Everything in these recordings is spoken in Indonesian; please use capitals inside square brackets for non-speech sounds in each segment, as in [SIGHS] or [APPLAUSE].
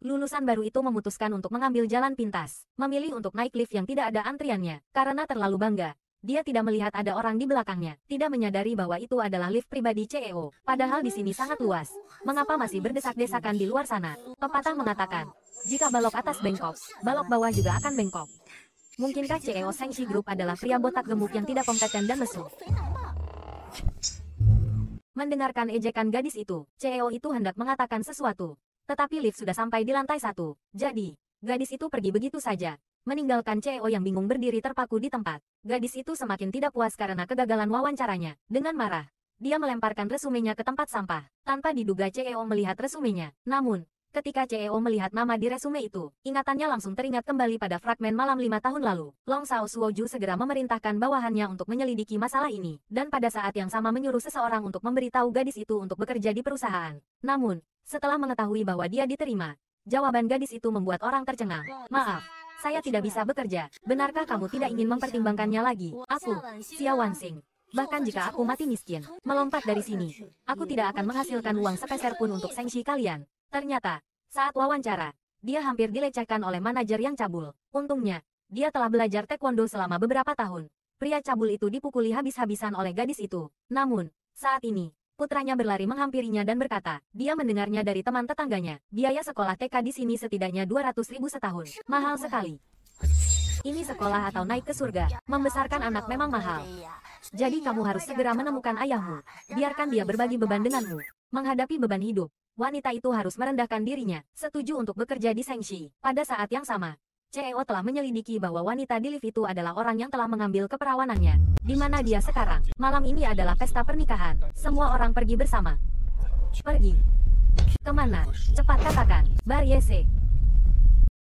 Lulusan baru itu memutuskan untuk mengambil jalan pintas, memilih untuk naik lift yang tidak ada antriannya, karena terlalu bangga. Dia tidak melihat ada orang di belakangnya, tidak menyadari bahwa itu adalah lift pribadi CEO, padahal di sini sangat luas. Mengapa masih berdesak-desakan di luar sana? Pepatah mengatakan, jika balok atas bengkok, balok bawah juga akan bengkok. Mungkinkah CEO Sengshi Group adalah pria botak gemuk yang tidak kompeten dan lesu? Mendengarkan ejekan gadis itu, CEO itu hendak mengatakan sesuatu. Tetapi lift sudah sampai di lantai satu. Jadi, gadis itu pergi begitu saja. Meninggalkan CEO yang bingung berdiri terpaku di tempat. Gadis itu semakin tidak puas karena kegagalan wawancaranya. Dengan marah, dia melemparkan resumenya ke tempat sampah. Tanpa diduga CEO melihat resumenya. Namun, Ketika CEO melihat nama di resume itu, ingatannya langsung teringat kembali pada fragmen malam lima tahun lalu. Long Sao Suoju segera memerintahkan bawahannya untuk menyelidiki masalah ini, dan pada saat yang sama menyuruh seseorang untuk memberitahu gadis itu untuk bekerja di perusahaan. Namun, setelah mengetahui bahwa dia diterima, jawaban gadis itu membuat orang tercengang. Maaf, saya tidak bisa bekerja. Benarkah kamu tidak ingin mempertimbangkannya lagi? Aku, Xia Wansing. Bahkan jika aku mati miskin, melompat dari sini, aku tidak akan menghasilkan uang sepeser pun untuk sengsi kalian. Ternyata, saat wawancara, dia hampir dilecehkan oleh manajer yang cabul. Untungnya, dia telah belajar taekwondo selama beberapa tahun. Pria cabul itu dipukuli habis-habisan oleh gadis itu. Namun, saat ini, putranya berlari menghampirinya dan berkata, dia mendengarnya dari teman tetangganya, biaya sekolah TK di sini setidaknya 200 ribu setahun, mahal sekali. Ini sekolah atau naik ke surga, membesarkan anak memang mahal. Jadi kamu harus segera menemukan ayahmu, biarkan dia berbagi beban denganmu. Menghadapi beban hidup, wanita itu harus merendahkan dirinya, setuju untuk bekerja di Sengshi. Pada saat yang sama, CEO telah menyelidiki bahwa wanita di lift itu adalah orang yang telah mengambil keperawanannya. Di mana dia sekarang? Malam ini adalah pesta pernikahan. Semua orang pergi bersama. Pergi. Kemana? Cepat katakan. Bar Yese.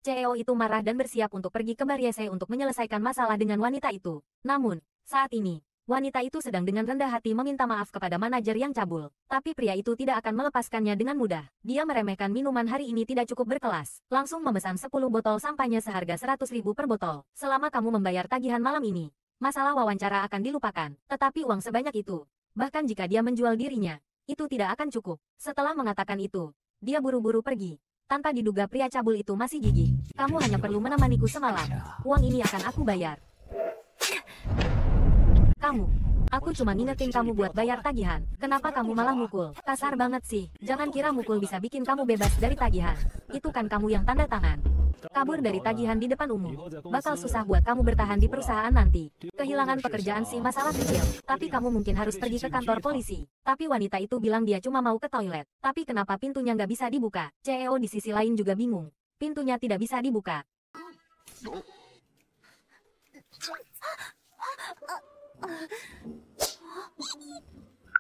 CEO itu marah dan bersiap untuk pergi ke Bar Yese untuk menyelesaikan masalah dengan wanita itu. Namun, saat ini, Wanita itu sedang dengan rendah hati meminta maaf kepada manajer yang cabul. Tapi pria itu tidak akan melepaskannya dengan mudah. Dia meremehkan minuman hari ini tidak cukup berkelas. Langsung memesan 10 botol sampahnya seharga 100 ribu per botol. Selama kamu membayar tagihan malam ini, masalah wawancara akan dilupakan. Tetapi uang sebanyak itu, bahkan jika dia menjual dirinya, itu tidak akan cukup. Setelah mengatakan itu, dia buru-buru pergi. Tanpa diduga pria cabul itu masih gigih. Kamu hanya perlu menemaniku semalam. Uang ini akan aku bayar. Kamu. Aku cuma ngingetin kamu buat bayar tagihan. Kenapa kamu malah mukul? Kasar banget sih. Jangan kira mukul bisa bikin kamu bebas dari tagihan. Itu kan kamu yang tanda tangan. Kabur dari tagihan di depan umum. Bakal susah buat kamu bertahan di perusahaan nanti. Kehilangan pekerjaan sih masalah kecil. Tapi kamu mungkin harus pergi ke kantor polisi. Tapi wanita itu bilang dia cuma mau ke toilet. Tapi kenapa pintunya nggak bisa dibuka? CEO di sisi lain juga bingung. Pintunya tidak bisa dibuka.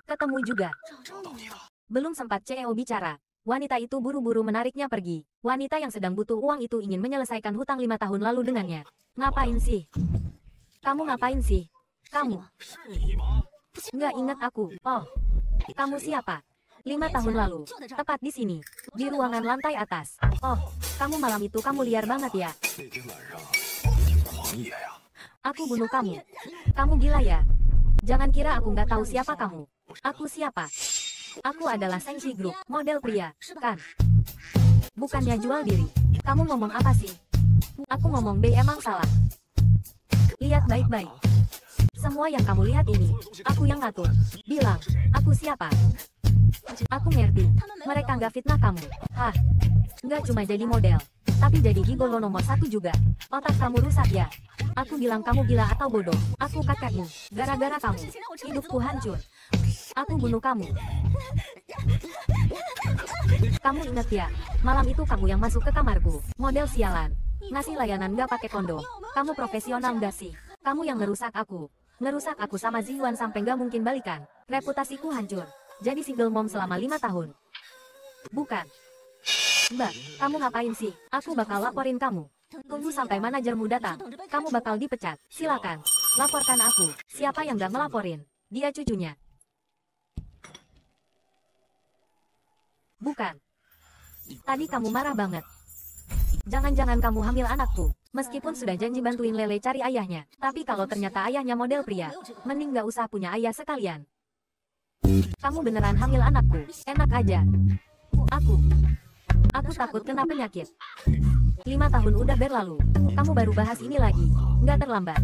Ketemu juga. Belum sempat CEO bicara, wanita itu buru-buru menariknya pergi. Wanita yang sedang butuh uang itu ingin menyelesaikan hutang lima tahun lalu dengannya. Ngapain sih? Kamu ngapain sih? Kamu? Nggak ingat aku. Oh, kamu siapa? Lima tahun lalu, tepat di sini, di ruangan lantai atas. Oh, kamu malam itu kamu liar banget ya. Aku bunuh kamu. Kamu gila ya? Jangan kira aku nggak tahu siapa kamu. Aku siapa? Aku adalah Sengsi Group, model pria, kan? Bukannya jual diri. Kamu ngomong apa sih? Aku ngomong B emang salah. Lihat baik-baik. Semua yang kamu lihat ini, aku yang ngatur. Bilang, aku siapa? Aku ngerti. Mereka nggak fitnah kamu. Hah? Nggak cuma jadi model. Tapi jadi gigolo nomor satu juga. Otak kamu rusak ya. Aku bilang kamu gila atau bodoh. Aku kakakmu. Gara-gara kamu. Hidupku hancur. Aku bunuh kamu. Kamu ingat ya, malam itu kamu yang masuk ke kamarku. Model sialan. Ngasih layanan gak pakai kondom. Kamu profesional gak sih? Kamu yang ngerusak aku. Ngerusak aku sama Ziwan sampai gak mungkin balikan. Reputasiku hancur. Jadi single mom selama 5 tahun. Bukan, Mbak, kamu ngapain sih? Aku bakal laporin kamu. Tunggu sampai manajermu datang. Kamu bakal dipecat. Silakan. Laporkan aku. Siapa yang gak melaporin? Dia cucunya. Bukan. Tadi kamu marah banget. Jangan-jangan kamu hamil anakku. Meskipun sudah janji bantuin Lele cari ayahnya, tapi kalau ternyata ayahnya model pria, mending gak usah punya ayah sekalian. Kamu beneran hamil anakku, enak aja. Aku. Aku takut kena penyakit. Lima tahun udah berlalu. Kamu baru bahas ini lagi. Nggak terlambat.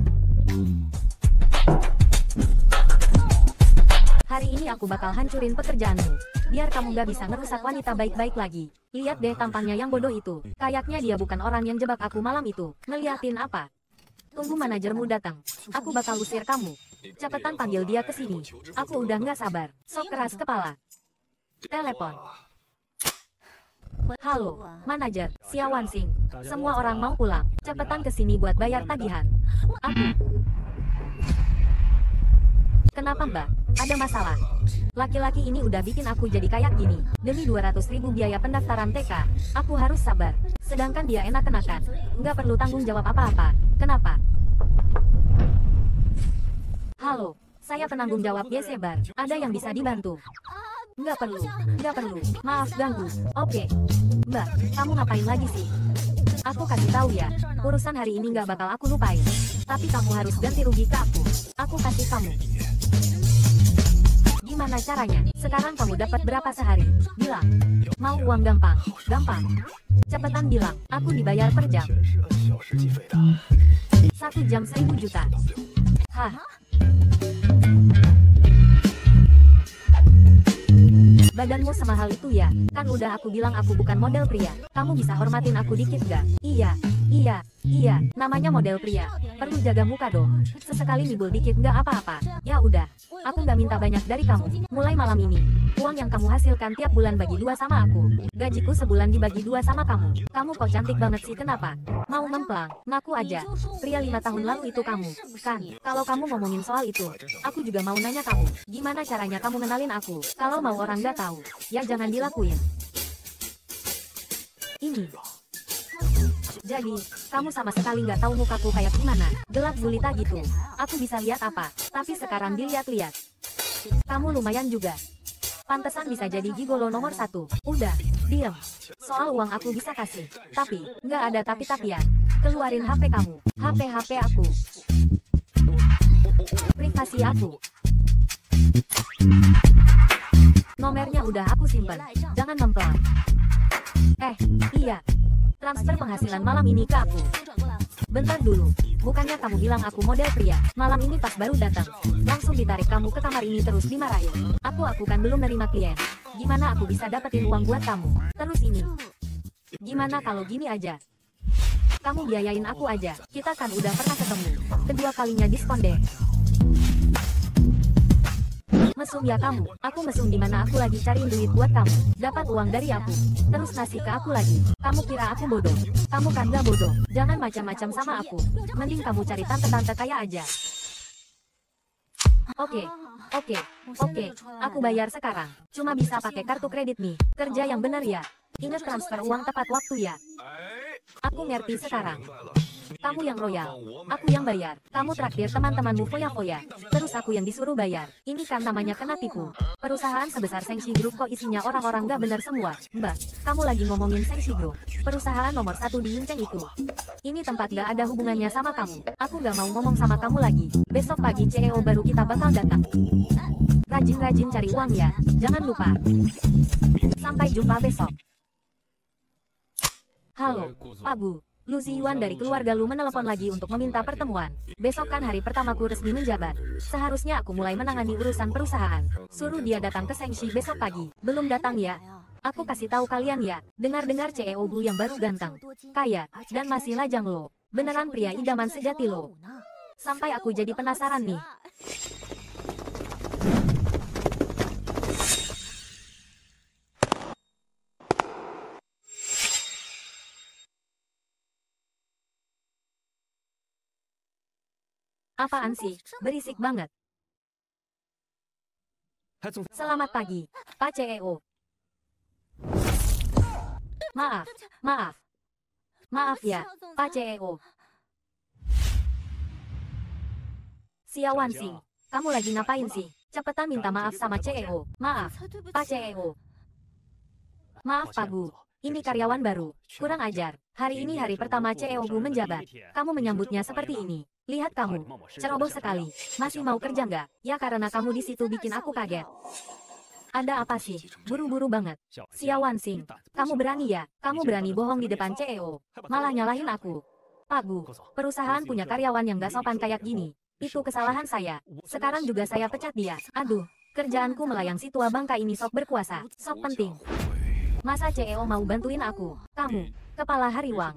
Hari ini aku bakal hancurin pekerjaanmu. Biar kamu nggak bisa ngerusak wanita baik-baik lagi. Lihat deh tampangnya yang bodoh itu. Kayaknya dia bukan orang yang jebak aku malam itu. Ngeliatin apa? Tunggu manajermu datang. Aku bakal usir kamu. Cepetan panggil dia ke sini. Aku udah nggak sabar. Sok keras kepala. Telepon. Halo, manajer, Siawan Sing. Semua orang mau pulang. Cepetan ke sini buat bayar tagihan. Aku. Kenapa mbak? Ada masalah. Laki-laki ini udah bikin aku jadi kayak gini. Demi 200 ribu biaya pendaftaran TK, aku harus sabar. Sedangkan dia enak kenakan, Nggak perlu tanggung jawab apa-apa. Kenapa? Halo, saya penanggung jawab Yesebar. Ada yang bisa dibantu? Nggak perlu, nggak perlu. Maaf ganggu. Oke. Mbak, kamu ngapain lagi sih? Aku kasih tahu ya, urusan hari ini nggak bakal aku lupain. Tapi kamu harus ganti rugi ke aku. Aku kasih kamu. Gimana caranya? Sekarang kamu dapat berapa sehari? Bilang. Mau uang gampang? Gampang. Cepetan bilang, aku dibayar per jam. Satu jam seribu juta. Hah? Badanmu semahal itu ya? Kan udah aku bilang aku bukan model pria. Kamu bisa hormatin aku dikit gak? Iya, iya, Iya, namanya model pria. Perlu jaga muka dong. Sesekali nibul dikit nggak apa-apa. Ya udah, aku nggak minta banyak dari kamu. Mulai malam ini, uang yang kamu hasilkan tiap bulan bagi dua sama aku. Gajiku sebulan dibagi dua sama kamu. Kamu kok cantik banget sih kenapa? Mau memplang, ngaku aja. Pria lima tahun lalu itu kamu, kan? Kalau kamu ngomongin soal itu, aku juga mau nanya kamu. Gimana caranya kamu kenalin aku? Kalau mau orang nggak tahu, ya jangan dilakuin. Ini, jadi, kamu sama sekali nggak tahu mukaku kayak gimana. Gelap gulita gitu. Aku bisa lihat apa, tapi sekarang dilihat-lihat. Kamu lumayan juga. Pantesan bisa jadi gigolo nomor satu. Udah, diam. Soal uang aku bisa kasih. Tapi, nggak ada tapi-tapian. Keluarin HP kamu. HP-HP aku. Privasi aku. Nomernya udah aku simpen. Jangan mempelai. Eh, iya, Transfer penghasilan malam ini ke aku. Bentar dulu, bukannya kamu bilang aku model pria, malam ini pas baru datang. Langsung ditarik kamu ke kamar ini terus dimarahin. Aku aku kan belum nerima klien. Gimana aku bisa dapetin uang buat kamu? Terus ini. Gimana kalau gini aja? Kamu biayain aku aja, kita kan udah pernah ketemu. Kedua kalinya diskon deh. Mesum ya kamu, aku mesum di mana aku lagi cari duit buat kamu, dapat uang dari aku, terus ngasih ke aku lagi, kamu kira aku bodoh, kamu kan gak bodoh, jangan macam-macam sama aku, mending kamu cari tante-tante kaya aja. Oke, okay, oke, okay, oke, okay. aku bayar sekarang, cuma bisa pakai kartu kredit nih, kerja yang benar ya, ingat transfer uang tepat waktu ya. Aku ngerti sekarang. Kamu yang royal. Aku yang bayar. Kamu traktir teman-temanmu foya-foya. Terus aku yang disuruh bayar. Ini kan namanya kena tipu. Perusahaan sebesar Sengsi Group kok isinya orang-orang gak bener semua. Mbak, kamu lagi ngomongin Sengsi Group. Perusahaan nomor satu di Yinceng itu. Ini tempat gak ada hubungannya sama kamu. Aku gak mau ngomong sama kamu lagi. Besok pagi CEO baru kita bakal datang. Rajin-rajin cari uang ya. Jangan lupa. Sampai jumpa besok. Halo, Pak Bu. Lu Ziyuan dari keluarga Lu menelepon lagi untuk meminta pertemuan. Besok kan hari pertamaku resmi menjabat. Seharusnya aku mulai menangani urusan perusahaan. Suruh dia datang ke Sengshi besok pagi. Belum datang ya? Aku kasih tahu kalian ya, dengar-dengar CEO Blue yang baru ganteng, kaya, dan masih lajang lo. Beneran pria idaman sejati lo. Sampai aku jadi penasaran nih. Apaan sih? Berisik banget. Selamat pagi, Pak CEO. Maaf, maaf. Maaf ya, Pak CEO. Siawan sih, kamu lagi ngapain sih? Cepetan minta maaf sama CEO. Maaf, Pak CEO. Maaf Pak Bu, ini karyawan baru. Kurang ajar. Hari ini hari pertama CEO Bu menjabat. Kamu menyambutnya seperti ini. Lihat kamu, ceroboh sekali. Masih mau kerja nggak? Ya karena kamu di situ bikin aku kaget. Anda apa sih? Buru-buru banget. Xiaowan Sing, kamu berani ya? Kamu berani bohong di depan CEO. Malah nyalahin aku. Pagu, perusahaan punya karyawan yang gak sopan kayak gini. Itu kesalahan saya. Sekarang juga saya pecat dia. Aduh, kerjaanku melayang si tua bangka ini sok berkuasa. Sok penting. Masa CEO mau bantuin aku? Kamu, kepala hariwang.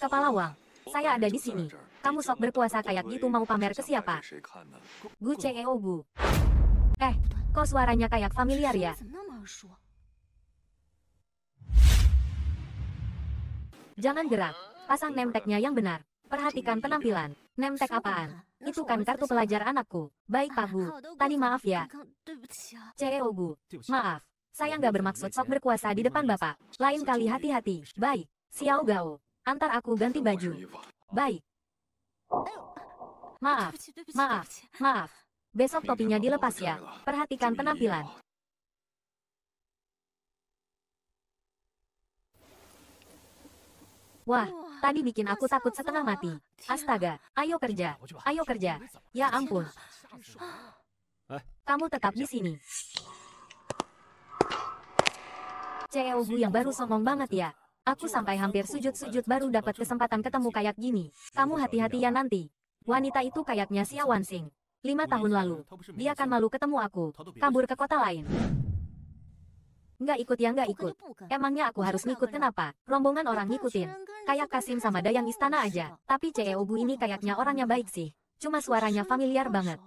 Kepala Wang, saya ada di sini. Kamu sok berkuasa kayak gitu mau pamer ke siapa? Gu CEO Gu. Eh, kok suaranya kayak familiar ya? Jangan gerak. Pasang nemteknya yang benar. Perhatikan penampilan. Nemtek apaan? Itu kan kartu pelajar anakku. Baik Pak Gu, tadi maaf ya. CEO Gu, maaf. Saya nggak bermaksud sok berkuasa di depan Bapak. Lain kali hati-hati. Baik, Xiao Gao. Antar aku ganti baju. Baik. Maaf, maaf, maaf. Besok topinya dilepas ya. Perhatikan penampilan. Wah, tadi bikin aku takut setengah mati. Astaga, ayo kerja, ayo kerja. Ya ampun. Kamu tetap di sini. CEO yang baru songong banget ya. Aku sampai hampir sujud-sujud baru dapat kesempatan ketemu kayak gini. Kamu hati-hati ya nanti. Wanita itu kayaknya Xia Wansing. Lima tahun lalu, dia akan malu ketemu aku, kabur ke kota lain. Nggak ikut ya nggak ikut. Emangnya aku harus ngikut kenapa? Rombongan orang ngikutin. Kayak Kasim sama Dayang Istana aja. Tapi CEO Bu ini kayaknya orangnya baik sih. Cuma suaranya familiar banget.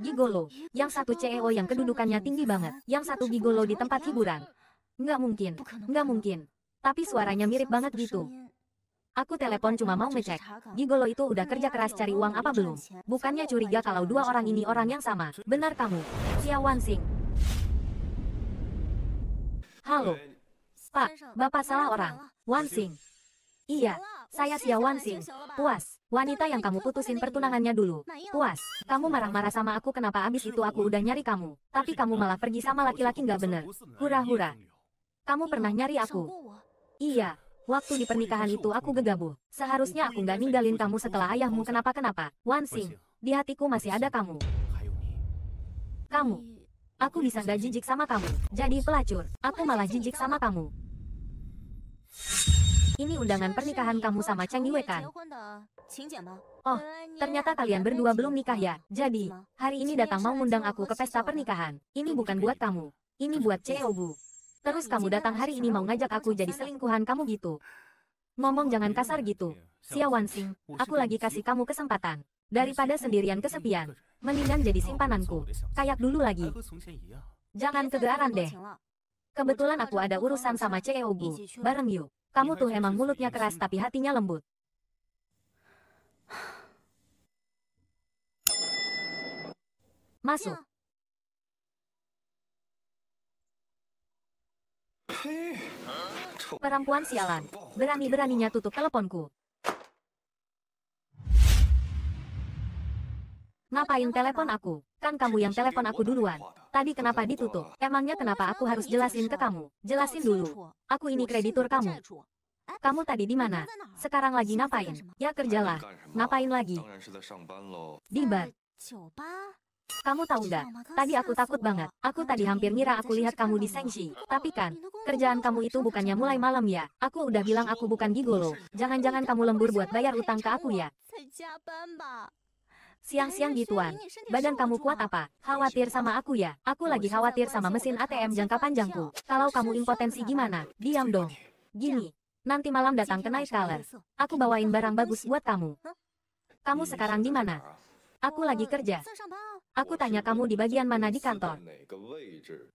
Gigolo, yang satu CEO yang kedudukannya tinggi banget, yang satu gigolo di tempat hiburan. Nggak mungkin, nggak mungkin, tapi suaranya mirip banget gitu. Aku telepon cuma mau ngecek. Gigolo itu udah kerja keras cari uang apa belum? Bukannya curiga kalau dua orang ini orang yang sama. Benar kamu. Xia Sing. Halo. Pak, Bapak salah orang. Wan Iya, saya Xia Wan Puas. Wanita yang kamu putusin pertunangannya dulu. Puas. Kamu marah-marah sama aku kenapa abis itu aku udah nyari kamu. Tapi kamu malah pergi sama laki-laki nggak bener. Hura-hura. Kamu pernah nyari aku. Iya, waktu di pernikahan itu aku gegabah. Seharusnya aku nggak ninggalin kamu setelah ayahmu kenapa-kenapa. Sing, di hatiku masih ada kamu. Kamu. Aku bisa nggak jijik sama kamu. Jadi pelacur, aku malah jijik sama kamu. Ini undangan pernikahan kamu sama Chang Yiwekan. Oh, ternyata kalian berdua belum nikah ya. Jadi, hari ini datang mau undang aku ke pesta pernikahan. Ini bukan buat kamu. Ini buat Cheobu. Terus kamu datang hari ini mau ngajak aku jadi selingkuhan kamu gitu. Ngomong jangan kasar gitu. Xia Wansing, aku lagi kasih kamu kesempatan. Daripada sendirian kesepian, mendingan jadi simpananku. Kayak dulu lagi. Iya. Jangan kegearan deh. Kebetulan aku ada urusan sama CEO Gu, bareng yuk. Iya, kamu tuh emang mulutnya keras tapi hatinya lembut. [SIGHS] Masuk. Perempuan sialan, berani-beraninya tutup teleponku. Ngapain telepon aku? Kan kamu yang telepon aku duluan. Tadi kenapa ditutup? Emangnya kenapa aku harus jelasin ke kamu? Jelasin dulu. Aku ini kreditur kamu. Kamu tadi di mana? Sekarang lagi ngapain? Ya kerjalah. Ngapain lagi? Dibat. bar. Kamu tahu nggak? Tadi aku takut banget. Aku tadi hampir ngira aku lihat kamu di Sengshi. Tapi kan, kerjaan kamu itu bukannya mulai malam ya? Aku udah bilang aku bukan gigolo. Jangan-jangan kamu lembur buat bayar utang ke aku ya? Siang-siang gituan. Gitu, Badan kamu kuat apa? Khawatir sama aku ya? Aku lagi khawatir sama mesin ATM jangka panjangku. Kalau kamu impotensi gimana? Diam dong. Gini. Nanti malam datang ke Night Color. Aku bawain barang bagus buat kamu. Kamu sekarang di mana? Aku lagi kerja. Aku tanya kamu di bagian mana di kantor?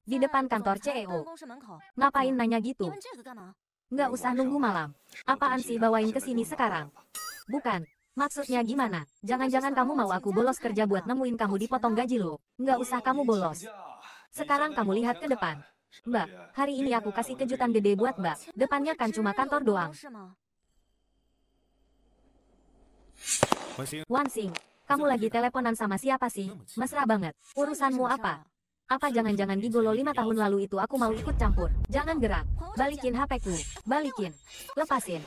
Di depan kantor CEO. Ngapain nanya gitu? Nggak usah nunggu malam. Apaan sih bawain ke sini sekarang? Bukan. Maksudnya gimana? Jangan-jangan kamu mau aku bolos kerja buat nemuin kamu dipotong gaji lo. Nggak usah kamu bolos. Sekarang kamu lihat ke depan. Mbak, hari ini aku kasih kejutan gede buat mbak. Depannya kan cuma kantor doang. Wansing, kamu lagi teleponan sama siapa sih? Mesra banget. Urusanmu apa? Apa jangan-jangan di Golo lima tahun lalu itu aku mau ikut campur? Jangan gerak. Balikin HP ku. Balikin. Lepasin.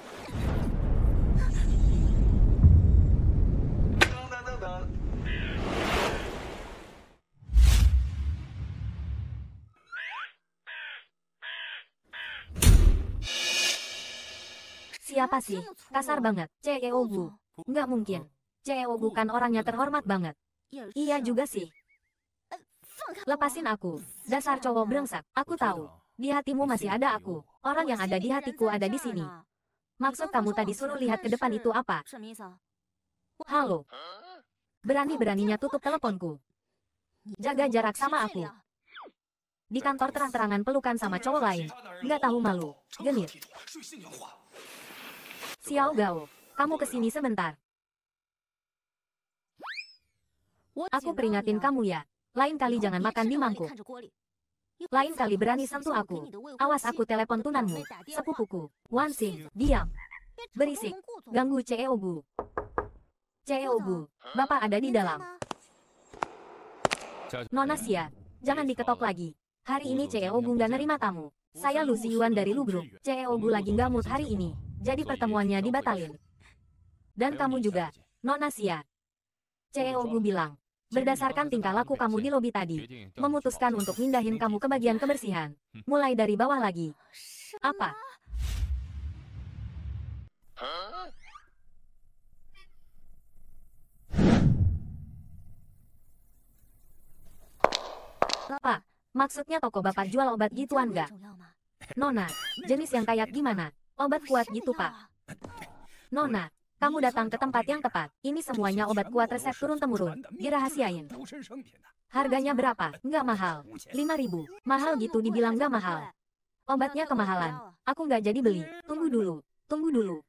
Siapa sih? Kasar banget. CEO Bu. Nggak mungkin. Jeo bukan orangnya terhormat banget. Iya, iya juga sih. Eh, Lepasin aku. Dasar cowok brengsek. Aku tahu. Di hatimu masih ada aku. Orang yang ada di hatiku ada di sini. Maksud kamu tadi suruh lihat ke depan itu apa? Halo. Berani-beraninya tutup teleponku. Jaga iya, jarak sama aku. Di kantor terang-terangan pelukan sama cowok lain. Nggak tahu malu. Genit. Xiao Gao, kamu kesini sebentar. Aku peringatin kamu ya. Lain kali jangan makan di mangkuk. Lain kali berani sentuh aku. Awas aku telepon tunanmu. Sepupuku. Wansing, diam. Berisik. Ganggu CEO Bu. CEO Bu, Bapak ada di dalam. Nonasia, jangan diketok lagi. Hari ini CEO Gu nggak nerima tamu. Saya Lucy Yuan dari Lu iya. CEO Bu lagi nggak mood hari ini. Jadi iya, pertemuannya dibatalin. Dan kamu juga, Nonasia. CEO Bu bilang, berdasarkan tingkah laku kamu di lobi tadi, memutuskan untuk mindahin kamu ke bagian kebersihan. Mulai dari bawah lagi. Apa? Pak, maksudnya toko bapak jual obat gituan gak? Nona, jenis yang kayak gimana? Obat kuat gitu pak. Nona, kamu datang ke tempat yang tepat. Ini semuanya obat kuat resep turun-temurun. Dirahasiain. Harganya berapa? Nggak mahal. 5000 Mahal gitu dibilang nggak mahal. Obatnya kemahalan. Aku nggak jadi beli. Tunggu dulu. Tunggu dulu.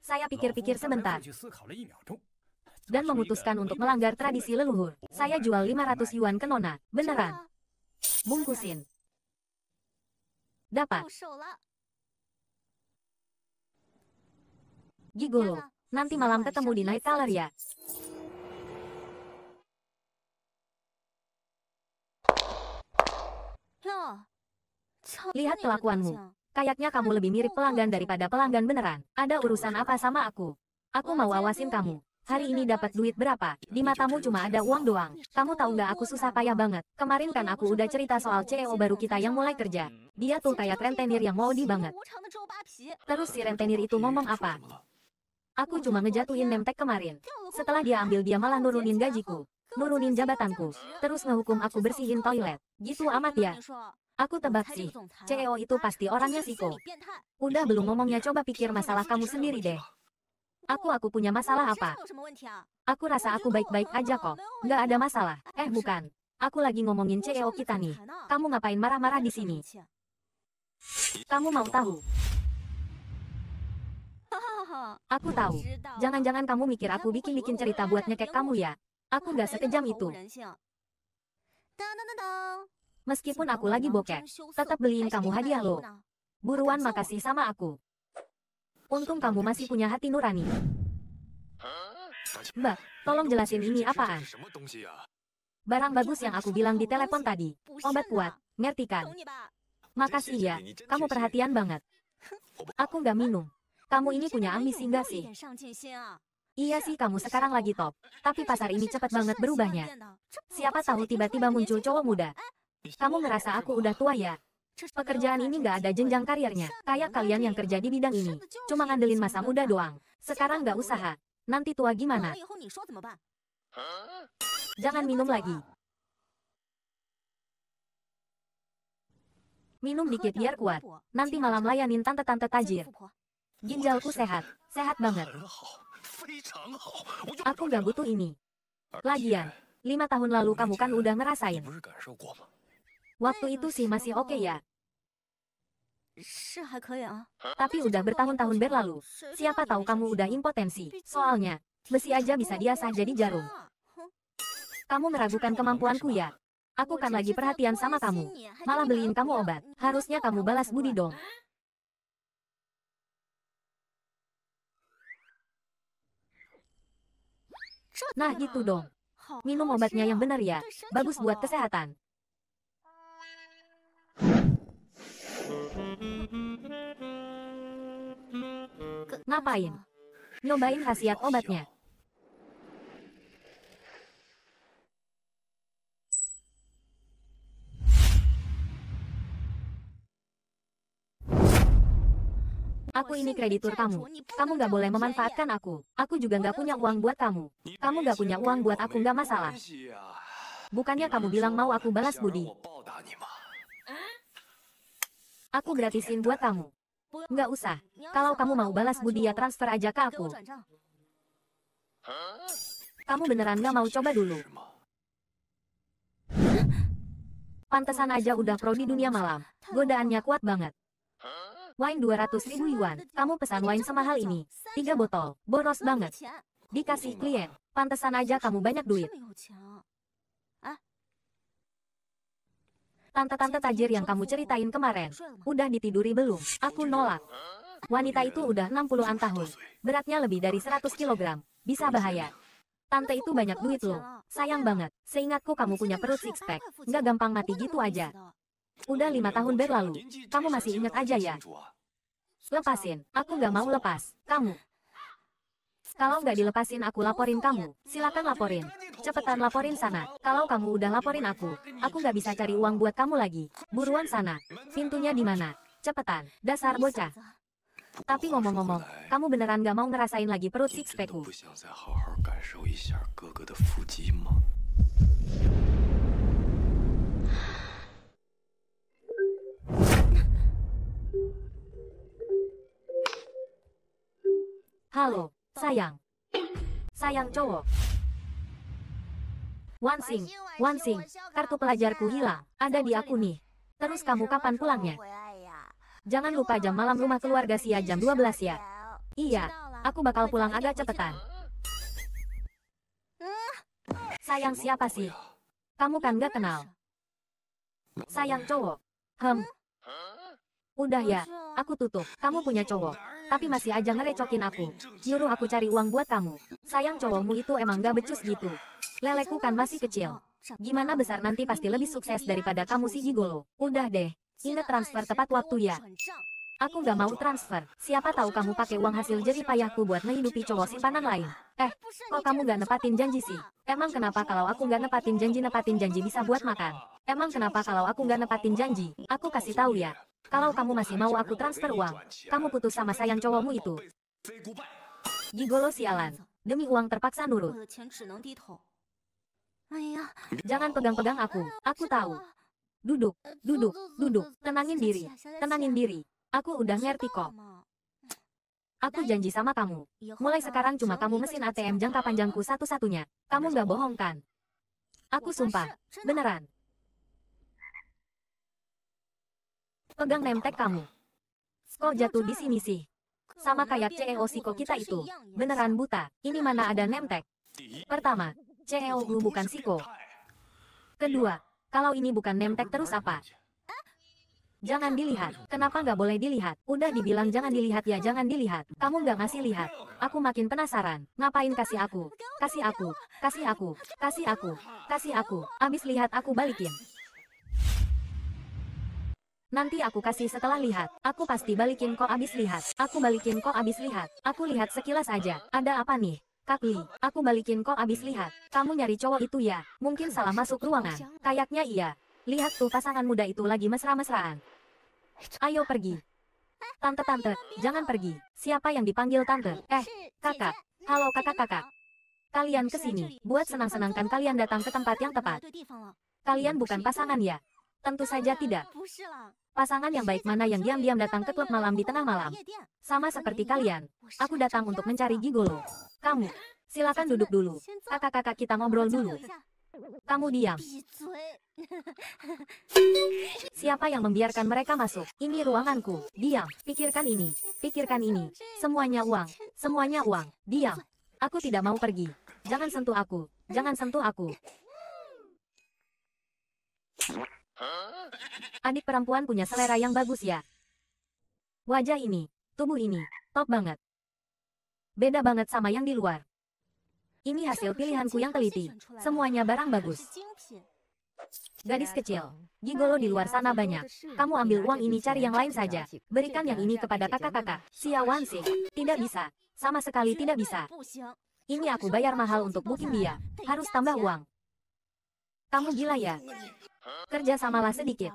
Saya pikir-pikir sebentar dan memutuskan untuk melanggar tradisi leluhur. Saya jual 500 yuan ke Nona. Beneran. Bungkusin. Dapat. Gigolo. Nanti malam ketemu di Night Taller ya. Lihat kelakuanmu. Kayaknya kamu lebih mirip pelanggan daripada pelanggan beneran. Ada urusan apa sama aku? Aku oh, mau awasin kamu. Ya. Hari ini dapat duit berapa? Di matamu cuma ada uang doang. Kamu tahu nggak aku susah payah banget. Kemarin kan aku udah cerita soal CEO baru kita yang mulai kerja. Dia tuh kayak rentenir yang mau di banget. Terus si rentenir itu ngomong apa? Aku cuma ngejatuhin nemtek kemarin. Setelah dia ambil dia malah nurunin gajiku. Nurunin jabatanku. Terus ngehukum aku bersihin toilet. Gitu amat ya. Aku tebak sih, CEO itu pasti orangnya siko. Udah belum ngomongnya coba pikir masalah kamu sendiri deh. Aku aku punya masalah apa? Aku rasa aku baik-baik aja kok. Nggak ada masalah. Eh bukan. Aku lagi ngomongin CEO kita nih. Kamu ngapain marah-marah di sini? Kamu mau tahu? Aku tahu. Jangan-jangan kamu mikir aku bikin-bikin cerita buat nyekek kamu ya. Aku nggak sekejam itu. Meskipun aku lagi bokeh, tetap beliin kamu hadiah loh. Buruan makasih sama aku. Untung kamu masih punya hati nurani. Mbak, tolong jelasin ini apaan. Barang bagus yang aku bilang di telepon tadi. Obat kuat, ngerti kan? Makasih ya, kamu perhatian banget. [LAUGHS] Aku nggak minum. Kamu ini punya ambisi nggak sih? Ya, iya sih kamu sekarang lagi top, tapi pasar ini cepat banget berubahnya. Siapa tahu tiba-tiba muncul cowok muda. Kamu ngerasa aku udah tua ya? Pekerjaan ini gak ada jenjang karirnya, gitu kayak kan? kalian yang kerja di bidang ini. Cuma ngandelin masa muda doang. Sekarang gak usaha. Nanti tua gimana? Jangan iya, minum lagi. Minum dikit biar kuat. Nanti malam layanin tante-tante tajir. Ginjalku sehat. Sehat banget. Aku gak butuh ini. Lagian, lima tahun lalu kamu kan udah ngerasain. Waktu itu sih masih oke okay ya, tapi udah bertahun-tahun berlalu. Siapa tahu kamu udah impotensi. Soalnya, besi aja bisa diasah jadi jarum. Kamu meragukan kemampuanku ya? Aku kan lagi perhatian sama kamu. Malah beliin kamu obat. Harusnya kamu balas budi dong. Nah gitu dong. Minum obatnya yang benar ya. Bagus buat kesehatan. Ngapain? Nyobain khasiat obatnya. Aku ini kreditur kamu. Kamu gak boleh memanfaatkan aku. Aku juga gak punya uang buat kamu. Kamu gak punya uang buat aku gak masalah. Bukannya kamu bilang mau aku balas budi. Aku gratisin buat kamu. Nggak usah. Kalau kamu mau balas budi ya transfer aja ke aku. Kamu beneran nggak mau coba dulu? Pantesan aja udah pro di dunia malam. Godaannya kuat banget. Wine 200 ribu yuan. Kamu pesan wine semahal ini. Tiga botol. Boros banget. Dikasih klien. Pantesan aja kamu banyak duit. Tante-tante tajir yang kamu ceritain kemarin, udah ditiduri belum? Aku nolak. Wanita itu udah 60-an tahun. Beratnya lebih dari 100 kg. Bisa bahaya. Tante itu banyak duit loh. Sayang banget. Seingatku kamu punya perut six pack. Nggak gampang mati gitu aja. Udah lima tahun berlalu. Kamu masih ingat aja ya? Lepasin. Aku nggak mau lepas. Kamu. Kalau nggak dilepasin aku laporin kamu. Ya. Silakan laporin. Iya, iya, Cepetan iya. laporin sana. Kalau kamu udah laporin aku, aku nggak bisa cari uang buat kamu lagi. Buruan sana. Pintunya di mana? Cepetan. Dasar bocah. Tapi ngomong-ngomong, kamu beneran nggak mau ngerasain lagi perut six packku? Halo, Sayang. Sayang cowok. Wansing, Wansing, kartu pelajarku hilang, ada di aku nih. Terus kamu kapan pulangnya? Jangan lupa jam malam rumah keluarga Sia jam 12 ya. Iya, aku bakal pulang agak cepetan. Sayang siapa sih? Kamu kan gak kenal. Sayang cowok. Hem. Udah ya, aku tutup. Kamu punya iya, cowok. Iya, iya. Tapi masih aja ngerecokin aku. Nyuruh aku cari uang buat kamu. Sayang cowokmu itu emang gak becus gitu. Leleku kan masih kecil. Gimana besar nanti pasti lebih sukses daripada kamu si Gigolo. Udah deh, ingat transfer tepat waktu ya. Aku gak mau transfer. Siapa tahu kamu pakai uang hasil jerih payahku buat ngehidupi cowok simpanan lain. Eh, kok kamu gak nepatin janji sih? Emang kenapa kalau aku gak nepatin janji nepatin janji bisa buat makan? Emang kenapa kalau aku gak nepatin janji? Aku kasih tahu ya. Kalau kamu masih mau aku transfer uang, kamu putus sama sayang cowokmu itu. Gigolo sialan. Demi uang terpaksa nurut. Jangan pegang-pegang aku. Aku tahu. Duduk, duduk, duduk. Tenangin diri. Tenangin diri. Aku udah ngerti kok. Aku janji sama kamu. Iya Mulai sekarang cuma kamu mesin ATM jangka panjangku satu-satunya. Kamu nggak bohong kan? Aku sumpah. Beneran. Pegang nemtek kamu. Kok jatuh di sini sih? Sama kayak CEO Siko kita itu. Beneran buta. Ini nah, mana ada nemtek? Pertama, CEO bukan Siko. Kedua, iya. kalau ini bukan nemtek terus apa? Jangan dilihat. Kenapa nggak boleh dilihat? Udah dibilang jangan dilihat ya jangan dilihat. Kamu nggak ngasih lihat. Aku makin penasaran. Ngapain kasih aku? Kasih aku. Kasih aku. Kasih aku. Kasih aku. Abis lihat aku balikin. Nanti aku kasih setelah lihat. Aku pasti balikin kok abis lihat. Aku balikin kok abis lihat. Aku lihat sekilas aja. Ada apa nih? Kakli. aku balikin kok abis lihat. Kamu nyari cowok itu ya? Mungkin salah masuk ruangan. Kayaknya iya. Lihat tuh pasangan muda itu lagi mesra-mesraan. Ayo pergi. Tante-tante, jangan pergi. Siapa yang dipanggil tante? Eh, kakak. Halo kakak-kakak. Kalian kesini, buat senang-senangkan kalian datang ke tempat yang tepat. Kalian bukan pasangan ya? Tentu saja tidak. Pasangan yang baik mana yang diam-diam datang ke klub malam di tengah malam. Sama seperti kalian, aku datang untuk mencari gigolo. Kamu, silakan duduk dulu. Kakak-kakak kita ngobrol dulu. Kamu diam. Siapa yang membiarkan mereka masuk? Ini ruanganku. Diam. Pikirkan ini. Pikirkan ini. Semuanya uang. Semuanya uang. Diam. Aku tidak mau pergi. Jangan sentuh aku. Jangan sentuh aku. Adik perempuan punya selera yang bagus ya. Wajah ini, tubuh ini, top banget. Beda banget sama yang di luar. Ini hasil pilihanku yang teliti. Semuanya barang bagus. Gadis kecil, gigolo di luar sana banyak. Kamu ambil uang ini cari yang lain saja. Berikan yang ini kepada kakak-kakak. Sia Wansing, tidak bisa. Sama sekali tidak bisa. Ini aku bayar mahal untuk booking dia. Harus tambah uang. Kamu gila ya? Kerja samalah sedikit.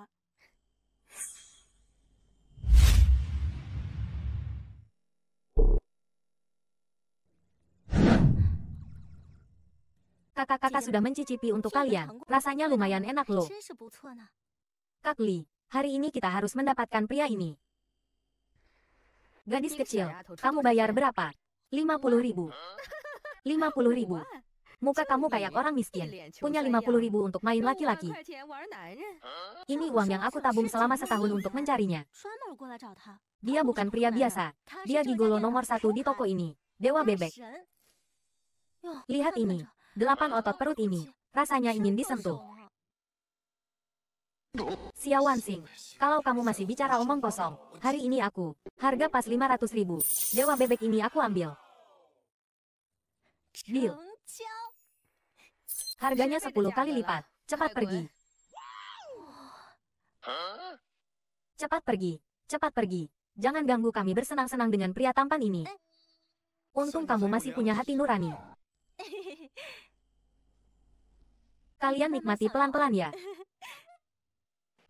kakak-kakak sudah mencicipi untuk kalian, rasanya iya, lumayan enak loh. Kak Li, hari ini kita harus mendapatkan pria ini. Gadis kecil, kamu bayar berapa? 50 ribu. 50 ribu. Muka kamu kayak orang miskin, punya 50 ribu untuk main laki-laki. Ini uang yang aku tabung selama setahun untuk mencarinya. Dia bukan pria biasa, dia gigolo nomor satu di toko ini, Dewa Bebek. Lihat ini, Delapan otot perut ini, rasanya ingin disentuh. Xiao Wansing, kalau kamu masih bicara omong kosong, hari ini aku, harga pas 500 ribu, dewa bebek ini aku ambil. Deal. Harganya 10 kali lipat, cepat pergi. Cepat pergi, cepat pergi, jangan ganggu kami bersenang-senang dengan pria tampan ini. Untung kamu masih punya hati nurani. Kalian nikmati pelan-pelan ya.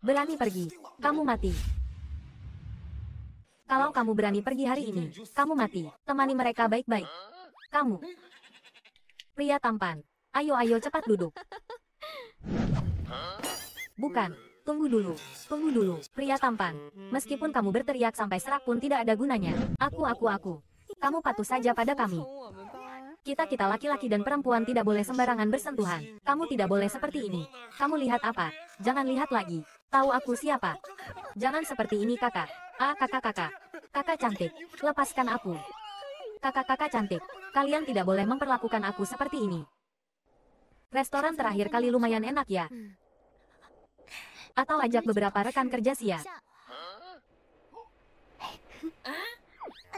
Berani pergi. Kamu mati. Kalau kamu berani pergi hari ini, kamu mati. Temani mereka baik-baik. Kamu. Pria tampan. Ayo ayo cepat duduk. Bukan. Tunggu dulu. Tunggu dulu. Pria tampan. Meskipun kamu berteriak sampai serak pun tidak ada gunanya. Aku aku aku. Kamu patuh saja pada kami. Kita-kita laki-laki dan perempuan tidak boleh sembarangan bersentuhan. Kamu tidak boleh seperti ini. Kamu lihat apa? Jangan lihat lagi. Tahu aku siapa? Jangan seperti ini kakak. Ah kakak kakak. Kakak cantik. Lepaskan aku. Kakak-kakak cantik. Kalian tidak boleh memperlakukan aku seperti ini. Restoran terakhir kali lumayan enak ya. Atau ajak beberapa rekan kerja sia.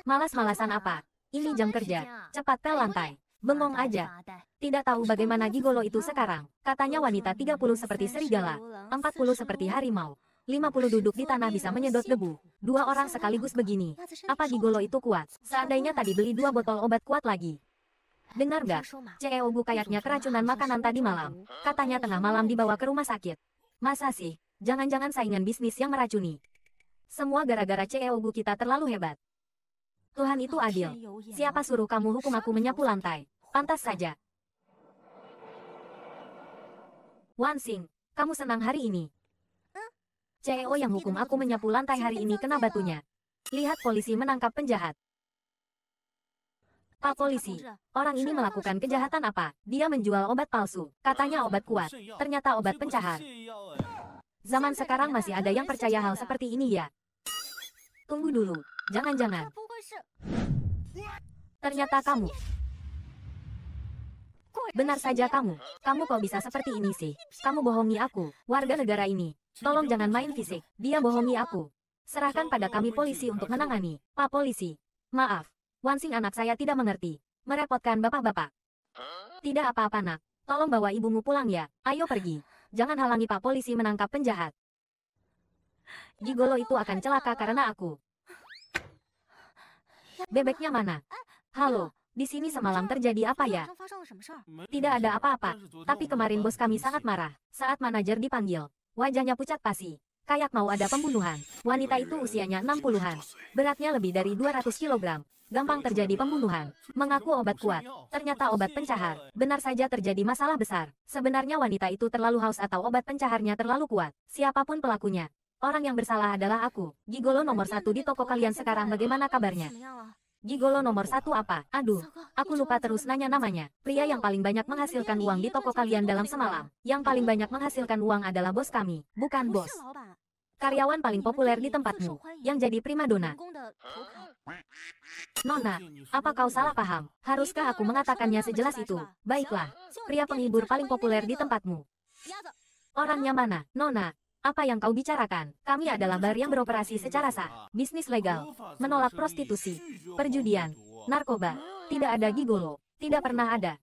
Malas-malasan apa? Ini jam kerja. Cepat pel lantai. Bengong aja. Tidak tahu bagaimana gigolo itu sekarang. Katanya wanita 30 seperti serigala, 40 seperti harimau, 50 duduk di tanah bisa menyedot debu. Dua orang sekaligus begini. Apa gigolo itu kuat? Seandainya tadi beli dua botol obat kuat lagi. Dengar gak? CEO Gu kayaknya keracunan makanan tadi malam. Katanya tengah malam dibawa ke rumah sakit. Masa sih? Jangan-jangan saingan bisnis yang meracuni. Semua gara-gara CEO Gu kita terlalu hebat. Tuhan itu adil. Ya siapa suruh kamu hukum aku menyapu lantai? Pantas saja. Wan Sing, kamu senang hari ini. CEO yang hukum aku menyapu lantai hari ini kena batunya. Lihat polisi menangkap penjahat. Pak polisi, orang ini melakukan kejahatan apa? Dia menjual obat palsu. Katanya obat kuat. Ya. Ternyata obat pencahar. Ya, Zaman sekarang masih ada yang percaya hal seperti ini ya? Tunggu dulu. Jangan-jangan, Ternyata kamu. Benar saja kamu. Kamu kok bisa seperti ini sih? Kamu bohongi aku, warga negara ini. Tolong jangan main fisik. Dia bohongi aku. Serahkan pada kami polisi untuk menangani. Pak polisi. Maaf. Wansing anak saya tidak mengerti. Merepotkan bapak-bapak. Tidak apa-apa nak. Tolong bawa ibumu pulang ya. Ayo pergi. Jangan halangi pak polisi menangkap penjahat. Gigolo itu akan celaka karena aku. Bebeknya mana? Halo, di sini semalam terjadi apa ya? Tidak ada apa-apa, tapi kemarin bos kami sangat marah. Saat manajer dipanggil, wajahnya pucat pasi. Kayak mau ada pembunuhan. Wanita itu usianya 60-an. Beratnya lebih dari 200 kg. Gampang terjadi pembunuhan. Mengaku obat kuat. Ternyata obat pencahar. Benar saja terjadi masalah besar. Sebenarnya wanita itu terlalu haus atau obat pencaharnya terlalu kuat. Siapapun pelakunya, Orang yang bersalah adalah aku. Gigolo nomor satu di toko kalian sekarang bagaimana kabarnya? Gigolo nomor satu apa? Aduh, aku lupa terus nanya namanya. Pria yang paling banyak menghasilkan uang di toko kalian dalam semalam. Yang paling banyak menghasilkan uang adalah bos kami, bukan bos. Karyawan paling populer di tempatmu, yang jadi primadona. Nona, apa kau salah paham? Haruskah aku mengatakannya sejelas itu? Baiklah, pria penghibur paling populer di tempatmu. Orangnya mana? Nona, apa yang kau bicarakan? Kami adalah bar yang beroperasi secara sah, bisnis legal, menolak prostitusi, perjudian, narkoba, tidak ada gigolo, tidak pernah ada.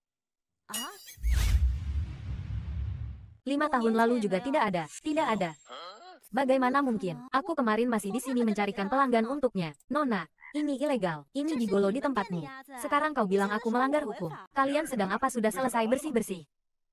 Lima tahun lalu juga tidak ada, tidak ada. Bagaimana mungkin? Aku kemarin masih di sini mencarikan pelanggan untuknya. Nona, ini ilegal, ini gigolo di tempatmu. Sekarang kau bilang aku melanggar hukum. Kalian sedang apa sudah selesai bersih-bersih?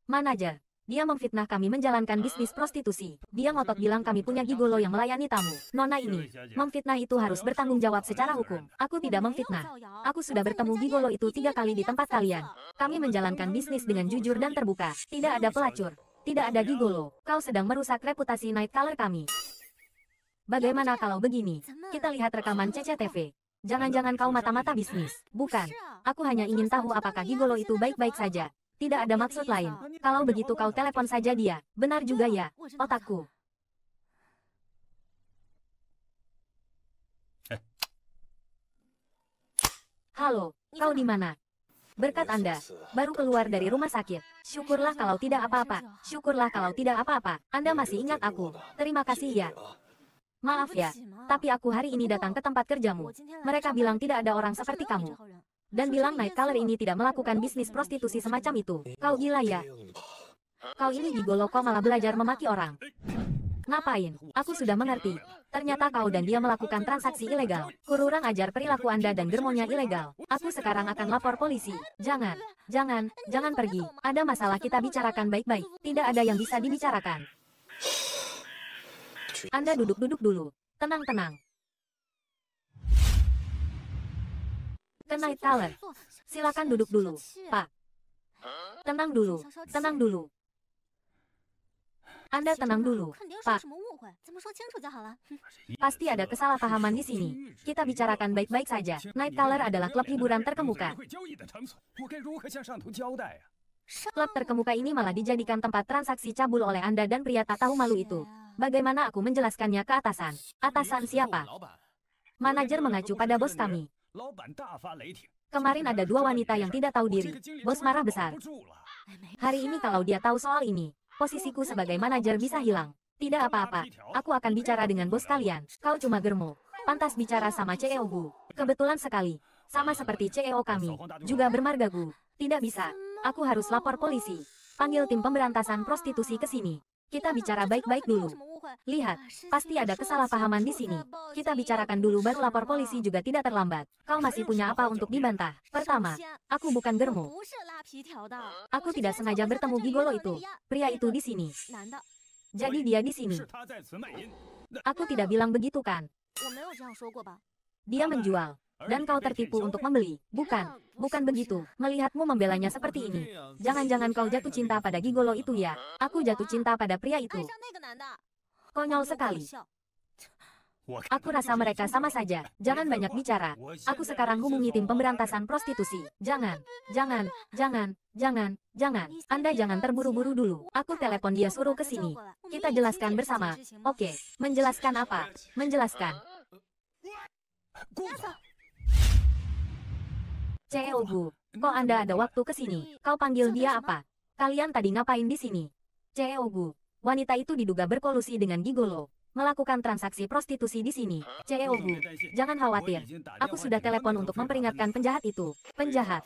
Manajer, dia memfitnah kami menjalankan bisnis prostitusi. Dia ngotot bilang kami punya gigolo yang melayani tamu. Nona ini, memfitnah itu harus bertanggung jawab secara hukum. Aku tidak memfitnah. Aku sudah bertemu gigolo itu tiga kali di tempat kalian. Kami menjalankan bisnis dengan jujur dan terbuka. Tidak ada pelacur. Tidak ada gigolo. Kau sedang merusak reputasi night color kami. Bagaimana kalau begini? Kita lihat rekaman CCTV. Jangan-jangan kau mata-mata bisnis. Bukan. Aku hanya ingin tahu apakah gigolo itu baik-baik saja. Tidak ada maksud lain. Kalau begitu kau telepon saja dia. Benar juga ya, otakku. Eh. Halo, kau di mana? Berkat Anda, baru keluar dari rumah sakit. Syukurlah kalau tidak apa-apa. Syukurlah kalau tidak apa-apa. Anda masih ingat aku. Terima kasih ya. Maaf ya, tapi aku hari ini datang ke tempat kerjamu. Mereka bilang tidak ada orang seperti kamu. Dan bilang Night Color ini tidak melakukan bisnis prostitusi semacam itu. Kau gila ya? Kau ini di Goloko malah belajar memaki orang. Ngapain? Aku sudah mengerti. Ternyata kau dan dia melakukan transaksi ilegal. Kurang ajar perilaku Anda dan germonya ilegal. Aku sekarang akan lapor polisi. Jangan, jangan, jangan pergi. Ada masalah kita bicarakan baik-baik. Tidak ada yang bisa dibicarakan. Anda duduk-duduk dulu. Tenang-tenang. Night Teller. Silakan duduk dulu, Pak. Tenang dulu, tenang dulu. Anda tenang dulu, Pak. Pasti ada kesalahpahaman di sini. Kita bicarakan baik-baik saja. Night Nightcrawler adalah klub hiburan terkemuka. Klub terkemuka ini malah dijadikan tempat transaksi cabul oleh Anda dan pria tak tahu malu itu. Bagaimana aku menjelaskannya ke atasan? Atasan siapa? Manajer mengacu pada bos kami. Kemarin ada dua wanita yang tidak tahu diri. Bos marah besar. Hari ini kalau dia tahu soal ini, posisiku sebagai manajer bisa hilang. Tidak apa-apa, aku akan bicara dengan bos kalian. Kau cuma germo. Pantas bicara sama CEO Gu. Kebetulan sekali. Sama seperti CEO kami. Juga bermarga Gu. Tidak bisa. Aku harus lapor polisi. Panggil tim pemberantasan prostitusi ke sini. Kita bicara baik-baik dulu. Lihat, pasti ada kesalahpahaman di sini. Kita bicarakan dulu baru lapor polisi juga tidak terlambat. Kau masih punya apa untuk dibantah? Pertama, aku bukan germo. Aku tidak sengaja bertemu Gigolo itu. Pria itu di sini. Jadi dia di sini. Aku tidak bilang begitu kan? Dia menjual. Dan kau tertipu untuk membeli. Bukan, bukan begitu. Melihatmu membelanya seperti ini. Jangan-jangan kau jatuh cinta pada gigolo itu ya. Aku jatuh cinta pada pria itu. Konyol sekali. Aku rasa mereka sama saja. Jangan banyak bicara. Aku sekarang hubungi tim pemberantasan prostitusi. Jangan, jangan, jangan, jangan, jangan. Anda jangan terburu-buru dulu. Aku telepon dia suruh ke sini. Kita jelaskan bersama. Oke, menjelaskan apa? Menjelaskan. Ceogu, kok Anda ada waktu ke sini? Kau panggil dia apa? Kalian tadi ngapain di sini? Ceogu, wanita itu diduga berkolusi dengan Gigolo, melakukan transaksi prostitusi di sini. Ceogu, iya, iya, iya. jangan khawatir, aku sudah telepon untuk memperingatkan gitu. penjahat itu. Penjahat.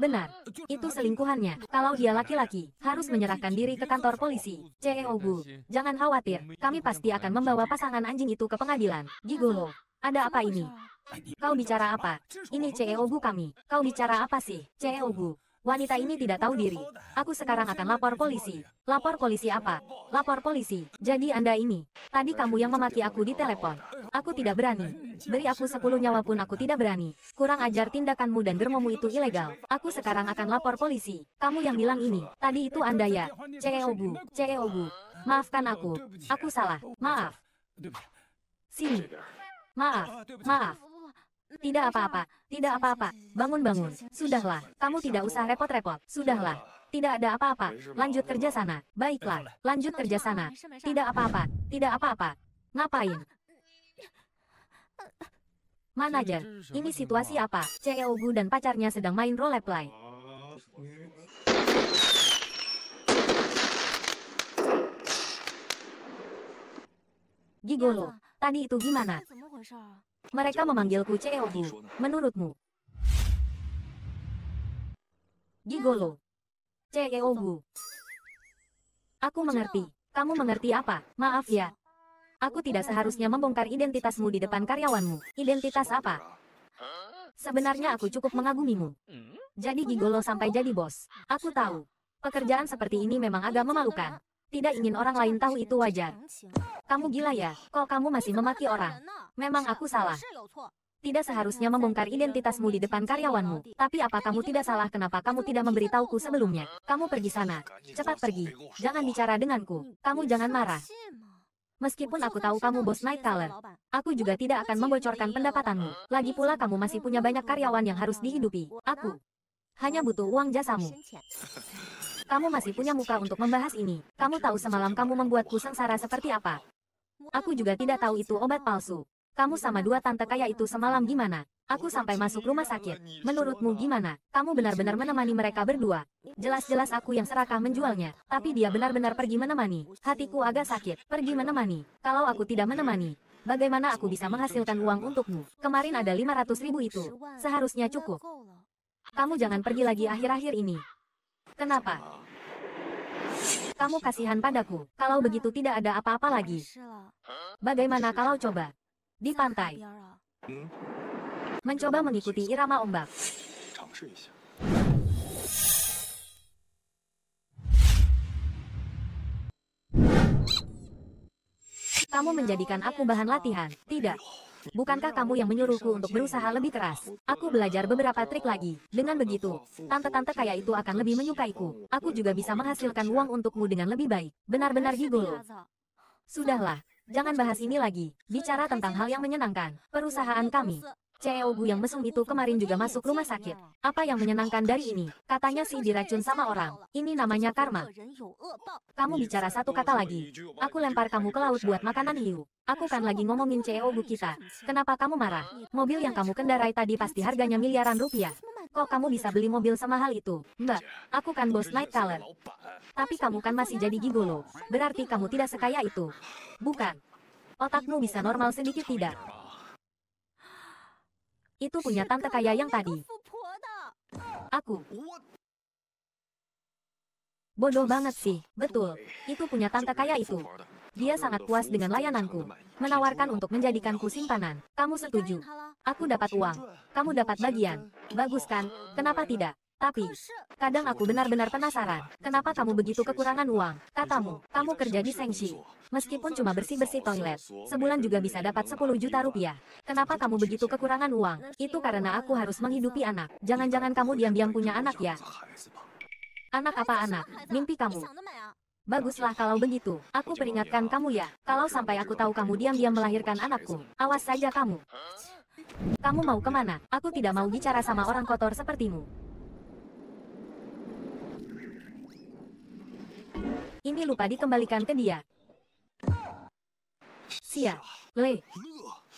Benar, itu selingkuhannya. Kalau dia laki-laki, harus menyerahkan diri ke kantor polisi. Ceogu, jangan khawatir, kami pasti akan membawa pasangan anjing itu ke pengadilan. Gigolo, ada apa ini? Kau bicara apa? Ini CEO bu kami. Kau bicara apa sih, CEO bu? Wanita ini tidak tahu diri. Aku sekarang akan lapor polisi. Lapor polisi apa? Lapor polisi. Jadi Anda ini. Tadi kamu yang memaki aku di telepon. Aku tidak berani. Beri aku 10 nyawa pun aku tidak berani. Kurang ajar tindakanmu dan dermomu itu ilegal. Aku sekarang akan lapor polisi. Kamu yang bilang ini. Tadi itu Anda ya. CEO bu, CEO bu. Maafkan aku. Aku salah. Maaf. Sini. Maaf. Maaf. Tidak apa-apa, tidak apa-apa. Bangun-bangun. Sudahlah, kamu tidak usah repot-repot. Sudahlah. Tidak ada apa-apa. Lanjut kerja sana. Baiklah, lanjut kerja sana. Tidak apa-apa, tidak apa-apa. Ngapain? Manajer, ini situasi apa? CEO Gu dan pacarnya sedang main role play. Gigolo, tadi itu gimana? Mereka memanggilku CEO Gu. Menurutmu? Gigolo. CEO Gu. Aku mengerti. Kamu mengerti apa? Maaf ya. Aku tidak seharusnya membongkar identitasmu di depan karyawanmu. Identitas apa? Sebenarnya aku cukup mengagumimu. Jadi gigolo sampai jadi bos. Aku tahu. Pekerjaan seperti ini memang agak memalukan. Tidak ingin orang lain tahu itu wajar. Kamu gila ya, kok kamu masih memaki orang. Memang aku salah. Tidak seharusnya membongkar identitasmu di depan karyawanmu. Tapi apa kamu tidak salah kenapa kamu tidak memberitahuku sebelumnya? Kamu pergi sana. Cepat pergi. Jangan bicara denganku. Kamu jangan marah. Meskipun aku tahu kamu bos night color, aku juga tidak akan membocorkan pendapatanmu. Lagi pula kamu masih punya banyak karyawan yang harus dihidupi. Aku hanya butuh uang jasamu. Kamu masih punya muka untuk membahas ini. Kamu tahu semalam kamu membuatku sengsara seperti apa? Aku juga tidak tahu itu obat palsu. Kamu sama dua tante kaya itu semalam gimana? Aku sampai masuk rumah sakit. Menurutmu gimana? Kamu benar-benar menemani mereka berdua. Jelas-jelas aku yang serakah menjualnya, tapi dia benar-benar pergi menemani. Hatiku agak sakit, pergi menemani. Kalau aku tidak menemani, bagaimana aku bisa menghasilkan uang untukmu? Kemarin ada 500 ribu itu. Seharusnya cukup. Kamu jangan pergi lagi akhir-akhir ini. Kenapa? Kamu kasihan padaku. Kalau begitu tidak ada apa-apa lagi. Bagaimana kalau coba? Di pantai. Mencoba mengikuti irama ombak. Kamu menjadikan aku bahan latihan. Tidak. Bukankah kamu yang menyuruhku untuk berusaha lebih keras? Aku belajar beberapa trik lagi. Dengan begitu, tante-tante kaya itu akan lebih menyukaiku. Aku juga bisa menghasilkan uang untukmu dengan lebih baik. Benar-benar gigolo. Sudahlah, jangan bahas ini lagi. Bicara tentang hal yang menyenangkan. Perusahaan kami. CEO Ceogu yang mesum itu kemarin juga masuk rumah sakit. Apa yang menyenangkan dari ini? Katanya sih diracun sama orang. Ini namanya karma. Kamu bicara satu kata lagi. Aku lempar kamu ke laut buat makanan hiu. Aku kan lagi ngomongin CEO Ceogu kita. Kenapa kamu marah? Mobil yang kamu kendarai tadi pasti harganya miliaran rupiah. Kok kamu bisa beli mobil semahal itu? Mbak, aku kan bos night color. Tapi kamu kan masih jadi gigolo. Berarti kamu tidak sekaya itu. Bukan. Otakmu bisa normal sedikit tidak? Itu punya tante kaya yang tadi. Aku. Bodoh banget sih, betul. Itu punya tante kaya itu. Dia sangat puas dengan layananku. Menawarkan untuk menjadikanku simpanan. Kamu setuju? Aku dapat uang. Kamu dapat bagian. Bagus kan? Kenapa tidak? Tapi, kadang aku benar-benar penasaran, kenapa kamu begitu kekurangan uang? Katamu, kamu kerja di sengsi. Meskipun cuma bersih-bersih toilet, sebulan juga bisa dapat 10 juta rupiah. Kenapa kamu begitu kekurangan uang? Itu karena aku harus menghidupi anak. Jangan-jangan kamu diam-diam punya anak ya? Anak apa anak? Mimpi kamu. Baguslah kalau begitu. Aku peringatkan kamu ya. Kalau sampai aku tahu kamu diam-diam melahirkan anakku, awas saja kamu. Kamu mau kemana? Aku tidak mau bicara sama orang kotor sepertimu. ini lupa dikembalikan ke dia. Sia. Le.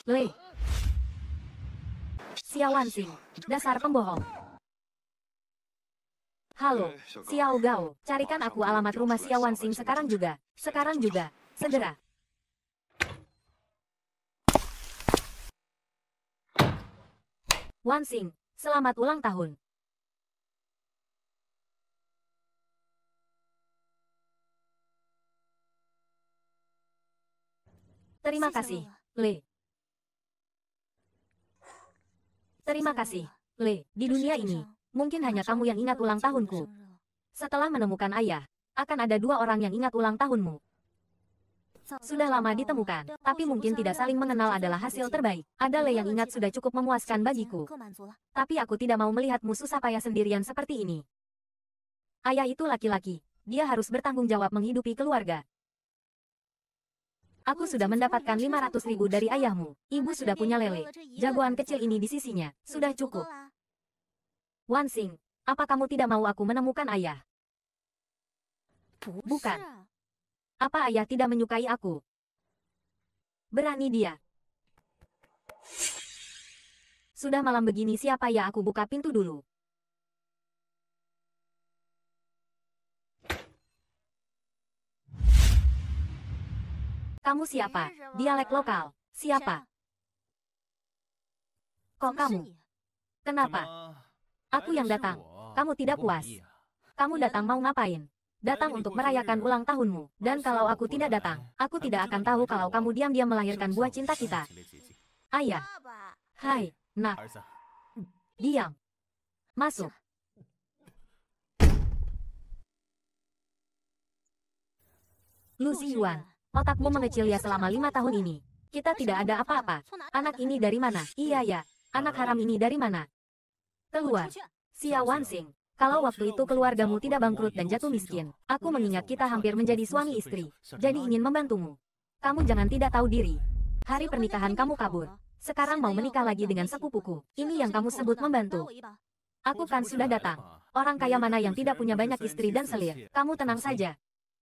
Le. Sia Wansing. Dasar pembohong. Halo, Xiao Gao, carikan aku alamat rumah Xiao Wansing sekarang juga. Sekarang juga, segera. Wansing, selamat ulang tahun. Terima kasih, Le. Terima kasih, Le. Di dunia ini, mungkin hanya kamu yang ingat ulang tahunku. Setelah menemukan ayah, akan ada dua orang yang ingat ulang tahunmu. Sudah lama ditemukan, tapi mungkin tidak saling mengenal adalah hasil terbaik. Ada Le yang ingat sudah cukup memuaskan bagiku. Tapi aku tidak mau melihatmu susah payah sendirian seperti ini. Ayah itu laki-laki. Dia harus bertanggung jawab menghidupi keluarga. Aku sudah mendapatkan 500 ribu dari ayahmu. Ibu sudah punya lele. Jagoan kecil ini di sisinya. Sudah cukup. Wansing, apa kamu tidak mau aku menemukan ayah? Bukan. Apa ayah tidak menyukai aku? Berani dia. Sudah malam begini siapa ya aku buka pintu dulu. Kamu siapa? Dialek lokal. Siapa? Kok kamu? Kenapa? Aku yang datang. Kamu tidak puas. Kamu datang mau ngapain? Datang untuk merayakan ulang tahunmu. Dan kalau aku tidak datang, aku tidak akan tahu kalau kamu diam-diam melahirkan buah cinta kita. Ayah. Hai, Nah. Diam. Masuk. Lucy Yuan. Otakmu mengecil ya selama lima tahun ini. Kita tidak ada apa-apa. Anak ini iya, ya. dari mana? Iya ya. Anak haram ini dari mana? Keluar. Xia Wansing. Kalau waktu itu keluargamu tidak bangkrut dan jatuh miskin, aku mengingat kita hampir menjadi suami istri, jadi ingin membantumu. Kamu jangan tidak tahu diri. Hari pernikahan kamu gitu, kabur. Sekarang mau menikah lagi gitu? dengan sepupuku. Ini yang kamu sebut gitu? membantu. Aku kan sudah datang. Orang kaya mana yang tidak punya banyak istri dan selir? Kamu tenang saja.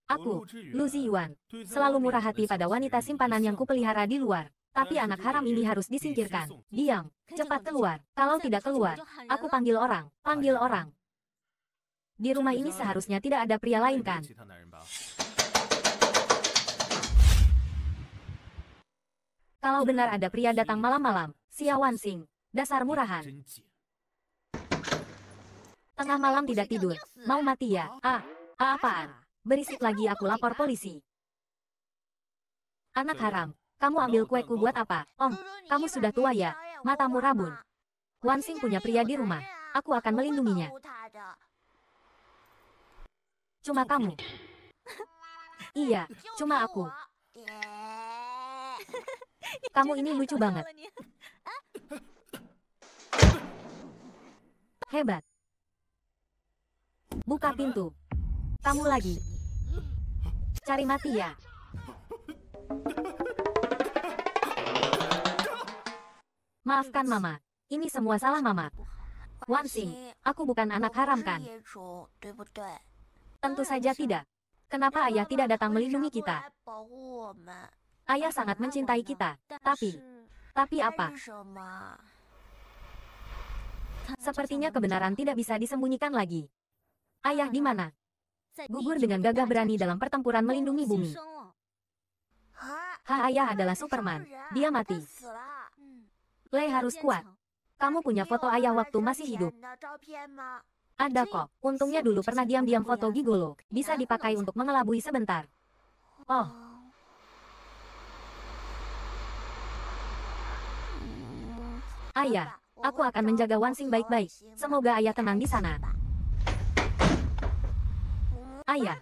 Aku, Lu Ziyuan, selalu murah hati pada wanita simpanan yang kupelihara di luar. Tapi anak haram ini harus disingkirkan. Diam, kan cepat keluar. Kalau tidak keluar, aku panggil orang, panggil orang. Di rumah ini seharusnya tidak ada pria lain kan? Kalau benar ada pria datang malam-malam, Siawan Sing, dasar murahan. Tengah malam tidak tidur, mau mati ya? Ah, ah apaan? Berisik lagi aku lapor polisi. Anak iya. haram, kamu ambil kueku buat apa? Om, kamu iya, sudah tua ya, iya, matamu rabun. Wansing punya pria di rumah, aku akan melindunginya. [LAUGHS] Cuma kamu. Iya, cuma aku. [LAUGHS] [LAUGHS] Kamu ini lucu banget. Hebat. Buka pintu. Kamu lagi. Cari mati ya. Maafkan Mama. Ini semua salah Mama. Wansing, aku bukan anak haram kan? Tentu saja tidak. Kenapa ayah tidak datang melindungi kita? Ayah sangat mencintai kita, tapi... Tapi apa? Sepertinya kebenaran tidak bisa disembunyikan lagi. Ayah di mana? gugur dengan gagah berani dalam pertempuran melindungi bumi. Ha ayah adalah Superman. Dia mati. Hmm. Lei harus kuat. Kamu punya foto ayah waktu masih hidup. Ada kok. Untungnya dulu pernah diam-diam foto ya? gigolo. Bisa dipakai untuk mengelabui sebentar. Oh. oh. Hmm. Ayah, aku oh, akan menjaga Wansing baik-baik. Semoga ayah tenang di sana. Ayah.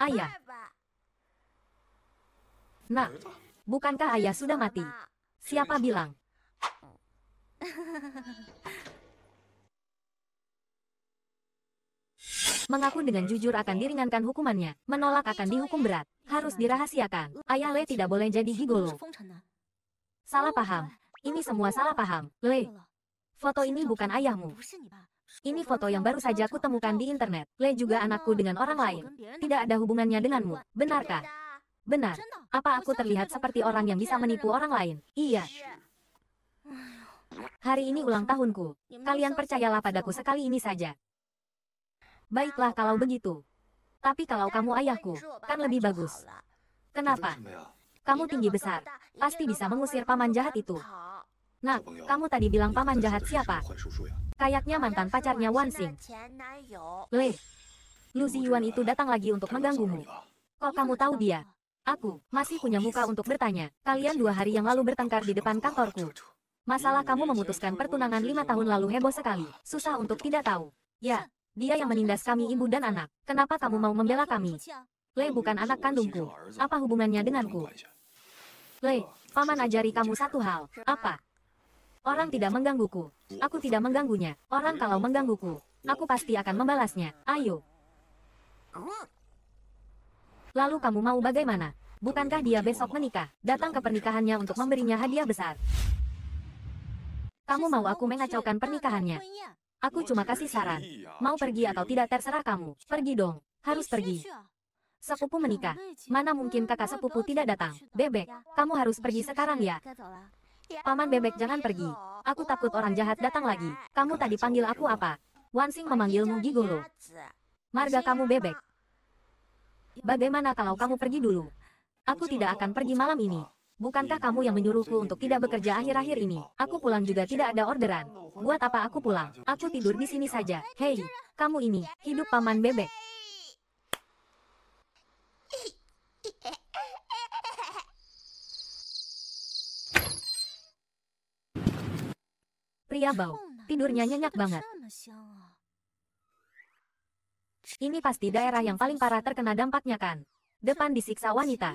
Ayah. Nah, bukankah ayah sudah mati? Siapa bilang? Mengaku dengan jujur akan diringankan hukumannya, menolak akan dihukum berat, harus dirahasiakan. Ayah Le tidak boleh jadi gigolo. Salah paham. Ini semua salah paham, Le. Foto ini bukan ayahmu. Ini foto yang baru saja kutemukan di internet. Le juga anakku dengan orang lain. Tidak ada hubungannya denganmu, benarkah? Benar. Apa aku terlihat seperti orang yang bisa menipu orang lain? Iya. Hari ini ulang tahunku. Kalian percayalah padaku sekali ini saja. Baiklah kalau begitu. Tapi kalau kamu ayahku, kan lebih bagus. Kenapa? Kamu tinggi besar, pasti bisa mengusir paman jahat itu. Nak, kamu tadi bilang paman jahat siapa? Kayaknya mantan pacarnya Wan Xing. Leh, Lu Ziyuan itu datang lagi untuk mengganggumu. Ya. Kok kamu tahu dia? Aku, masih punya muka untuk bertanya. Kalian dua hari yang lalu bertengkar di depan kantorku. Masalah kamu memutuskan pertunangan lima tahun lalu heboh sekali. Susah untuk tidak tahu. Ya, dia yang menindas kami ibu dan anak. Kenapa kamu mau membela kami? Le bukan anak kandungku. Apa hubungannya denganku? Le, paman ajari kamu satu hal. Apa? Orang tidak menggangguku. Aku tidak mengganggunya. Orang kalau menggangguku, aku pasti akan membalasnya. Ayo. Lalu kamu mau bagaimana? Bukankah dia besok menikah? Datang ke pernikahannya untuk memberinya hadiah besar. Kamu mau aku mengacaukan pernikahannya? Aku cuma kasih saran. Mau pergi atau tidak terserah kamu. Pergi dong. Harus pergi sepupu menikah. Mana mungkin kakak sepupu tidak datang? Bebek, kamu harus pergi sekarang ya. Ya, paman bebek jangan pergi. Aku takut orang jahat datang lagi. Kamu tadi panggil aku apa? Wansing memanggilmu Gigolo. Marga kamu bebek. Bagaimana kalau kamu pergi dulu? Aku tidak akan pergi malam ini. Bukankah kamu yang menyuruhku untuk tidak bekerja akhir-akhir ini? Aku pulang juga tidak ada orderan. Buat apa aku pulang? Aku tidur di sini saja. Hei, kamu ini, hidup paman bebek. Bau, tidurnya nyenyak banget. Ini pasti daerah yang paling parah terkena dampaknya kan? Depan disiksa wanita.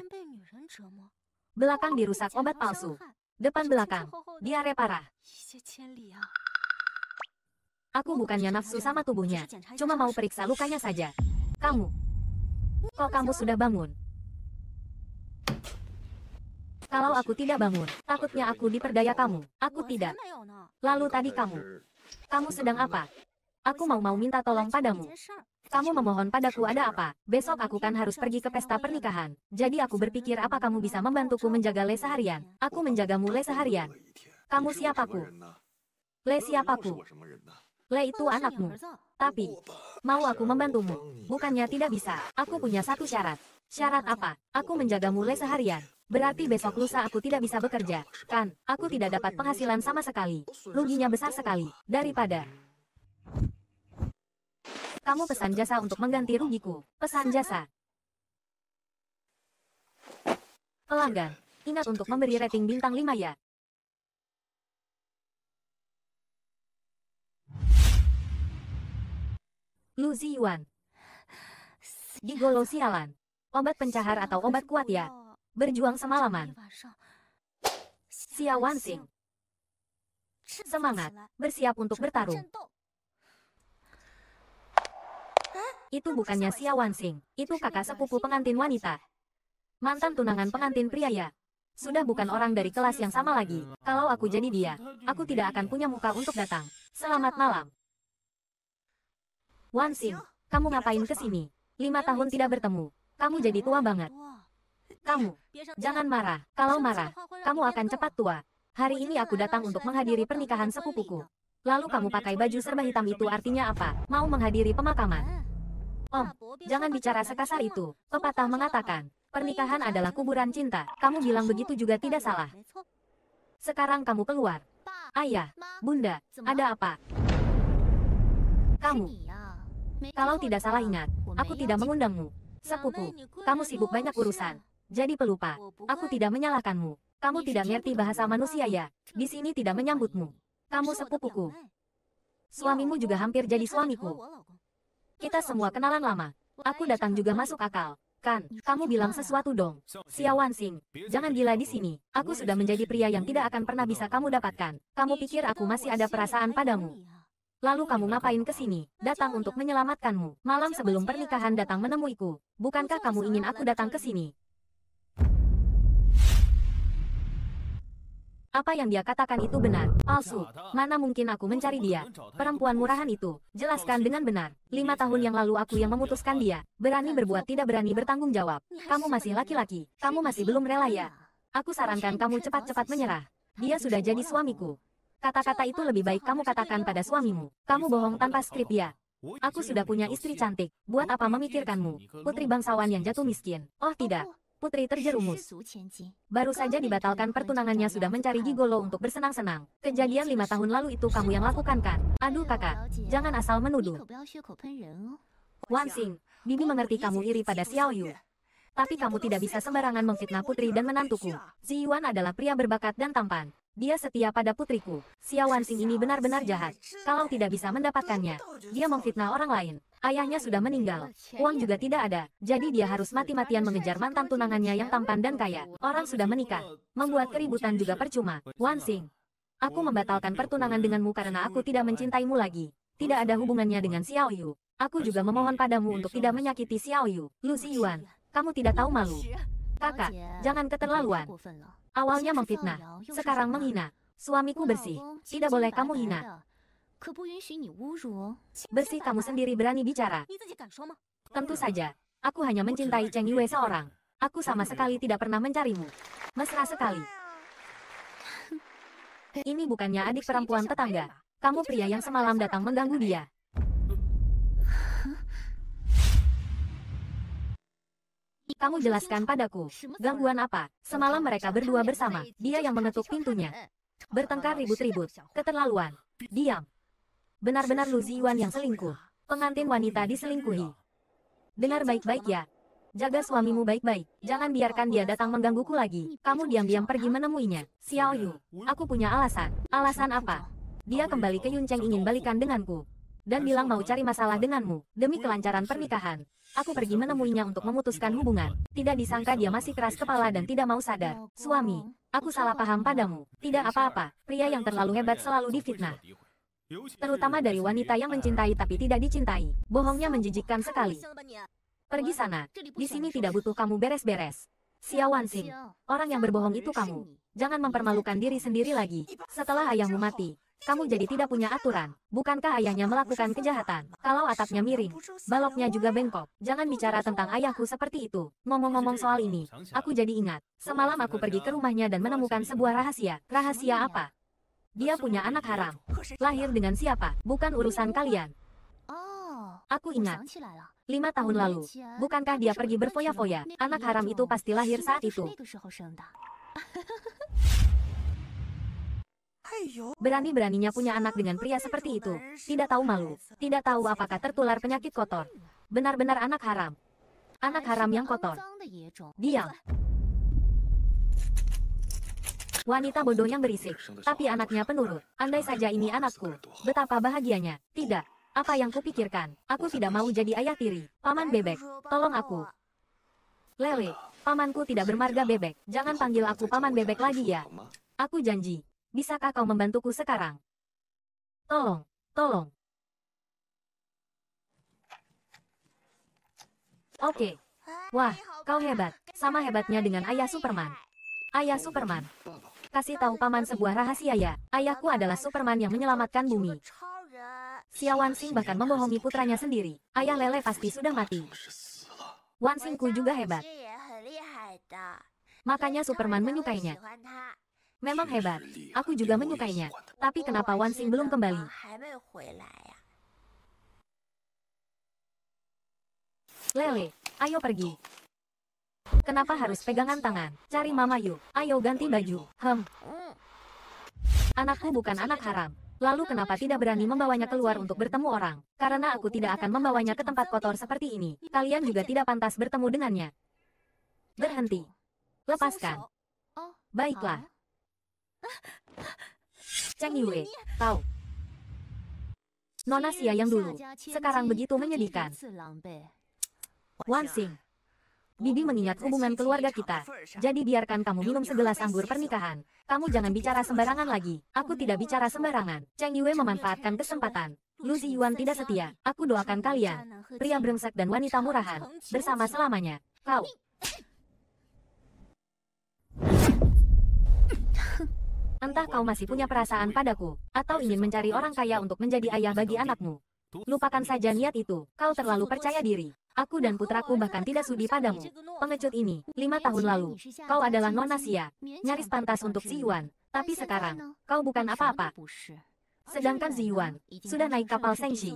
Belakang dirusak obat palsu. Depan belakang, diare parah. Aku bukannya nafsu sama tubuhnya, cuma mau periksa lukanya saja. Kamu, kok kamu sudah bangun? Kalau aku tidak bangun, takutnya aku diperdaya kamu. Aku tidak. Lalu tadi kamu. Kamu sedang apa? Aku mau-mau minta tolong padamu. Kamu memohon padaku ada apa? Besok aku kan harus pergi ke pesta pernikahan. Jadi aku berpikir apa kamu bisa membantuku menjaga Le seharian? Aku menjagamu Le seharian. Kamu siapaku? Le siapaku? Le itu anakmu. Tapi, mau aku membantumu? Bukannya tidak bisa. Aku punya satu syarat. Syarat apa? Aku menjaga mulai seharian. Berarti besok lusa aku tidak bisa bekerja. Kan, aku tidak dapat penghasilan sama sekali. Ruginya besar sekali. Daripada kamu pesan jasa untuk mengganti rugiku. Pesan jasa. Pelanggan, ingat untuk memberi rating bintang 5 ya. Lu Yuan, Gigolo sialan. Obat pencahar atau obat kuat ya. Berjuang semalaman. Xia Wansing. Semangat, bersiap untuk bertarung. Itu bukannya Xia Wansing, itu kakak sepupu pengantin wanita. Mantan tunangan pengantin pria ya. Sudah bukan orang dari kelas yang sama lagi. Kalau aku jadi dia, aku tidak akan punya muka untuk datang. Selamat malam. Wansin, kamu ngapain kesini? Lima tahun tidak bertemu. Kamu jadi tua banget. Kamu, jangan marah. Kalau marah, kamu akan cepat tua. Hari ini aku datang untuk menghadiri pernikahan sepupuku. Lalu kamu pakai baju serba hitam itu artinya apa? Mau menghadiri pemakaman? Om, jangan bicara sekasar itu. Pepatah mengatakan, pernikahan adalah kuburan cinta. Kamu bilang begitu juga tidak salah. Sekarang kamu keluar. Ayah, bunda, ada apa? Kamu, kalau tidak salah ingat, aku tidak mengundangmu. Sepupu, kamu sibuk banyak urusan. Jadi pelupa, aku tidak menyalahkanmu. Kamu tidak ngerti bahasa manusia ya, di sini tidak menyambutmu. Kamu sepupuku. Suamimu juga hampir jadi suamiku. Kita semua kenalan lama. Aku datang juga masuk akal. Kan, kamu bilang sesuatu dong. Siawan Sing, jangan gila di sini. Aku sudah menjadi pria yang tidak akan pernah bisa kamu dapatkan. Kamu pikir aku masih ada perasaan padamu. Lalu kamu ngapain ke sini? Datang untuk menyelamatkanmu. Malam sebelum pernikahan datang menemuiku. Bukankah kamu ingin aku datang ke sini? Apa yang dia katakan itu benar. Palsu. Mana mungkin aku mencari dia? Perempuan murahan itu. Jelaskan dengan benar. Lima tahun yang lalu aku yang memutuskan dia. Berani berbuat tidak berani bertanggung jawab. Kamu masih laki-laki. Kamu masih belum rela ya? Aku sarankan kamu cepat-cepat menyerah. Dia sudah jadi suamiku. Kata-kata itu lebih baik kamu katakan pada suamimu. Kamu bohong tanpa skrip ya. Aku sudah punya istri cantik, buat apa memikirkanmu, putri bangsawan yang jatuh miskin. Oh tidak, putri terjerumus. Baru saja dibatalkan pertunangannya sudah mencari gigolo untuk bersenang-senang. Kejadian lima tahun lalu itu kamu yang lakukan kan? Aduh kakak, jangan asal menuduh. Wan Sing, Bibi mengerti kamu iri pada Xiao Yu. Tapi kamu tidak bisa sembarangan memfitnah putri dan menantuku. Zi Yuan adalah pria berbakat dan tampan. Dia setia pada putriku. Xiawan Sing ini benar-benar jahat. Kalau tidak bisa mendapatkannya, dia memfitnah orang lain. Ayahnya sudah meninggal. Uang juga tidak ada. Jadi dia harus mati-matian mengejar mantan tunangannya yang tampan dan kaya. Orang sudah menikah. Membuat keributan juga percuma. Wan Sing, Aku membatalkan pertunangan denganmu karena aku tidak mencintaimu lagi. Tidak ada hubungannya dengan Xiao Yu. Aku juga memohon padamu untuk tidak menyakiti Xiao Yu. Lu Yuan, kamu tidak tahu malu. Kakak, jangan keterlaluan. Awalnya memfitnah, sekarang menghina. Suamiku bersih, tidak boleh kamu hina. Bersih kamu sendiri berani bicara. Tentu saja, aku hanya mencintai Cheng Yue seorang. Aku sama sekali tidak pernah mencarimu. Mesra sekali. [LAUGHS] Ini bukannya adik perempuan tetangga. Ya, kamu pria yang semalam ya, datang mengganggu ya? dia. Kamu jelaskan padaku. Gangguan apa? Semalam mereka berdua bersama. Dia yang mengetuk pintunya. Bertengkar ribut-ribut. Keterlaluan. Diam. Benar-benar Lu Ziyuan yang selingkuh. Pengantin wanita diselingkuhi. Dengar baik-baik ya. Jaga suamimu baik-baik. Jangan biarkan dia datang menggangguku lagi. Kamu diam-diam pergi menemuinya. Xiao Yu. Aku punya alasan. Alasan apa? Dia kembali ke Yun Cheng ingin balikan denganku dan bilang mau cari masalah denganmu, demi kelancaran pernikahan. Aku pergi menemuinya untuk memutuskan hubungan. Tidak disangka dia masih keras kepala dan tidak mau sadar. Suami, aku salah paham padamu. Tidak apa-apa, pria yang terlalu hebat selalu difitnah. Terutama dari wanita yang mencintai tapi tidak dicintai. Bohongnya menjijikkan sekali. Pergi sana. Di sini tidak butuh kamu beres-beres. Xiawan Sing, orang yang berbohong itu kamu. Jangan mempermalukan diri sendiri lagi. Setelah ayahmu mati, kamu jadi tidak punya aturan. Bukankah ayahnya melakukan kejahatan? Kalau atapnya miring, baloknya juga bengkok. Jangan bicara tentang ayahku seperti itu. Ngomong-ngomong soal ini, aku jadi ingat. Semalam aku pergi ke rumahnya dan menemukan sebuah rahasia. Rahasia apa? Dia punya anak haram. Lahir dengan siapa? Bukan urusan kalian. Aku ingat. Lima tahun lalu, bukankah dia pergi berfoya-foya? Anak haram itu pasti lahir saat itu. Berani-beraninya punya anak dengan pria seperti itu. Tidak tahu malu. Tidak tahu apakah tertular penyakit kotor. Benar-benar anak haram. Anak haram yang kotor. Diam. Wanita bodoh yang berisik. Tapi anaknya penurut. Andai saja ini anakku. Betapa bahagianya. Tidak. Apa yang kupikirkan? Aku tidak mau jadi ayah tiri. Paman bebek. Tolong aku. Lele. Pamanku tidak bermarga bebek. Jangan panggil aku paman bebek lagi ya. Aku janji, bisakah kau membantuku sekarang? Tolong, tolong. Oke. Okay. Wah, kau hebat. Sama hebatnya dengan ayah Superman. Ayah Superman. Kasih tahu paman sebuah rahasia ya. Ayahku adalah Superman yang menyelamatkan bumi. Xiawan Sing bahkan membohongi putranya sendiri. Ayah Lele pasti sudah mati. Wan Singku juga hebat. Makanya Superman menyukainya. Memang hebat. Aku juga menyukainya. Tapi kenapa Wansing belum kembali? Ya. Lele, ayo pergi. Kenapa harus pegangan tangan? Cari mama yuk. Ayo ganti baju. Hem. Hmm. Anakku bukan anak haram. Lalu kenapa tidak berani membawanya keluar untuk bertemu orang? Karena aku tidak akan membawanya ke tempat kotor seperti ini. Kalian juga tidak pantas bertemu dengannya. Berhenti. Lepaskan. Oh. Baiklah. Ah. Cheng Yue, tahu. Nona Xia yang dulu, sekarang begitu menyedihkan. Wan Xing, Bibi mengingat hubungan keluarga kita. Jadi biarkan kamu minum segelas anggur pernikahan. Kamu jangan bicara sembarangan lagi. Aku tidak bicara sembarangan. Cheng Yue memanfaatkan kesempatan. Lu Yuan tidak setia. Aku doakan kalian. Pria brengsek dan wanita murahan. Bersama selamanya. Kau. Entah kau masih punya perasaan padaku, atau ingin mencari orang kaya untuk menjadi ayah bagi anakmu. Lupakan saja niat itu, kau terlalu percaya diri. Aku dan putraku bahkan tidak sudi padamu. Pengecut ini, lima tahun lalu, kau adalah nona Sia, nyaris pantas untuk Si Yuan, tapi sekarang, kau bukan apa-apa. Sedangkan Zi Yuan, sudah naik kapal Sengxi.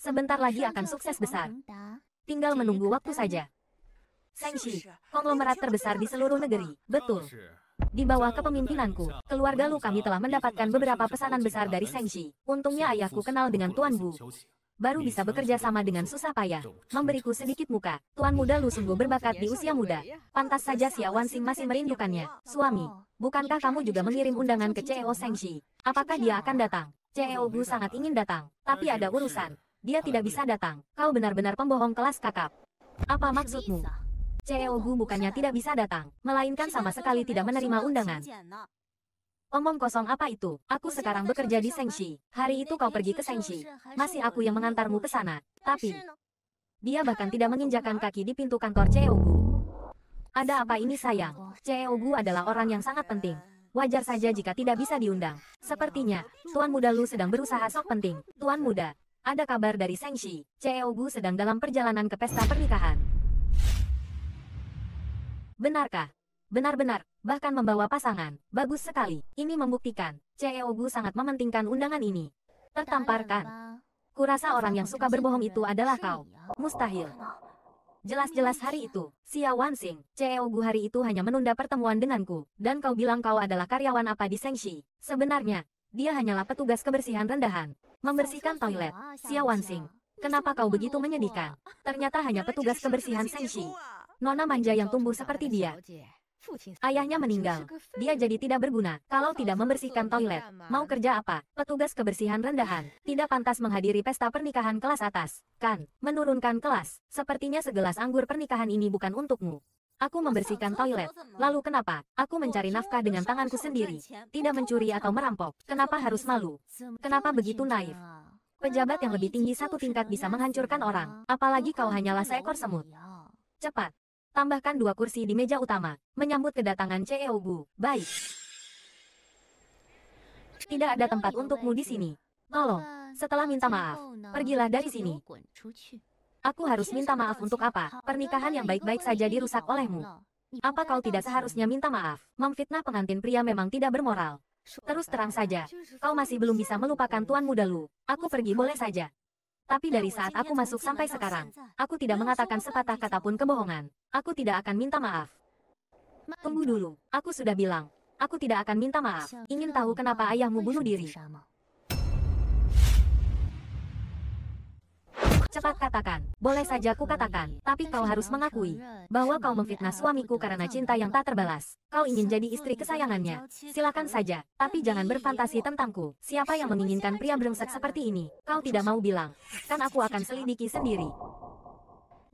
Sebentar lagi akan sukses besar. Tinggal menunggu waktu saja. Sengxi, konglomerat terbesar di seluruh negeri, betul. Di bawah kepemimpinanku, keluarga Lu kami telah mendapatkan beberapa pesanan besar dari Sengshi. Untungnya ayahku kenal dengan Tuan Wu. Baru bisa bekerja sama dengan susah payah. Memberiku sedikit muka. Tuan muda Lu sungguh berbakat di usia muda. Pantas saja Xiawan Sing masih merindukannya. Suami, bukankah kamu juga mengirim undangan ke CEO Sengshi? Apakah dia akan datang? CEO Bu sangat ingin datang, tapi ada urusan. Dia tidak bisa datang. Kau benar-benar pembohong kelas kakap. Apa maksudmu? CEO Gu bukannya tidak bisa datang, melainkan sama sekali tidak menerima undangan. Omong kosong apa itu? Aku sekarang bekerja di Sengxi. Hari itu kau pergi ke Sengxi. Masih aku yang mengantarmu ke sana. Tapi, dia bahkan tidak menginjakan kaki di pintu kantor CEO Gu. Ada apa ini sayang? CEO Gu adalah orang yang sangat penting. Wajar saja jika tidak bisa diundang. Sepertinya, Tuan Muda Lu sedang berusaha sok penting. Tuan Muda, ada kabar dari Sengxi. CEO Gu sedang dalam perjalanan ke pesta pernikahan. Benarkah? Benar-benar, bahkan membawa pasangan. Bagus sekali. Ini membuktikan, CEO Gu sangat mementingkan undangan ini. Tertamparkan. Kurasa orang yang suka berbohong itu adalah kau. Mustahil. Jelas-jelas hari itu, Xia Wansing, CEO Gu hari itu hanya menunda pertemuan denganku, dan kau bilang kau adalah karyawan apa di Sengshi. Sebenarnya, dia hanyalah petugas kebersihan rendahan. Membersihkan toilet, Xia Wansing. Kenapa kau begitu menyedihkan? Ternyata hanya petugas kebersihan Sengshi nona manja yang tumbuh seperti dia. Ayahnya meninggal. Dia jadi tidak berguna. Kalau tidak membersihkan toilet, mau kerja apa? Petugas kebersihan rendahan. Tidak pantas menghadiri pesta pernikahan kelas atas. Kan, menurunkan kelas. Sepertinya segelas anggur pernikahan ini bukan untukmu. Aku membersihkan toilet. Lalu kenapa? Aku mencari nafkah dengan tanganku sendiri. Tidak mencuri atau merampok. Kenapa harus malu? Kenapa begitu naif? Pejabat yang lebih tinggi satu tingkat bisa menghancurkan orang. Apalagi kau hanyalah seekor semut. Cepat, Tambahkan dua kursi di meja utama, menyambut kedatangan CEO Gu. Baik. Tidak ada tempat untukmu di sini. Tolong, setelah minta maaf, pergilah dari sini. Aku harus minta maaf untuk apa? Pernikahan yang baik-baik saja dirusak olehmu. Apa kau tidak seharusnya minta maaf? Memfitnah pengantin pria memang tidak bermoral. Terus terang saja, kau masih belum bisa melupakan tuan muda Lu. Aku pergi boleh saja. Tapi dari saat aku masuk sampai sekarang, aku tidak mengatakan sepatah kata pun kebohongan. Aku tidak akan minta maaf. Tunggu dulu, aku sudah bilang. Aku tidak akan minta maaf. Ingin tahu kenapa ayahmu bunuh diri? Cepat katakan. Boleh saja ku katakan, tapi kau harus mengakui bahwa kau memfitnah suamiku karena cinta yang tak terbalas. Kau ingin jadi istri kesayangannya. Silakan saja, tapi jangan berfantasi tentangku. Siapa yang menginginkan pria brengsek seperti ini? Kau tidak mau bilang. Kan aku akan selidiki sendiri.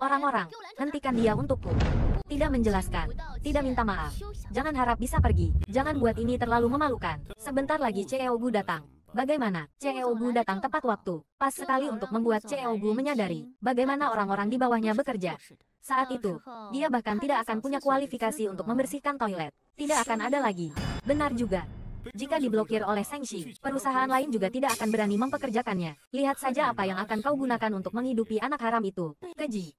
Orang-orang, hentikan dia untukku. Tidak menjelaskan. Tidak minta maaf. Jangan harap bisa pergi. Jangan buat ini terlalu memalukan. Sebentar lagi CEO Gu datang. Bagaimana CEO Gu datang tepat waktu, pas sekali untuk membuat CEO Gu menyadari bagaimana orang-orang di bawahnya bekerja. Saat itu, dia bahkan tidak akan punya kualifikasi untuk membersihkan toilet. Tidak akan ada lagi. Benar juga. Jika diblokir oleh Sengshi, perusahaan lain juga tidak akan berani mempekerjakannya. Lihat saja apa yang akan kau gunakan untuk menghidupi anak haram itu. Keji.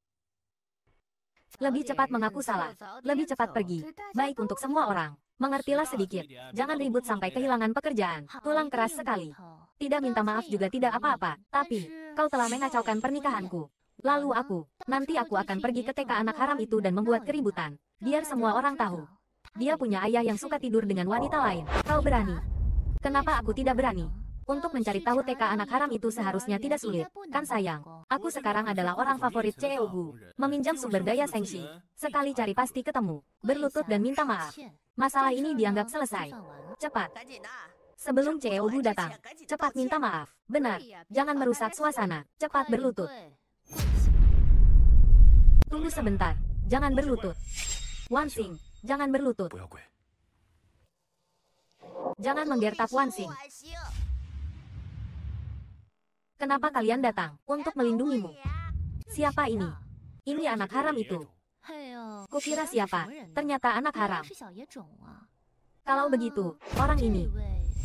Lebih cepat mengaku salah. Lebih cepat pergi. Baik untuk semua orang. Mengertilah sedikit, jangan ribut sampai kehilangan pekerjaan, tulang keras sekali. Tidak minta maaf juga tidak apa-apa, tapi, kau telah mengacaukan pernikahanku. Lalu aku, nanti aku akan pergi ke TK anak haram itu dan membuat keributan, biar semua orang tahu. Dia punya ayah yang suka tidur dengan wanita lain, kau berani. Kenapa aku tidak berani? Untuk mencari tahu TK anak haram itu seharusnya tidak sulit, kan sayang. Aku sekarang adalah orang favorit CEO Ceogu. Meminjam sumber daya Sengsi. Sekali cari pasti ketemu. Berlutut dan minta maaf. Masalah ini dianggap selesai. Cepat. Sebelum CEO Ceogu datang, cepat minta maaf. Benar, jangan merusak suasana. Cepat berlutut. Tunggu sebentar, jangan berlutut. Wansing, jangan berlutut. Jangan menggertak Wansing. Kenapa kalian datang? Untuk melindungimu. Siapa ini? Ini anak haram itu. Kukira siapa? Ternyata anak haram. Kalau begitu, orang ini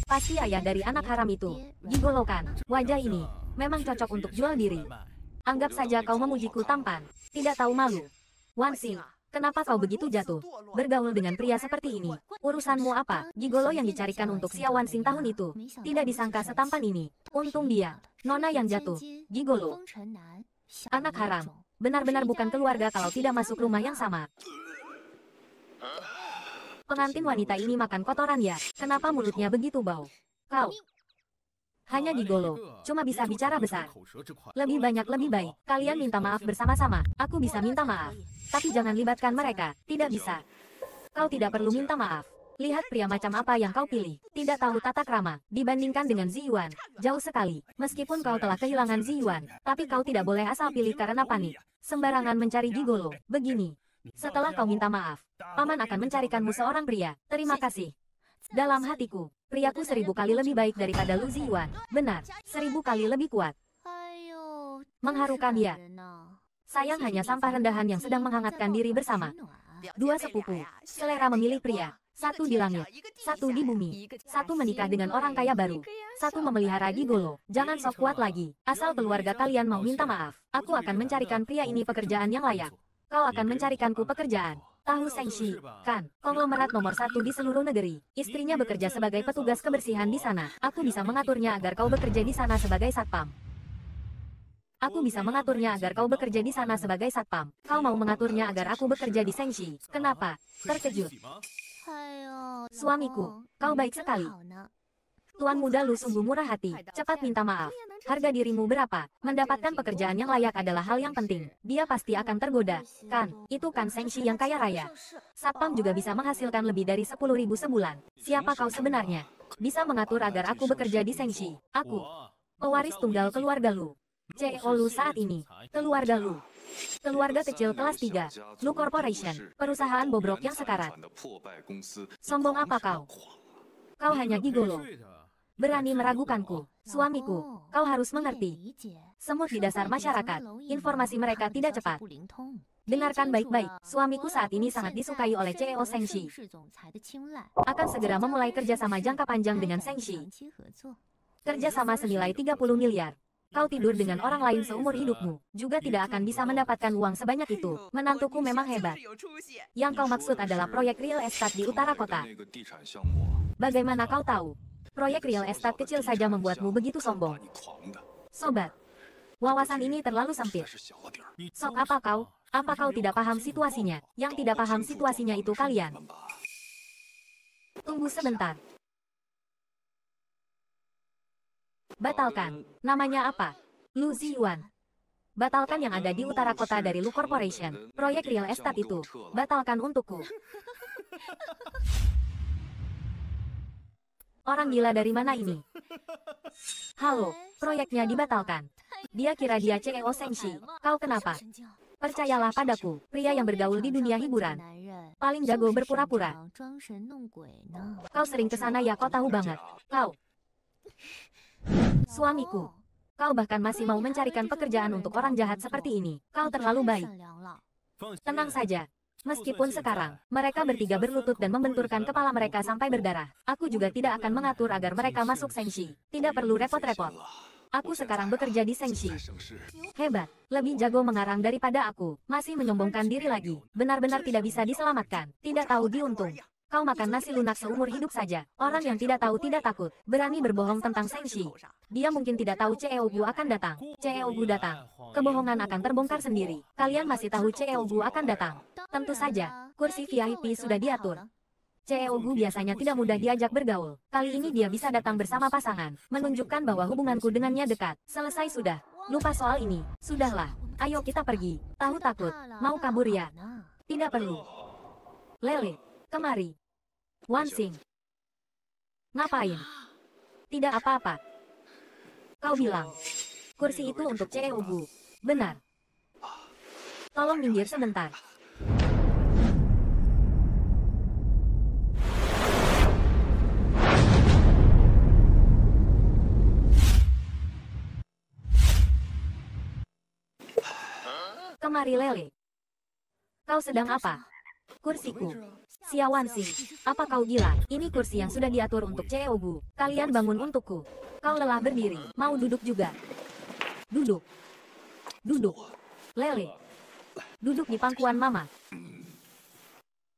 pasti ayah dari anak haram itu. Digolokan. wajah ini memang cocok untuk jual diri. Anggap saja kau memujiku tampan, tidak tahu malu. Wan Xing, Kenapa kau begitu jatuh? Bergaul dengan pria seperti ini. Urusanmu apa? Gigolo yang dicarikan untuk Siawan Sing tahun itu. Tidak disangka setampan ini. Untung dia. Nona yang jatuh. Gigolo. Anak haram. Benar-benar bukan keluarga kalau tidak masuk rumah yang sama. Pengantin wanita ini makan kotoran ya? Kenapa mulutnya begitu bau? Kau, hanya Golo. Cuma bisa bicara besar. Lebih banyak lebih baik. Kalian minta maaf bersama-sama. Aku bisa minta maaf. Tapi jangan libatkan mereka. Tidak bisa. Kau tidak perlu minta maaf. Lihat pria macam apa yang kau pilih. Tidak tahu tata krama. Dibandingkan dengan Ziyuan. Jauh sekali. Meskipun kau telah kehilangan Ziyuan. Tapi kau tidak boleh asal pilih karena panik. Sembarangan mencari gigolo. Begini. Setelah kau minta maaf. Paman akan mencarikanmu seorang pria. Terima kasih. Dalam hatiku, priaku seribu kali lebih baik daripada Lu Ziyuan. Benar, seribu kali lebih kuat. Mengharukan ya. Sayang hanya sampah rendahan yang sedang menghangatkan diri bersama. Dua sepupu, selera memilih pria, satu di langit, satu di bumi, satu menikah dengan orang kaya baru, satu memelihara gigolo. Jangan sok kuat lagi, asal keluarga kalian mau minta maaf, aku akan mencarikan pria ini pekerjaan yang layak. Kau akan mencarikanku pekerjaan. Tahu Sengshi, kan, konglomerat nomor satu di seluruh negeri. Istrinya bekerja sebagai petugas kebersihan di sana. Aku bisa mengaturnya agar kau bekerja di sana sebagai satpam. Aku bisa mengaturnya agar kau bekerja di sana sebagai satpam. Kau mau mengaturnya agar aku bekerja di Sengshi. Kenapa? Terkejut. Suamiku, kau baik sekali. Tuan muda lu sungguh murah hati, cepat minta maaf. Harga dirimu berapa? Mendapatkan pekerjaan yang layak adalah hal yang penting. Dia pasti akan tergoda. Kan, itu kan sengsi yang kaya raya. Satpam juga bisa menghasilkan lebih dari 10 ribu sebulan. Siapa kau sebenarnya? Bisa mengatur agar aku bekerja di sengsi? Aku, pewaris tunggal keluarga lu. CEO lu saat ini, keluarga lu. Keluarga kecil kelas 3, Lu Corporation, perusahaan bobrok yang sekarat. Sombong apa kau? Kau hanya gigolo berani meragukanku. Suamiku, kau harus mengerti. Semut di dasar masyarakat, informasi mereka tidak cepat. Dengarkan baik-baik, suamiku saat ini sangat disukai oleh CEO Shengshi. Akan segera memulai kerjasama jangka panjang dengan Kerja Kerjasama senilai 30 miliar. Kau tidur dengan orang lain seumur hidupmu, juga tidak akan bisa mendapatkan uang sebanyak itu. Menantuku memang hebat. Yang kau maksud adalah proyek real estate di utara kota. Bagaimana kau tahu? proyek real estate kecil saja membuatmu begitu sombong. Sobat, wawasan ini terlalu sempit. Sok apa kau? Apa kau tidak paham situasinya? Yang tidak paham situasinya itu kalian. Tunggu sebentar. Batalkan. Namanya apa? Lu Ziyuan. Batalkan yang ada di utara kota dari Lu Corporation. Proyek real estate itu. Batalkan untukku. Orang gila dari mana ini? Halo, proyeknya dibatalkan. Dia kira dia CEO Sengshi. Kau kenapa? Percayalah padaku, pria yang bergaul di dunia hiburan. Paling jago berpura-pura. Kau sering kesana ya kau tahu banget. Kau. Suamiku. Kau bahkan masih mau mencarikan pekerjaan untuk orang jahat seperti ini. Kau terlalu baik. Tenang saja, Meskipun sekarang, mereka bertiga berlutut dan membenturkan kepala mereka sampai berdarah. Aku juga tidak akan mengatur agar mereka masuk Sengshi. Tidak perlu repot-repot. Aku sekarang bekerja di Sengshi. Hebat, lebih jago mengarang daripada aku. Masih menyombongkan diri lagi. Benar-benar tidak bisa diselamatkan. Tidak tahu diuntung. Kau makan nasi lunak seumur hidup saja. Orang yang tidak tahu tidak takut, berani berbohong tentang Senshi. Dia mungkin tidak tahu CEO Gu akan datang. CEO Gu datang. Kebohongan akan terbongkar sendiri. Kalian masih tahu CEO Gu akan datang. Tentu iya, saja, iya. kursi iya, VIP sudah diatur. CEO Gu biasanya tidak mudah diajak bergaul. Kali ini dia bisa datang bersama pasangan, menunjukkan bahwa hubunganku dengannya dekat. Selesai sudah. Lupa soal ini. Sudahlah. Ayo kita pergi. Tahu takut. Mau kabur ya? Tidak perlu. Lele, kemari. Wansing. Ngapain? Tidak apa-apa. Kau bilang. Kursi itu untuk CEO Gu. Benar. Tolong minggir sebentar. Kemari Lele. Kau sedang apa? Kursiku. Siawansi, apa kau gila? Ini kursi yang sudah diatur untuk Ceogu. Kalian bangun untukku. Kau lelah berdiri, mau duduk juga. Duduk. Duduk. Lele. Duduk di pangkuan mama.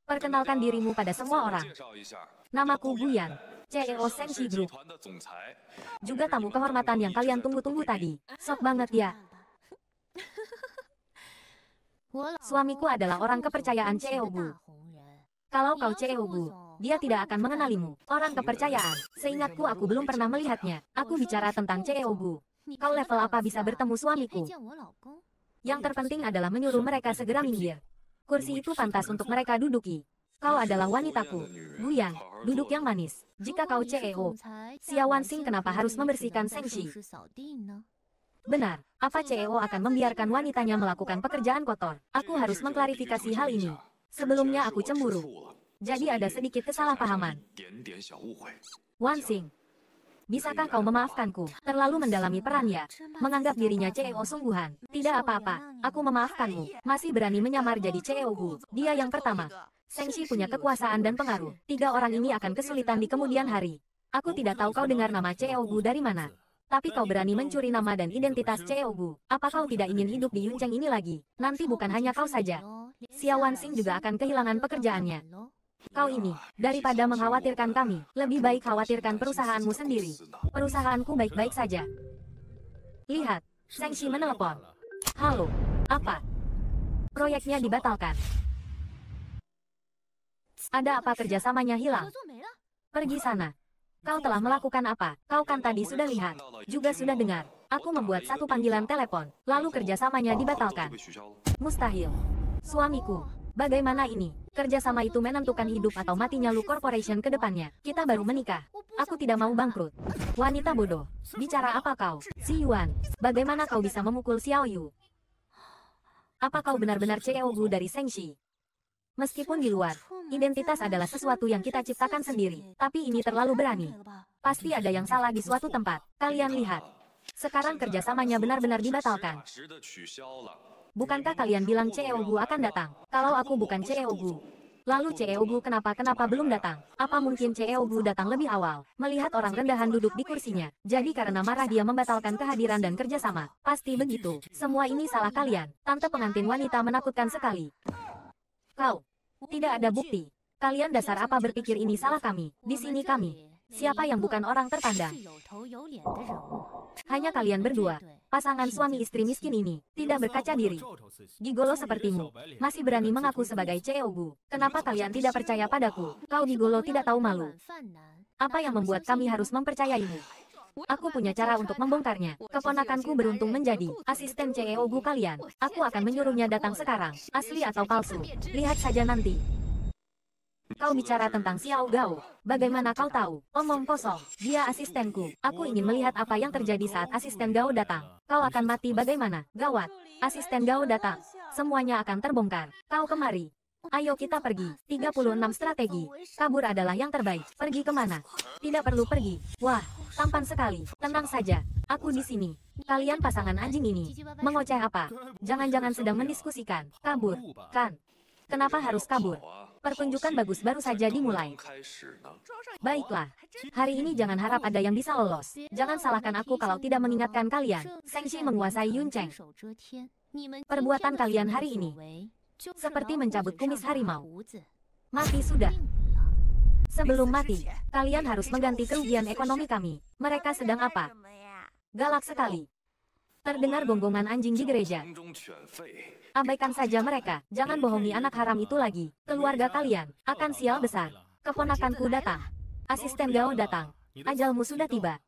Perkenalkan dirimu pada semua orang. Namaku Guyan, CEO Senshi Group. Juga tamu kehormatan yang kalian tunggu-tunggu tadi. Sok banget ya, Suamiku adalah orang kepercayaan Ceobu. Kalau kau Ceobu, dia tidak akan mengenalimu. Orang kepercayaan. Seingatku aku belum pernah melihatnya. Aku bicara tentang Ceobu. Kau level apa bisa bertemu suamiku? Yang terpenting adalah menyuruh mereka segera minggir. Kursi itu pantas untuk mereka duduki. Kau adalah wanitaku. Buyang, duduk yang manis. Jika kau CEO, Xiawan Sing kenapa harus membersihkan Sengshi? Benar, apa CEO akan membiarkan wanitanya melakukan pekerjaan kotor? Aku harus mengklarifikasi hal ini. Sebelumnya aku cemburu. Jadi ada sedikit kesalahpahaman. Wansing, bisakah kau memaafkanku? Terlalu mendalami perannya, menganggap dirinya CEO sungguhan. Tidak apa-apa, aku memaafkanmu. Masih berani menyamar jadi CEO Gu. Dia yang pertama. Sengsi punya kekuasaan dan pengaruh. Tiga orang ini akan kesulitan di kemudian hari. Aku tidak tahu kau dengar nama CEO Gu dari mana tapi kau berani mencuri nama dan identitas Ceogu. Apa kau tidak ingin hidup di Yunjang ini lagi? Nanti bukan hanya kau saja. Xiaowan Xing juga akan kehilangan pekerjaannya. Kau ini, daripada mengkhawatirkan kami, lebih baik khawatirkan perusahaanmu sendiri. Perusahaanku baik-baik saja. Lihat, Shi menelepon. Halo, apa? Proyeknya dibatalkan. Ada apa kerjasamanya hilang? Pergi sana. Kau telah melakukan apa? Kau kan tadi sudah lihat, juga sudah dengar. Aku membuat satu panggilan telepon, lalu kerjasamanya dibatalkan. Mustahil. Suamiku, bagaimana ini? Kerjasama itu menentukan hidup atau matinya Lu Corporation ke depannya. Kita baru menikah. Aku tidak mau bangkrut. Wanita bodoh, bicara apa kau? Si Yuan, bagaimana kau bisa memukul Xiao Yu? Apa kau benar-benar CEO Gu dari Sengxi? Meskipun di luar, identitas adalah sesuatu yang kita ciptakan sendiri, tapi ini terlalu berani. Pasti ada yang salah di suatu tempat. Kalian lihat. Sekarang kerjasamanya benar-benar dibatalkan. Bukankah kalian bilang CEO Gu akan datang? Kalau aku bukan CEO Gu, Lalu CEO Gu kenapa kenapa belum datang? Apa mungkin CEO Gu datang lebih awal? Melihat orang rendahan duduk di kursinya. Jadi karena marah dia membatalkan kehadiran dan kerjasama. Pasti begitu. Semua ini salah kalian. Tante pengantin wanita menakutkan sekali. Kau, tidak ada bukti. Kalian dasar apa berpikir ini salah kami? Di sini kami. Siapa yang bukan orang terpandang? Hanya kalian berdua, pasangan suami istri miskin ini, tidak berkaca diri. Gigolo sepertimu, masih berani mengaku sebagai CEO Gu. Kenapa kalian tidak percaya padaku? Kau gigolo tidak tahu malu. Apa yang membuat kami harus mempercayaimu? Aku punya cara untuk membongkarnya. Keponakanku beruntung menjadi asisten CEO gu kalian. Aku akan menyuruhnya datang sekarang, asli atau palsu. Lihat saja nanti. Kau bicara tentang Xiao Gao. Bagaimana kau tahu? Omong kosong. Dia asistenku. Aku ingin melihat apa yang terjadi saat asisten Gao datang. Kau akan mati bagaimana? Gawat. Asisten Gao datang. Semuanya akan terbongkar. Kau kemari. Ayo kita pergi. 36 strategi. Kabur adalah yang terbaik. Pergi kemana? Tidak perlu pergi. Wah, tampan sekali. Tenang saja. Aku di sini. Kalian pasangan anjing ini. Mengoceh apa? Jangan-jangan sedang mendiskusikan. Kabur. Kan? Kenapa harus kabur? Pertunjukan bagus baru saja dimulai. Baiklah. Hari ini jangan harap ada yang bisa lolos. Jangan salahkan aku kalau tidak mengingatkan kalian. Sengshi menguasai Yuncheng. Perbuatan kalian hari ini seperti mencabut kumis harimau. Mati sudah. Sebelum mati, kalian harus mengganti kerugian ekonomi kami. Mereka sedang apa? Ya. Galak sekali. Terdengar gonggongan anjing di gereja. Abaikan saja mereka, jangan bohongi anak haram itu lagi. Keluarga kalian akan sial besar. Keponakanku datang. Asisten Gao datang. Ajalmu sudah tiba.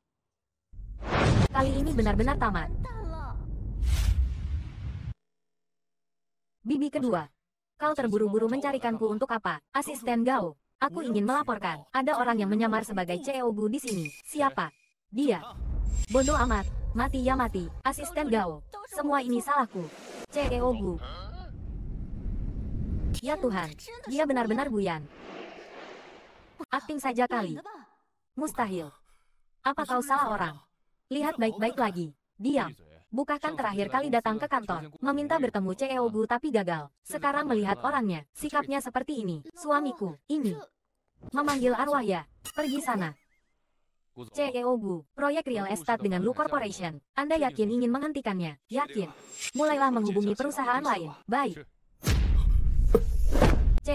Kali ini benar-benar tamat. Bibi kedua. Kau terburu-buru mencarikanku untuk apa, asisten Gao? Aku ingin melaporkan, ada orang yang menyamar sebagai CEO Gu di sini. Siapa? Dia. Bodoh amat, mati ya mati, asisten Gao. Semua ini salahku. CEO Gu. Ya Tuhan, dia benar-benar buyan. Akting saja kali. Mustahil. Apa kau salah orang? Lihat baik-baik lagi. Diam. Bukakan terakhir kali datang ke kantor. Meminta bertemu CEO Gu tapi gagal. Sekarang melihat orangnya, sikapnya seperti ini. Suamiku, ini. Memanggil arwah ya. Pergi sana. CEO Gu, proyek real estate dengan Lu Corporation. Anda yakin ingin menghentikannya? Yakin. Mulailah menghubungi perusahaan lain. Baik.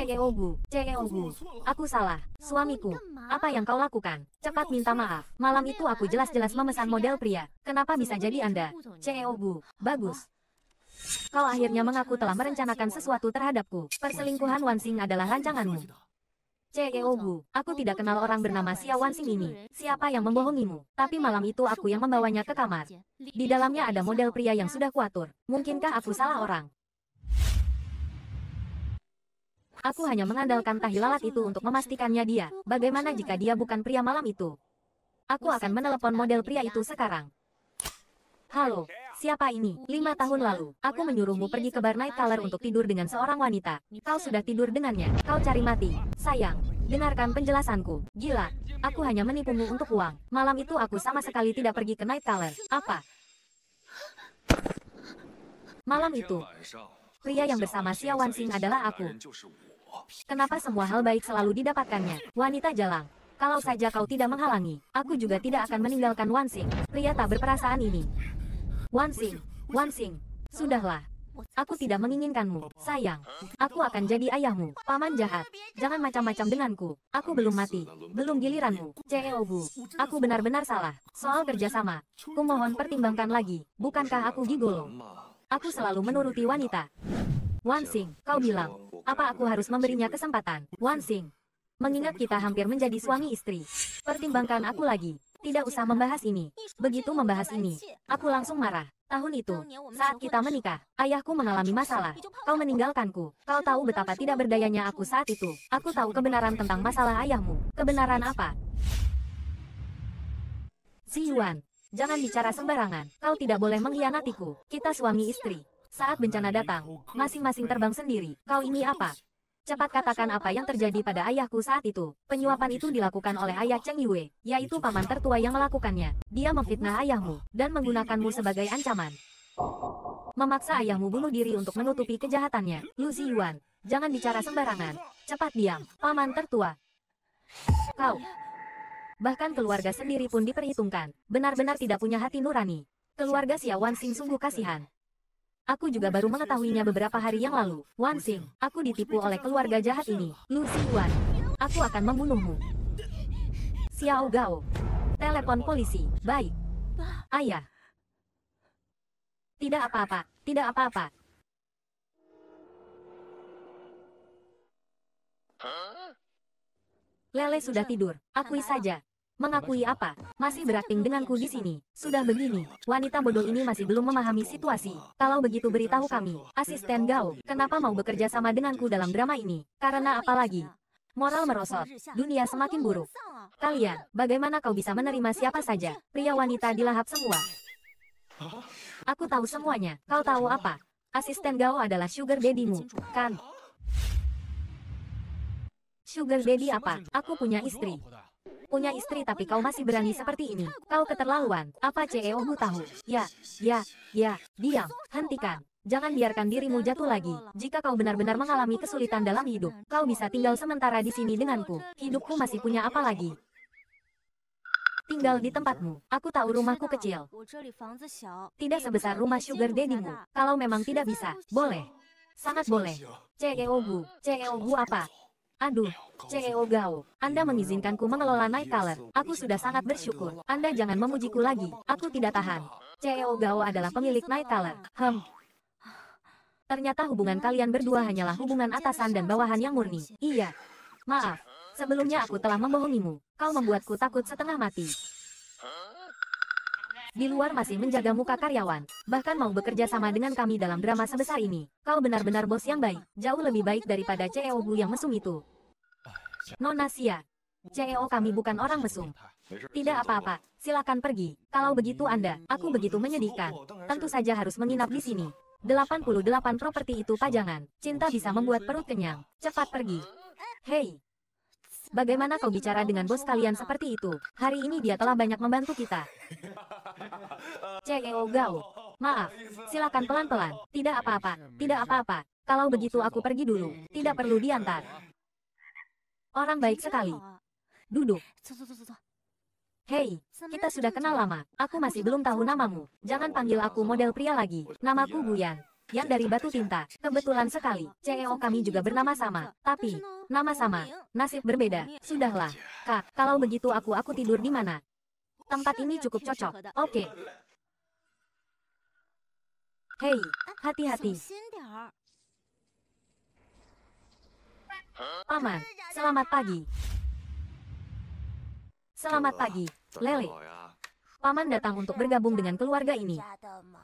Ceyeonggu, Ceyeonggu, aku salah, suamiku. Apa yang kau lakukan? Cepat minta maaf. Malam itu aku jelas-jelas memesan model pria. Kenapa bisa jadi Anda? Ceyeonggu, bagus. Kau akhirnya mengaku telah merencanakan sesuatu terhadapku. Perselingkuhan Wansing adalah rancanganmu. Ceyeogu, aku tidak kenal orang bernama Xia Wansing ini. Siapa yang membohongimu? Tapi malam itu aku yang membawanya ke kamar. Di dalamnya ada model pria yang sudah kuatur. Mungkinkah aku salah orang? Aku hanya mengandalkan tahilalat itu untuk memastikannya dia. Bagaimana jika dia bukan pria malam itu? Aku akan menelepon model pria itu sekarang. Halo, siapa ini? Lima tahun lalu, aku menyuruhmu pergi ke bar night color untuk tidur dengan seorang wanita. Kau sudah tidur dengannya. Kau cari mati. Sayang, Dengarkan penjelasanku. Gila, aku hanya menipumu untuk uang. Malam itu aku sama sekali tidak pergi ke night color. Apa? Malam itu, pria yang bersama Wan Xing adalah aku. Kenapa semua hal baik selalu didapatkannya? Wanita jalang. Kalau saja kau tidak menghalangi, aku juga tidak akan meninggalkan Wansing. Pria tak berperasaan ini. Wansing, Wansing, sudahlah. Aku tidak menginginkanmu, sayang. Aku akan jadi ayahmu, paman jahat. Jangan macam-macam denganku. Aku belum mati, belum giliranmu. Ceobu, aku benar-benar salah. Soal kerjasama, kumohon pertimbangkan lagi. Bukankah aku gigolo? Aku selalu menuruti wanita. Wansing, kau bilang, apa aku harus memberinya kesempatan? Wansing, mengingat kita hampir menjadi suami istri. Pertimbangkan aku lagi, tidak usah membahas ini. Begitu membahas ini, aku langsung marah. Tahun itu, saat kita menikah, ayahku mengalami masalah. Kau meninggalkanku. Kau tahu betapa tidak berdayanya aku saat itu. Aku tahu kebenaran tentang masalah ayahmu. Kebenaran apa? Si Yuan, jangan bicara sembarangan. Kau tidak boleh mengkhianatiku. Kita suami istri. Saat bencana datang, masing-masing terbang sendiri. Kau ini apa? Cepat katakan apa yang terjadi pada ayahku saat itu. Penyuapan itu dilakukan oleh ayah Cheng Yue, yaitu paman tertua yang melakukannya. Dia memfitnah ayahmu, dan menggunakanmu sebagai ancaman. Memaksa ayahmu bunuh diri untuk menutupi kejahatannya. Lu Yuan, jangan bicara sembarangan. Cepat diam, paman tertua. Kau. Bahkan keluarga sendiri pun diperhitungkan. Benar-benar tidak punya hati nurani. Keluarga Xiaowan Xing sungguh kasihan. Aku juga baru mengetahuinya beberapa hari yang lalu. Wan Xing, aku ditipu oleh keluarga jahat ini. Lucy Wan, aku akan membunuhmu. Xiao Gao. Telepon polisi. Baik. Ayah. Tidak apa-apa, tidak apa-apa. Lele sudah tidur, akui saja. Mengakui apa? Masih berakting denganku di sini. Sudah begini, wanita bodoh ini masih belum memahami situasi. Kalau begitu beritahu kami, asisten Gao, kenapa mau bekerja sama denganku dalam drama ini? Karena apa lagi? Moral merosot, dunia semakin buruk. Kalian, bagaimana kau bisa menerima siapa saja? Pria wanita dilahap semua. Aku tahu semuanya. Kau tahu apa? Asisten Gao adalah sugar daddy mu, kan? Sugar daddy apa? Aku punya istri. Punya istri tapi kau masih berani seperti ini. Kau keterlaluan. Apa CEO mu tahu? Ya, ya, ya. Diam. Hentikan. Jangan biarkan dirimu jatuh lagi. Jika kau benar-benar mengalami kesulitan dalam hidup, kau bisa tinggal sementara di sini denganku. Hidupku masih punya apa lagi? tinggal di tempatmu. Aku tahu rumahku kecil. Tidak sebesar rumah sugar daddy-mu. Kalau memang tidak bisa, boleh. Sangat boleh. CEO Gu. CEO Gu apa? Aduh, CEO Gao, Anda mengizinkanku mengelola Night Color, Aku sudah sangat bersyukur. Anda jangan memujiku lagi. Aku tidak tahan. CEO Gao adalah pemilik Night Color. Hmm. Ternyata hubungan kalian berdua hanyalah hubungan atasan dan bawahan yang murni. Iya. Maaf. Sebelumnya aku telah membohongimu. Kau membuatku takut setengah mati. Di luar masih menjaga muka karyawan. Bahkan mau bekerja sama dengan kami dalam drama sebesar ini. Kau benar-benar bos yang baik. Jauh lebih baik daripada CEO Bu yang mesum itu. Nona Sia. CEO kami bukan orang mesum. Tidak apa-apa, silakan pergi. Kalau begitu Anda, aku begitu menyedihkan. Tentu saja harus menginap di sini. 88 properti itu pajangan. Cinta bisa membuat perut kenyang. Cepat pergi. Hei, Bagaimana kau bicara dengan bos kalian seperti itu? Hari ini dia telah banyak membantu kita. CEO Gao. Maaf, silakan pelan-pelan. Tidak apa-apa, tidak apa-apa. Kalau begitu aku pergi dulu. Tidak perlu diantar. Orang baik sekali. Duduk. Eh, Hei, kita sudah kenal lama. Aku masih belum tahu namamu. Jangan panggil aku model pria lagi. Namaku iya. Buyan. Yang dari batu tinta. Iya. Kebetulan iya. sekali, CEO kami juga bernama sama. Tapi, nama sama. Nasib berbeda. Sudahlah. Kak, kalau begitu aku aku tidur di mana? Tempat ini cukup cocok. Oke. Okay. Hei, ah, hati-hati. Paman, selamat pagi. Selamat pagi, Lele. Ya. Paman datang untuk bergabung dengan keluarga ini.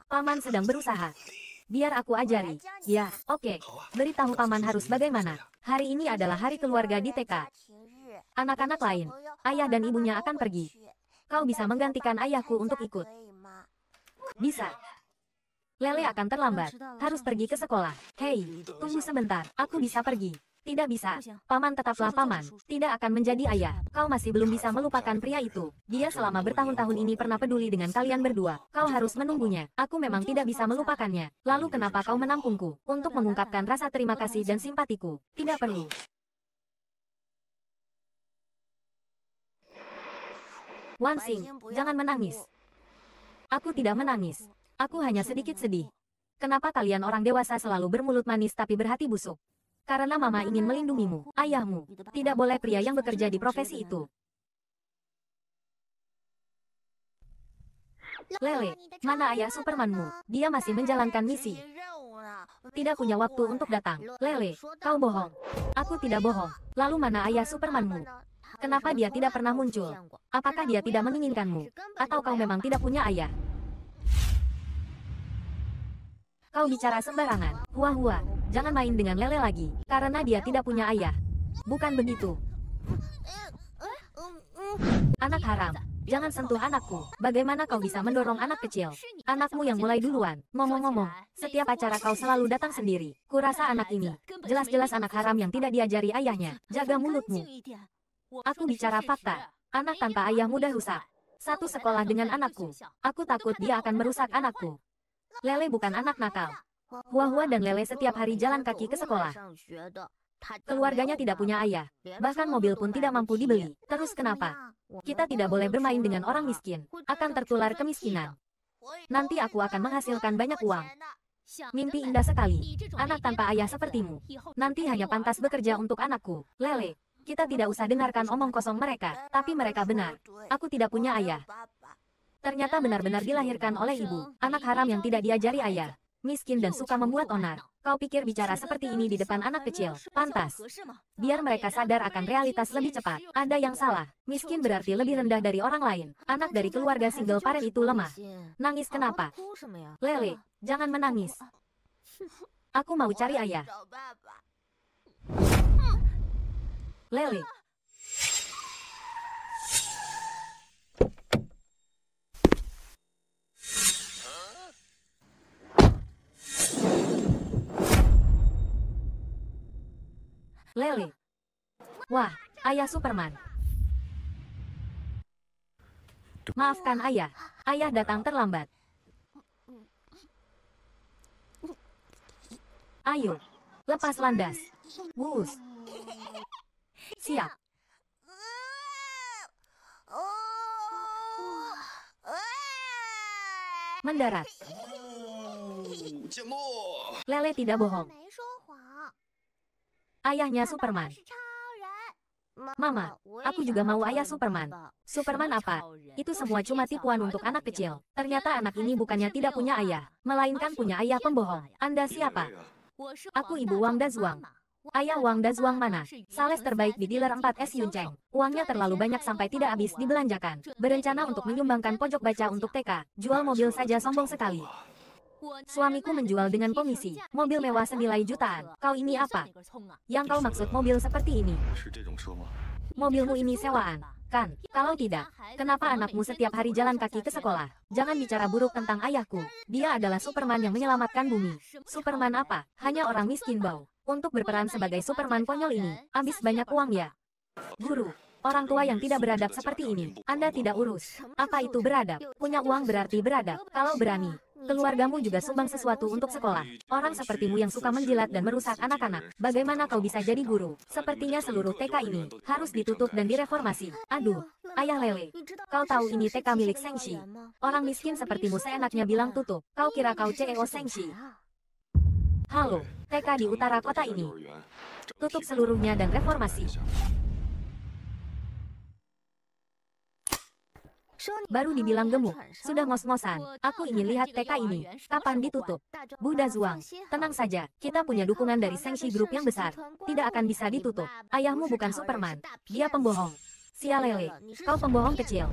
Paman sedang berusaha. Biar aku ajari. Ya, oke. Okay. Beritahu Paman harus bagaimana. Hari ini adalah hari keluarga di TK. Anak-anak lain, ayah dan ibunya akan pergi. Kau bisa menggantikan ayahku untuk ikut. Bisa. Lele akan terlambat. Harus pergi ke sekolah. Hei, tunggu sebentar. Aku bisa pergi. Tidak bisa. Paman tetaplah paman. Tidak akan menjadi ayah. Kau masih belum bisa melupakan pria itu. Dia selama bertahun-tahun ini pernah peduli dengan kalian berdua. Kau harus menunggunya. Aku memang tidak bisa melupakannya. Lalu kenapa kau menampungku? Untuk mengungkapkan rasa terima kasih dan simpatiku. Tidak perlu. Wan Sing, ya. jangan menangis. Aku tidak menangis. Aku hanya sedikit sedih. Kenapa kalian orang dewasa selalu bermulut manis tapi berhati busuk? Karena mama ingin melindungimu, ayahmu. Tidak boleh pria yang bekerja di profesi itu. Lele, mana ayah Supermanmu? Dia masih menjalankan misi. Tidak punya waktu untuk datang. Lele, kau bohong. Aku tidak bohong. Lalu mana ayah Supermanmu? Kenapa dia tidak pernah muncul? Apakah dia tidak menginginkanmu? Atau kau memang tidak punya ayah? Kau bicara sembarangan. hua hua. Jangan main dengan Lele lagi, karena dia tidak punya ayah. Bukan begitu. Anak haram, jangan sentuh anakku. Bagaimana kau bisa mendorong anak kecil? Anakmu yang mulai duluan. Ngomong-ngomong, setiap acara kau selalu datang sendiri. Kurasa anak ini, jelas-jelas anak haram yang tidak diajari ayahnya. Jaga mulutmu. Aku bicara fakta. Anak tanpa ayah mudah rusak. Satu sekolah dengan anakku. Aku takut dia akan merusak anakku. Lele bukan anak nakal. Huahua dan Lele setiap hari jalan kaki ke sekolah. Keluarganya tidak punya ayah, bahkan mobil pun tidak mampu dibeli. Terus kenapa? Kita tidak boleh bermain dengan orang miskin, akan tertular kemiskinan. Nanti aku akan menghasilkan banyak uang. Mimpi indah sekali. Anak tanpa ayah sepertimu. Nanti hanya pantas bekerja untuk anakku. Lele, kita tidak usah dengarkan omong kosong mereka, tapi mereka benar. Aku tidak punya ayah. Ternyata benar-benar dilahirkan oleh ibu, anak haram yang tidak diajari ayah miskin dan suka membuat onar. Kau pikir bicara seperti ini di depan anak kecil, pantas. Biar mereka sadar akan realitas lebih cepat. Ada yang salah. Miskin berarti lebih rendah dari orang lain. Anak dari keluarga single parent itu lemah. Nangis kenapa? Lele, jangan menangis. Aku mau cari ayah. Lele, Lele. Wah, ayah Superman. Maafkan ayah, ayah datang terlambat. Ayo, lepas landas. Wus. Siap. Mendarat. Hmm, Lele tidak bohong. Ayahnya Superman. Mama, aku juga mau ayah Superman. Superman apa? Itu semua cuma tipuan untuk anak kecil. Iya, Ternyata anak ini bukannya tidak ya? punya ayah, melainkan punya ayah pembohong. Anda iya, siapa? Iya. Aku ibu Wang Dazwang. Ayah Wang Dazwang mana? Ya Sales terbaik di dealer 4S Yun Yuncheng. Uangnya terlalu banyak sampai tidak habis dibelanjakan. Berencana untuk menyumbangkan pojok baca untuk TK. Jual mobil saja sombong sekali. Suamiku menjual dengan komisi. Mobil mewah senilai jutaan. Kau ini apa? Yang kau maksud mobil seperti ini? Mobilmu ini sewaan, kan? Kalau tidak, kenapa anakmu setiap hari jalan kaki ke sekolah? Jangan bicara buruk tentang ayahku. Dia adalah Superman yang menyelamatkan bumi. Superman apa? Hanya orang miskin bau. Untuk berperan sebagai Superman konyol ini, habis banyak uang ya. Guru, Orang tua yang tidak beradab seperti ini, Anda tidak urus. Apa itu beradab? Punya uang berarti beradab. Kalau berani, Keluargamu juga sumbang sesuatu untuk sekolah. Orang sepertimu yang suka menjilat dan merusak anak-anak. Bagaimana kau bisa jadi guru? Sepertinya seluruh TK ini harus ditutup dan direformasi. Aduh, Ayah Lele, kau tahu ini TK milik Sengshi. Orang miskin sepertimu seenaknya bilang tutup. Kau kira kau CEO Sengshi? Halo, TK di utara kota ini. Tutup seluruhnya dan reformasi. Baru dibilang gemuk, sudah ngos-ngosan. Aku ingin lihat TK ini. Kapan ditutup? Buddha Zhuang, tenang saja. Kita punya dukungan dari Sengshi Group yang besar. Tidak akan bisa ditutup. Ayahmu bukan Superman. Dia pembohong. Sialele, kau pembohong kecil.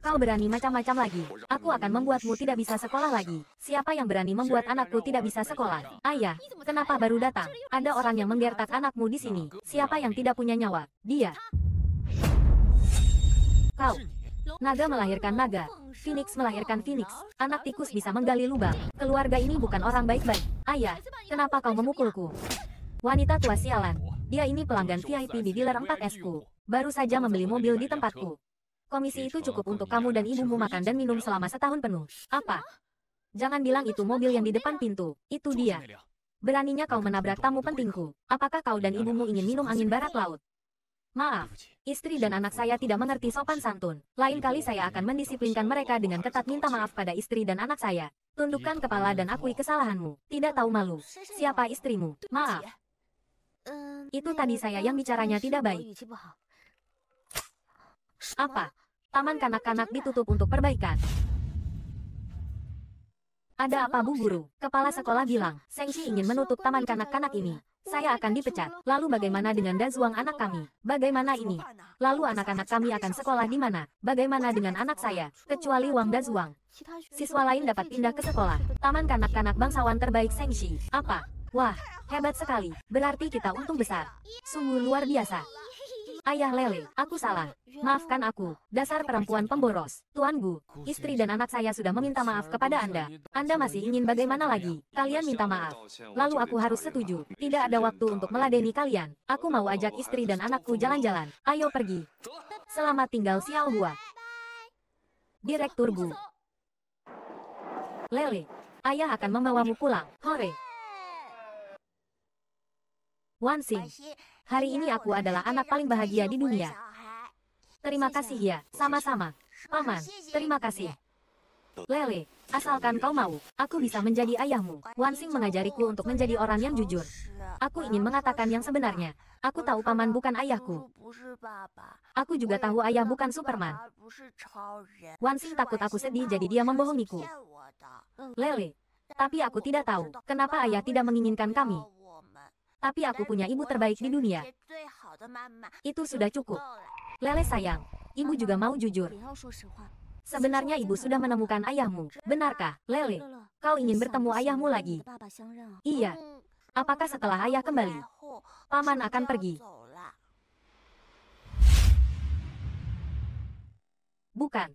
Kau berani macam-macam lagi. Aku akan membuatmu tidak bisa sekolah lagi. Siapa yang berani membuat anakku tidak bisa sekolah? Ayah, kenapa baru datang? Ada orang yang menggertak anakmu di sini. Siapa yang tidak punya nyawa? Dia. Kau, Naga melahirkan naga. Phoenix melahirkan Phoenix. Anak tikus bisa menggali lubang. Keluarga ini bukan orang baik-baik. Ayah, kenapa kau memukulku? Wanita tua sialan. Dia ini pelanggan VIP di dealer 4S ku. Baru saja membeli mobil di tempatku. Komisi itu cukup untuk kamu dan ibumu makan dan minum selama setahun penuh. Apa? Jangan bilang itu mobil yang di depan pintu. Itu dia. Beraninya kau menabrak tamu pentingku. Apakah kau dan ibumu ingin minum angin barat laut? Maaf, istri dan anak saya tidak mengerti sopan santun. Lain kali saya akan mendisiplinkan mereka dengan ketat minta maaf pada istri dan anak saya. Tundukkan kepala dan akui kesalahanmu. Tidak tahu malu. Siapa istrimu? Maaf. Itu tadi saya yang bicaranya tidak baik. Apa? Taman kanak-kanak ditutup untuk perbaikan. Ada apa Bu Guru? Kepala sekolah bilang, Sengshi ingin menutup taman kanak-kanak ini. Saya akan dipecat. Lalu bagaimana dengan dazuang anak kami? Bagaimana ini? Lalu anak-anak kami akan sekolah di mana? Bagaimana dengan anak saya? Kecuali Wang Dazuang. Siswa lain dapat pindah ke sekolah. Taman kanak-kanak bangsawan terbaik Sengshi. Apa? Wah, hebat sekali. Berarti kita untung besar. Sungguh luar biasa. Ayah Lele, aku salah. Maafkan aku, dasar perempuan pemboros. Tuan Gu, istri dan anak saya sudah meminta maaf kepada Anda. Anda masih ingin bagaimana lagi? Kalian minta maaf. Lalu aku harus setuju. Tidak ada waktu untuk meladeni kalian. Aku mau ajak istri dan anakku jalan-jalan. Ayo pergi. Selamat tinggal Xiao Hua. Direktur Gu, Lele, ayah akan membawamu pulang. Hore. Wan Xing. Hari ini aku adalah anak paling bahagia di dunia. Terima kasih ya, sama-sama. Paman, terima kasih. Lele, asalkan kau mau, aku bisa menjadi ayahmu. Wansing mengajariku untuk menjadi orang yang jujur. Aku ingin mengatakan yang sebenarnya. Aku tahu paman bukan ayahku. Aku juga tahu ayah bukan Superman. Wansing takut aku sedih jadi dia membohongiku. Lele, tapi aku tidak tahu kenapa ayah tidak menginginkan kami. Tapi aku punya ibu terbaik di dunia. Itu sudah cukup. Lele sayang, ibu juga mau jujur. Sebenarnya ibu sudah menemukan ayahmu, benarkah, Lele? Kau ingin bertemu ayahmu lagi? Iya. Apakah setelah ayah kembali, paman akan pergi? Bukan.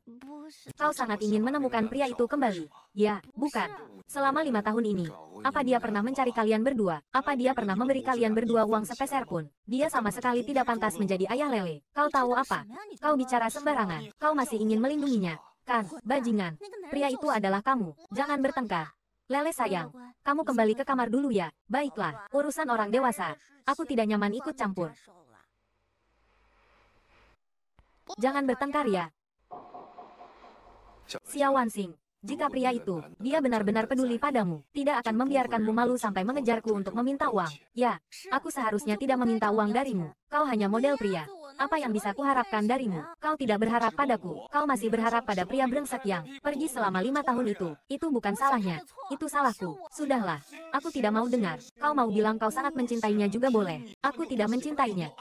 Kau sangat ingin menemukan pria itu kembali. Ya, ya bukan. Selama lima tahun ini, apa dia pernah mencari kalian berdua? Apa dia pernah memberi kalian berdua uang sepeser pun? Dia sama sekali tidak pantas menjadi ayah lele. Kau tahu apa? Kau bicara sembarangan. Kau masih ingin melindunginya. Kan, bajingan. Pria itu adalah kamu. Jangan bertengkar. Lele iya sayang, kamu kembali ke kamar dulu ya. Baiklah, urusan orang dewasa. Aku tidak nyaman ikut campur. Jangan bertengkar ya. Xiao Wansing, jika pria itu, dia benar-benar peduli padamu, tidak akan membiarkanmu malu sampai mengejarku untuk meminta uang. Ya, aku seharusnya tidak meminta uang darimu. Kau hanya model iya, pria. Apa yang bisa kuharapkan darimu? Kau tidak berharap padaku. Kau masih berharap pada pria brengsek yang pergi selama lima tahun itu. Itu bukan salahnya. Itu salahku. Sudahlah. Aku tidak mau dengar. Kau mau bilang kau sangat mencintainya juga boleh. Aku tidak mencintainya.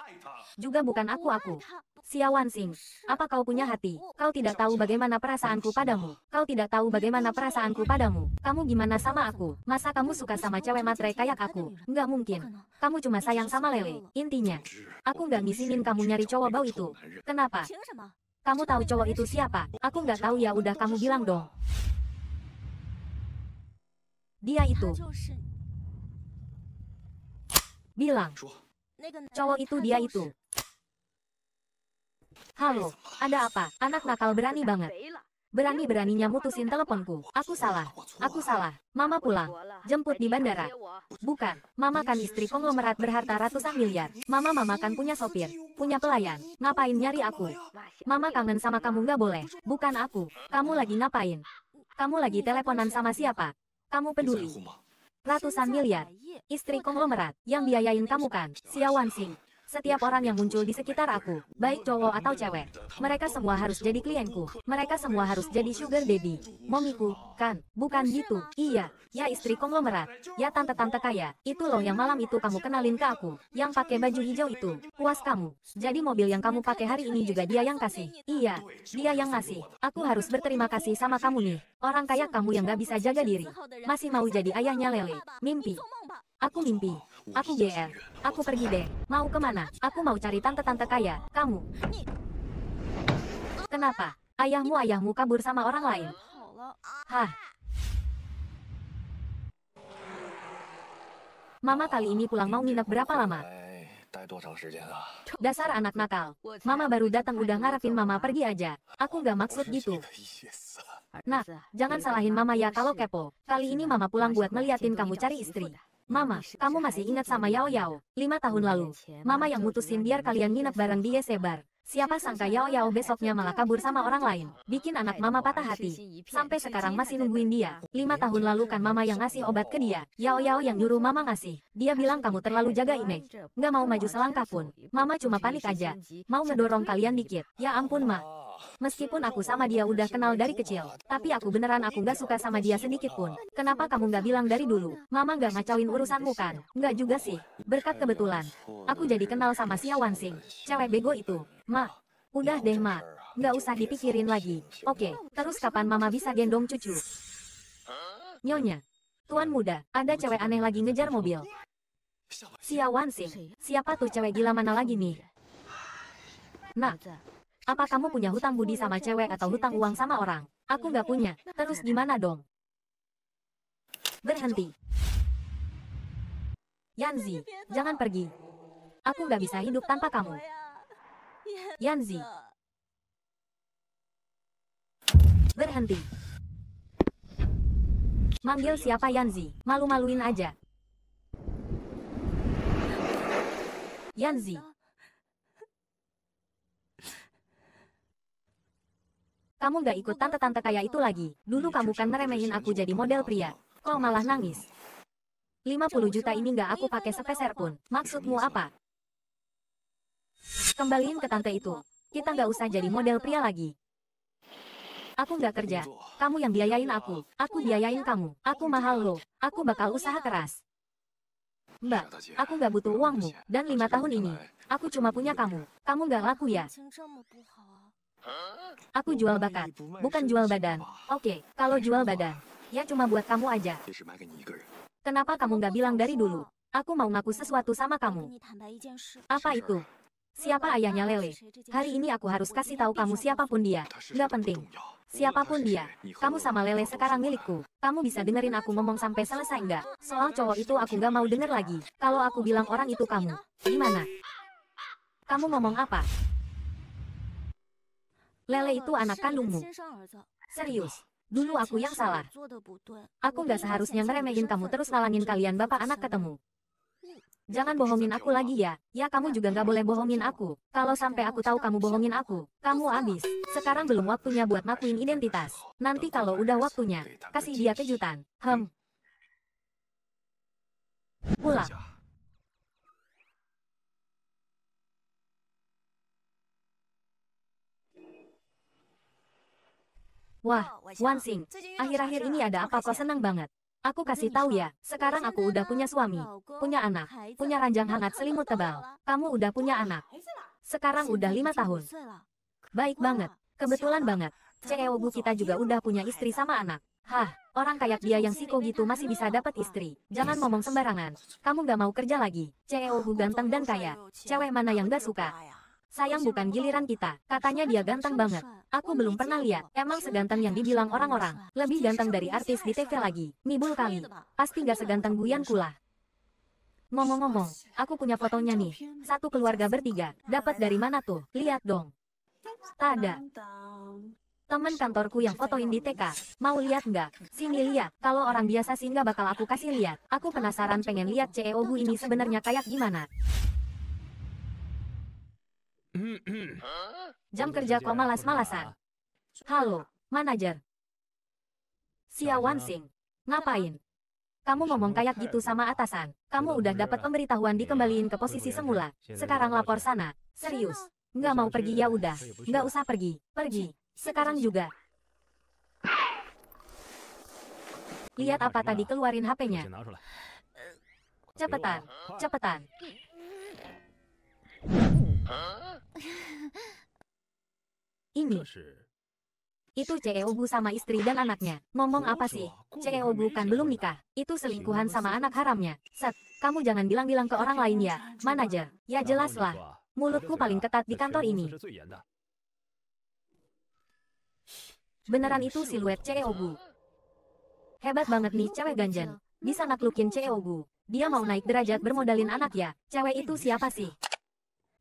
Juga bukan aku-aku. Siawan Sing, apa kau punya hati? Kau tidak tahu bagaimana perasaanku padamu. Kau tidak tahu bagaimana perasaanku padamu. Kamu gimana sama aku? Masa kamu suka sama cewek matre kayak aku? Enggak mungkin. Kamu cuma sayang sama lele. Intinya, aku nggak ngisinin kamu nyari cowok bau itu. Kenapa? Kamu tahu cowok itu siapa? Aku nggak tahu ya udah kamu bilang dong. Dia itu. Bilang. Cowok itu kan, dia itu. Halo, ada apa? Anak nakal berani banget. Berani-beraninya iya, mutusin kan? teleponku. Aku iya, salah. Aku salah. Mama pulang. Jemput di bandara. Bukan. Mama kan iya, istri konglomerat berharta ratusan miliar. Mama mama kan punya sopir. Punya pelayan. Ngapain nyari aku? Mama kangen sama kamu gak boleh. Bukan aku. Kamu lagi ngapain? Kamu lagi teleponan sama siapa? Kamu peduli. Ratusan miliar. Istri konglomerat, yang biayain kamu kan, Xiao Wanxing. Setiap orang yang muncul di sekitar aku, baik cowok atau cewek, mereka semua harus jadi klienku. Mereka semua harus jadi sugar daddy. Momiku, kan, bukan gitu. Iya, ya istri konglomerat, ya tante-tante kaya. Itu loh yang malam itu kamu kenalin ke aku, yang pakai baju hijau itu. Puas kamu. Jadi mobil yang kamu pakai hari ini juga dia yang kasih. Iya, dia yang ngasih. Aku harus berterima kasih sama kamu nih. Orang kaya kamu yang gak bisa jaga diri. Masih mau jadi ayahnya Lele. Mimpi. Aku mimpi. Aku GR. Iya. Aku pergi deh. Mau kemana? Aku mau cari tante-tante kaya. Kamu. Kenapa? Ayahmu-ayahmu kabur sama orang lain. Hah. Mama kali ini pulang mau nginep berapa lama? Dasar anak nakal. Mama baru datang udah ngarepin mama pergi aja. Aku gak maksud gitu. Nah, jangan salahin mama ya kalau kepo. Kali ini mama pulang buat ngeliatin kamu cari istri. Mama, kamu masih ingat sama Yao Yao, lima tahun lalu. Mama yang mutusin biar kalian nginep bareng di Yesebar. Siapa sangka Yao Yao besoknya malah kabur sama orang lain, bikin anak mama patah hati. Sampai sekarang masih nungguin dia. Lima tahun lalu kan mama yang ngasih obat ke dia, Yao Yao yang nyuruh mama ngasih. Dia bilang kamu terlalu jaga image, nggak mau maju selangkah pun. Mama cuma panik aja, mau ngedorong kalian dikit. Ya ampun ma, Meskipun aku sama dia udah kenal dari kecil, tapi aku beneran aku gak suka sama dia sedikit pun. Kenapa kamu gak bilang dari dulu? Mama gak ngacauin urusanmu kan? Gak juga sih. Berkat kebetulan, aku jadi kenal sama si Wansing, cewek bego itu. Ma, udah deh ma, gak usah dipikirin lagi. Oke, terus kapan mama bisa gendong cucu? Nyonya, Tuan muda, ada cewek aneh lagi ngejar mobil. Sia Wansing, siapa tuh cewek gila mana lagi nih? Nah, apa kamu punya hutang budi sama cewek atau hutang uang sama orang? Aku nggak punya. Terus gimana dong? Berhenti. Yanzi, jangan pergi. Aku nggak bisa hidup tanpa kamu. Yanzi. Berhenti. Manggil siapa Yanzi? Malu-maluin aja. Yanzi, Kamu gak ikut tante-tante kaya itu lagi. Dulu kamu kan meremehin aku jadi model pria. kok malah nangis. 50 juta ini gak aku pakai sepeser pun. Maksudmu apa? Kembaliin ke tante itu. Kita gak usah jadi model pria lagi. Aku gak kerja. Kamu yang biayain aku. Aku biayain kamu. Aku mahal loh. Aku bakal usaha keras. Mbak, aku gak butuh uangmu. Dan lima tahun ini, aku cuma punya kamu. Kamu gak laku ya? Aku jual bakat, bukan jual badan. Oke, kalau jual badan, ya cuma buat kamu aja. Kenapa kamu nggak bilang dari dulu? Aku mau ngaku sesuatu sama kamu. Apa itu? Siapa ayahnya Lele? Hari ini aku harus kasih tahu kamu siapapun dia. Nggak penting. Siapapun dia, kamu sama Lele sekarang milikku. Kamu bisa dengerin aku ngomong sampai selesai nggak? Soal cowok itu aku nggak mau denger lagi. Kalau aku bilang orang itu kamu, gimana? Kamu ngomong apa? Lele itu anak kandungmu. Serius, dulu aku yang salah. Aku nggak seharusnya ngeremehin kamu terus ngalangin kalian bapak anak ketemu. Jangan bohongin aku lagi ya. Ya kamu juga nggak boleh bohongin aku. Kalau sampai aku tahu kamu bohongin aku, kamu abis. Sekarang belum waktunya buat ngakuin identitas. Nanti kalau udah waktunya, kasih dia kejutan. Hem. Pulang. Wah, Wan Sing, akhir-akhir ini ada apa kok senang banget. Aku kasih tahu ya, sekarang aku udah punya suami, punya anak, punya ranjang hangat selimut tebal. Kamu udah punya anak. Sekarang udah lima tahun. Baik banget, kebetulan banget. bu kita juga udah punya istri sama anak. Hah, orang kayak dia yang siko gitu masih bisa dapat istri. Jangan ngomong sembarangan. Kamu gak mau kerja lagi. bu ganteng dan kaya. Cewek mana yang gak suka? Sayang bukan giliran kita. Katanya dia ganteng banget. Aku belum pernah lihat. Emang seganteng yang dibilang orang-orang. Lebih ganteng dari artis di TV lagi. Mibul kali. Pasti gak seganteng Guyan Kula. Ngomong-ngomong, aku punya fotonya nih. Satu keluarga bertiga. Dapat dari mana tuh? Lihat dong. Tak ada. Temen kantorku yang fotoin di TK. Mau lihat nggak? Sini lihat. Kalau orang biasa sih nggak bakal aku kasih lihat. Aku penasaran pengen lihat CEO Bu ini sebenarnya kayak gimana. Jam kerja kok malas-malasan. Halo, manajer. Siawan Wansing, Ngapain? Kamu ngomong kayak gitu sama atasan. Kamu udah dapat pemberitahuan dikembaliin ke posisi semula. Sekarang lapor sana. Serius. Nggak mau pergi ya udah. Nggak usah pergi. Pergi. Sekarang juga. Lihat apa tadi keluarin HP-nya. Cepetan. Cepetan. [LAUGHS] Ini. Itu CEO Ceobu sama istri dan anaknya. Ngomong apa sih? CEO Ceobu kan belum nikah. Itu selingkuhan sama anak haramnya. Set, kamu jangan bilang-bilang ke orang lain ya. Manajer, ya jelaslah. Mulutku paling ketat di kantor ini. Beneran itu siluet Ceobu. Hebat banget nih cewek ganjen. Bisa naklukin Ceobu. Dia mau naik derajat bermodalin anak ya. Cewek itu siapa sih?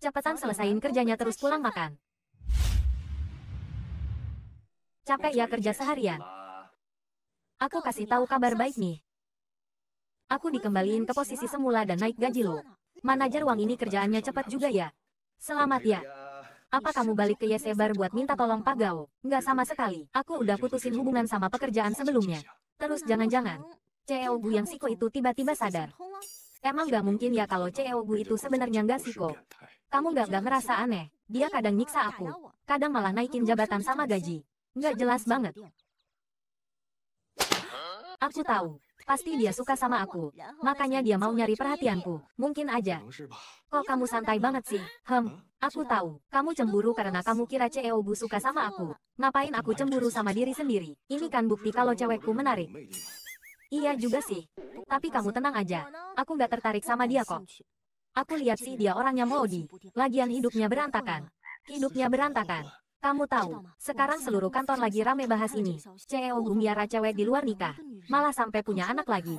Cepetan selesain kerjanya terus pulang makan. Capek ya kerja seharian. Aku kasih tahu kabar baik nih. Aku dikembaliin ke posisi semula dan naik gaji lo. Manajer uang ini kerjaannya cepat juga ya. Selamat ya. Apa kamu balik ke Yesebar buat minta tolong Pak Gao? Nggak sama sekali. Aku udah putusin hubungan sama pekerjaan sebelumnya. Terus jangan-jangan, CEO bu yang Siko itu tiba-tiba sadar. Emang gak mungkin ya kalau CEO Ceogu itu sebenarnya gak siko. Kamu gak gak ngerasa aneh, dia kadang nyiksa aku, kadang malah naikin jabatan sama gaji. Gak jelas banget. Aku tahu, Pasti dia suka sama aku. Makanya dia mau nyari perhatianku. Mungkin aja. Kok kamu santai banget sih? Hem, aku tahu. Kamu cemburu karena kamu kira CEO Gu suka sama aku. Ngapain aku cemburu sama diri sendiri? Ini kan bukti kalau cewekku menarik. Iya juga sih. Tapi kamu tenang aja. Aku nggak tertarik sama dia kok. Aku lihat sih dia orangnya Modi. Lagian hidupnya berantakan. Hidupnya berantakan. Kamu tahu, sekarang seluruh kantor lagi rame bahas ini. CEO Gumiara cewek di luar nikah. Malah sampai punya anak lagi.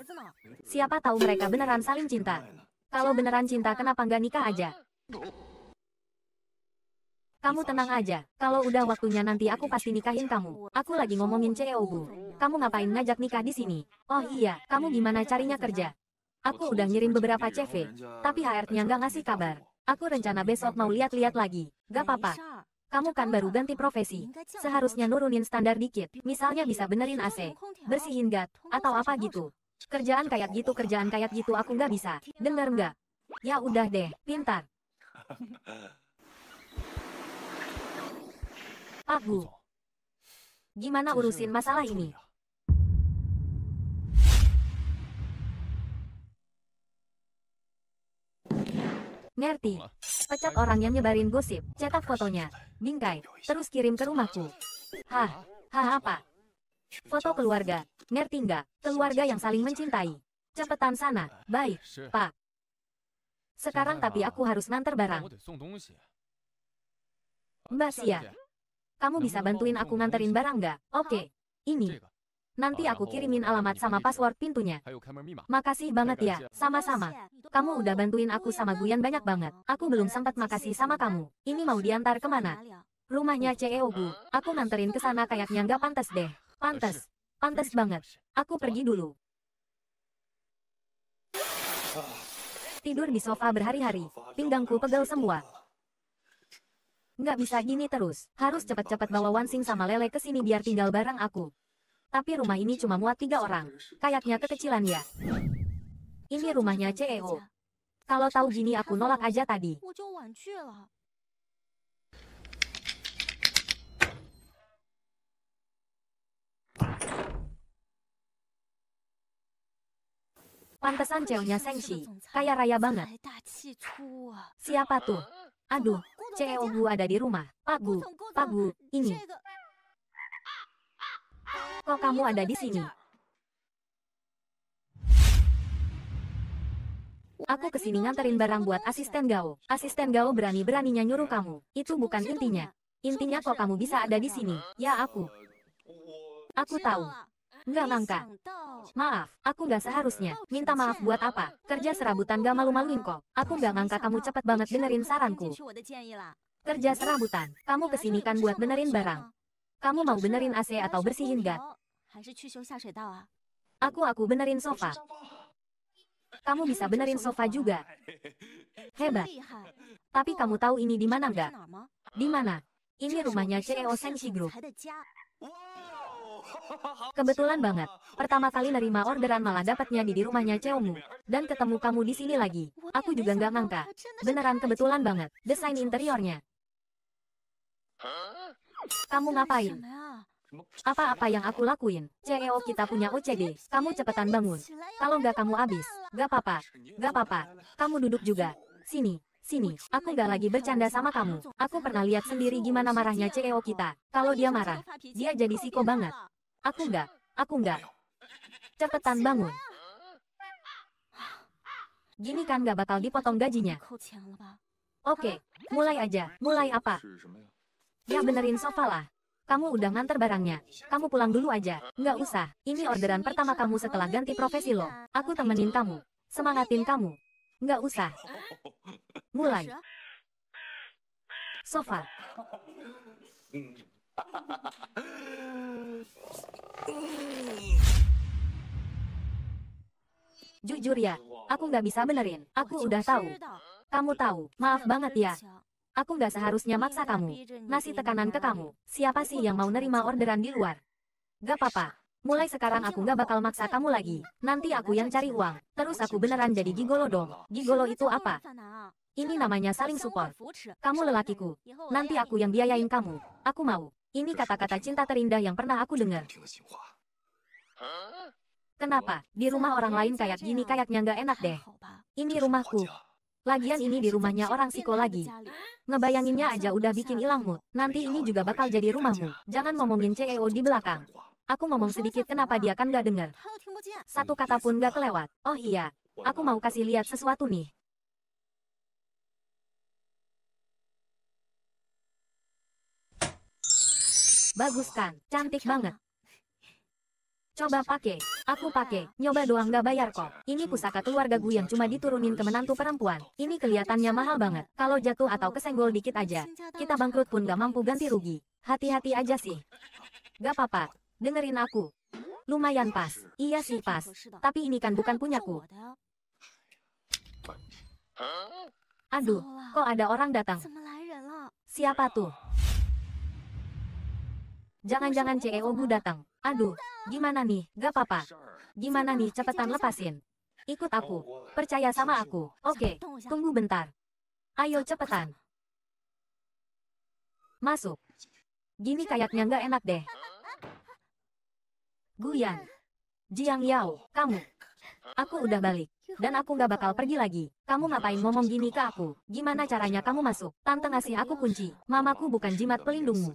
Siapa tahu mereka beneran saling cinta. Kalau beneran cinta kenapa nggak nikah aja? Kamu tenang aja, kalau udah waktunya nanti aku pasti nikahin kamu. Aku lagi ngomongin CEO Bu. Kamu ngapain ngajak nikah di sini? Oh iya, kamu gimana carinya kerja? Aku udah ngirim beberapa CV, tapi HR-nya nggak ngasih kabar. Aku rencana besok mau lihat-lihat lagi. Gak apa-apa. Kamu kan baru ganti profesi. Seharusnya nurunin standar dikit. Misalnya bisa benerin AC, bersihin gat, atau apa gitu. Kerjaan kayak gitu, kerjaan kayak gitu aku nggak bisa. Dengar nggak? Ya udah deh, pintar. [LAUGHS] Pak Aku. Gimana urusin masalah ini? Ya. Ngerti. Pecat orang yang nyebarin gosip, cetak fotonya. Ya. Bingkai, terus kirim ke rumahku. Hah, hah apa? Foto keluarga, ngerti nggak? Keluarga yang saling mencintai. Cepetan sana, eh, baik, eh, eh. Pak. Sekarang tapi aku harus nganter barang. Mbak Sia, kamu bisa bantuin aku nganterin barang nggak? Oke. Okay. Ini. Nanti aku kirimin alamat sama password pintunya. Makasih banget ya, sama-sama. Kamu udah bantuin aku sama Guyan banyak banget. Aku belum sempat makasih sama kamu. Ini mau diantar kemana? Rumahnya CEO Bu. Aku nganterin ke sana kayaknya nggak pantas deh. Pantas. Pantas banget. Aku pergi dulu. Tidur di sofa berhari-hari. Pinggangku pegal semua. Nggak bisa gini terus. Harus cepat-cepat bawa Wansing sama Lele ke sini biar tinggal bareng aku. Tapi rumah ini cuma muat tiga orang. Kayaknya kekecilan ya. Ini rumahnya CEO. Kalau tahu gini aku nolak aja tadi. Pantesan ceweknya Sengshi, kaya raya banget. Siapa tuh? Aduh, Bu ada di rumah. Pagu, Pagu, ini. Kok kamu ada di sini? Aku kesini nganterin barang buat asisten Gao. Asisten Gao berani-beraninya nyuruh kamu. Itu bukan intinya. Intinya kok kamu bisa ada di sini? Ya aku. Aku tahu. Nggak mangka. Maaf, aku nggak seharusnya. Minta maaf buat apa? Kerja serabutan gak malu-maluin kok. Aku nggak ngangka kamu cepet banget benerin saranku. Kerja serabutan. Kamu kesini kan buat benerin barang. Kamu mau benerin AC atau bersihin gak? Aku aku benerin sofa. Kamu bisa benerin sofa juga. Hebat. Tapi kamu tahu ini di mana nggak? Di mana? Ini rumahnya CEO Senshi Group. Kebetulan banget, pertama kali nerima orderan malah dapatnya di, rumahnya Cheongmu. Dan ketemu kamu di sini lagi. Aku juga nggak ngangka. Beneran kebetulan banget, desain interiornya. Kamu ngapain? Apa-apa yang aku lakuin, CEO kita punya OCD, kamu cepetan bangun. Kalau nggak kamu abis, nggak apa-apa, nggak apa-apa, kamu duduk juga. Sini, Sini, aku gak lagi bercanda sama kamu. Aku pernah lihat sendiri gimana marahnya CEO kita. Kalau dia marah, dia jadi siko banget. Aku enggak, aku enggak. Cepetan bangun. Gini kan gak bakal dipotong gajinya. Oke, mulai aja. Mulai apa? Ya benerin sofa lah. Kamu udah nganter barangnya. Kamu pulang dulu aja. Nggak usah. Ini orderan pertama kamu setelah ganti profesi lo. Aku temenin kamu. Semangatin kamu. Nggak usah. Mulai. Sofa. Jujur ya, aku nggak bisa benerin. Aku udah tahu. Kamu tahu, maaf banget ya. Aku nggak seharusnya maksa kamu. Ngasih tekanan ke kamu. Siapa sih yang mau nerima orderan di luar? Gak apa-apa. Mulai sekarang aku nggak bakal maksa kamu lagi. Nanti aku yang cari uang. Terus aku beneran jadi gigolo dong. Gigolo itu apa? Ini namanya saling support. Kamu lelakiku. Nanti aku yang biayain kamu. Aku mau. Ini kata-kata cinta terindah yang pernah aku dengar. Kenapa? Di rumah orang lain kayak gini kayaknya nggak enak deh. Ini rumahku. Lagian ini di rumahnya orang siko lagi. Ngebayanginnya aja udah bikin ilang mood. Nanti ini juga bakal jadi rumahmu. Jangan ngomongin CEO di belakang. Aku ngomong sedikit kenapa dia kan gak dengar. Satu kata pun gak kelewat. Oh iya, aku mau kasih lihat sesuatu nih. Bagus kan? Cantik banget. Coba pakai. Aku pakai. Nyoba doang gak bayar kok. Ini pusaka keluarga gue yang cuma diturunin ke menantu perempuan. Ini kelihatannya mahal banget. Kalau jatuh atau kesenggol dikit aja. Kita bangkrut pun gak mampu ganti rugi. Hati-hati aja sih. Gak apa-apa. Dengerin aku. Lumayan pas. Iya sih pas. Tapi ini kan bukan punyaku. Aduh, kok ada orang datang? Siapa tuh? Jangan-jangan CEO Bu datang. Aduh, gimana nih, gak apa-apa. Gimana nih cepetan lepasin. Ikut aku. Percaya sama aku. Oke, tunggu bentar. Ayo cepetan. Masuk. Gini kayaknya gak enak deh. Guyan. Jiang Yao, kamu. Aku udah balik. Dan aku gak bakal pergi lagi. Kamu ngapain ngomong gini ke aku? Gimana caranya kamu masuk? Tante ngasih aku kunci. Mamaku bukan jimat pelindungmu.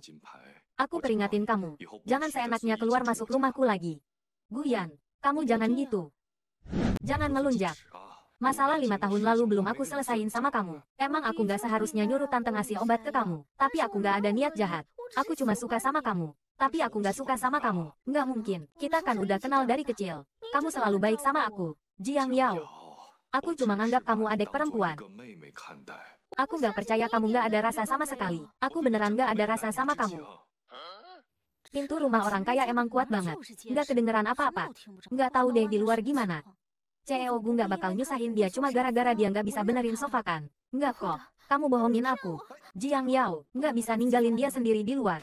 Aku peringatin kamu, jangan seenaknya keluar masuk rumahku lagi. Guyan, kamu jangan gitu. Jangan melunjak. Masalah lima tahun lalu belum aku selesain sama kamu. Emang aku gak seharusnya nyuruh tante ngasih obat ke kamu. Tapi aku gak ada niat jahat. Aku cuma suka sama kamu. Tapi aku gak suka sama kamu. Gak mungkin. Kita kan udah kenal dari kecil. Kamu selalu baik sama aku. Jiang Yao. Aku cuma nganggap kamu adik perempuan. Aku gak percaya kamu gak ada rasa sama sekali. Aku beneran gak ada rasa sama kamu. Pintu rumah orang kaya emang kuat banget. Nggak kedengeran apa-apa. Nggak tahu deh di luar gimana. CEO gue nggak bakal nyusahin dia cuma gara-gara dia nggak bisa benerin sofa kan. Nggak kok. Kamu bohongin aku. Jiang Yao, nggak bisa ninggalin dia sendiri di luar.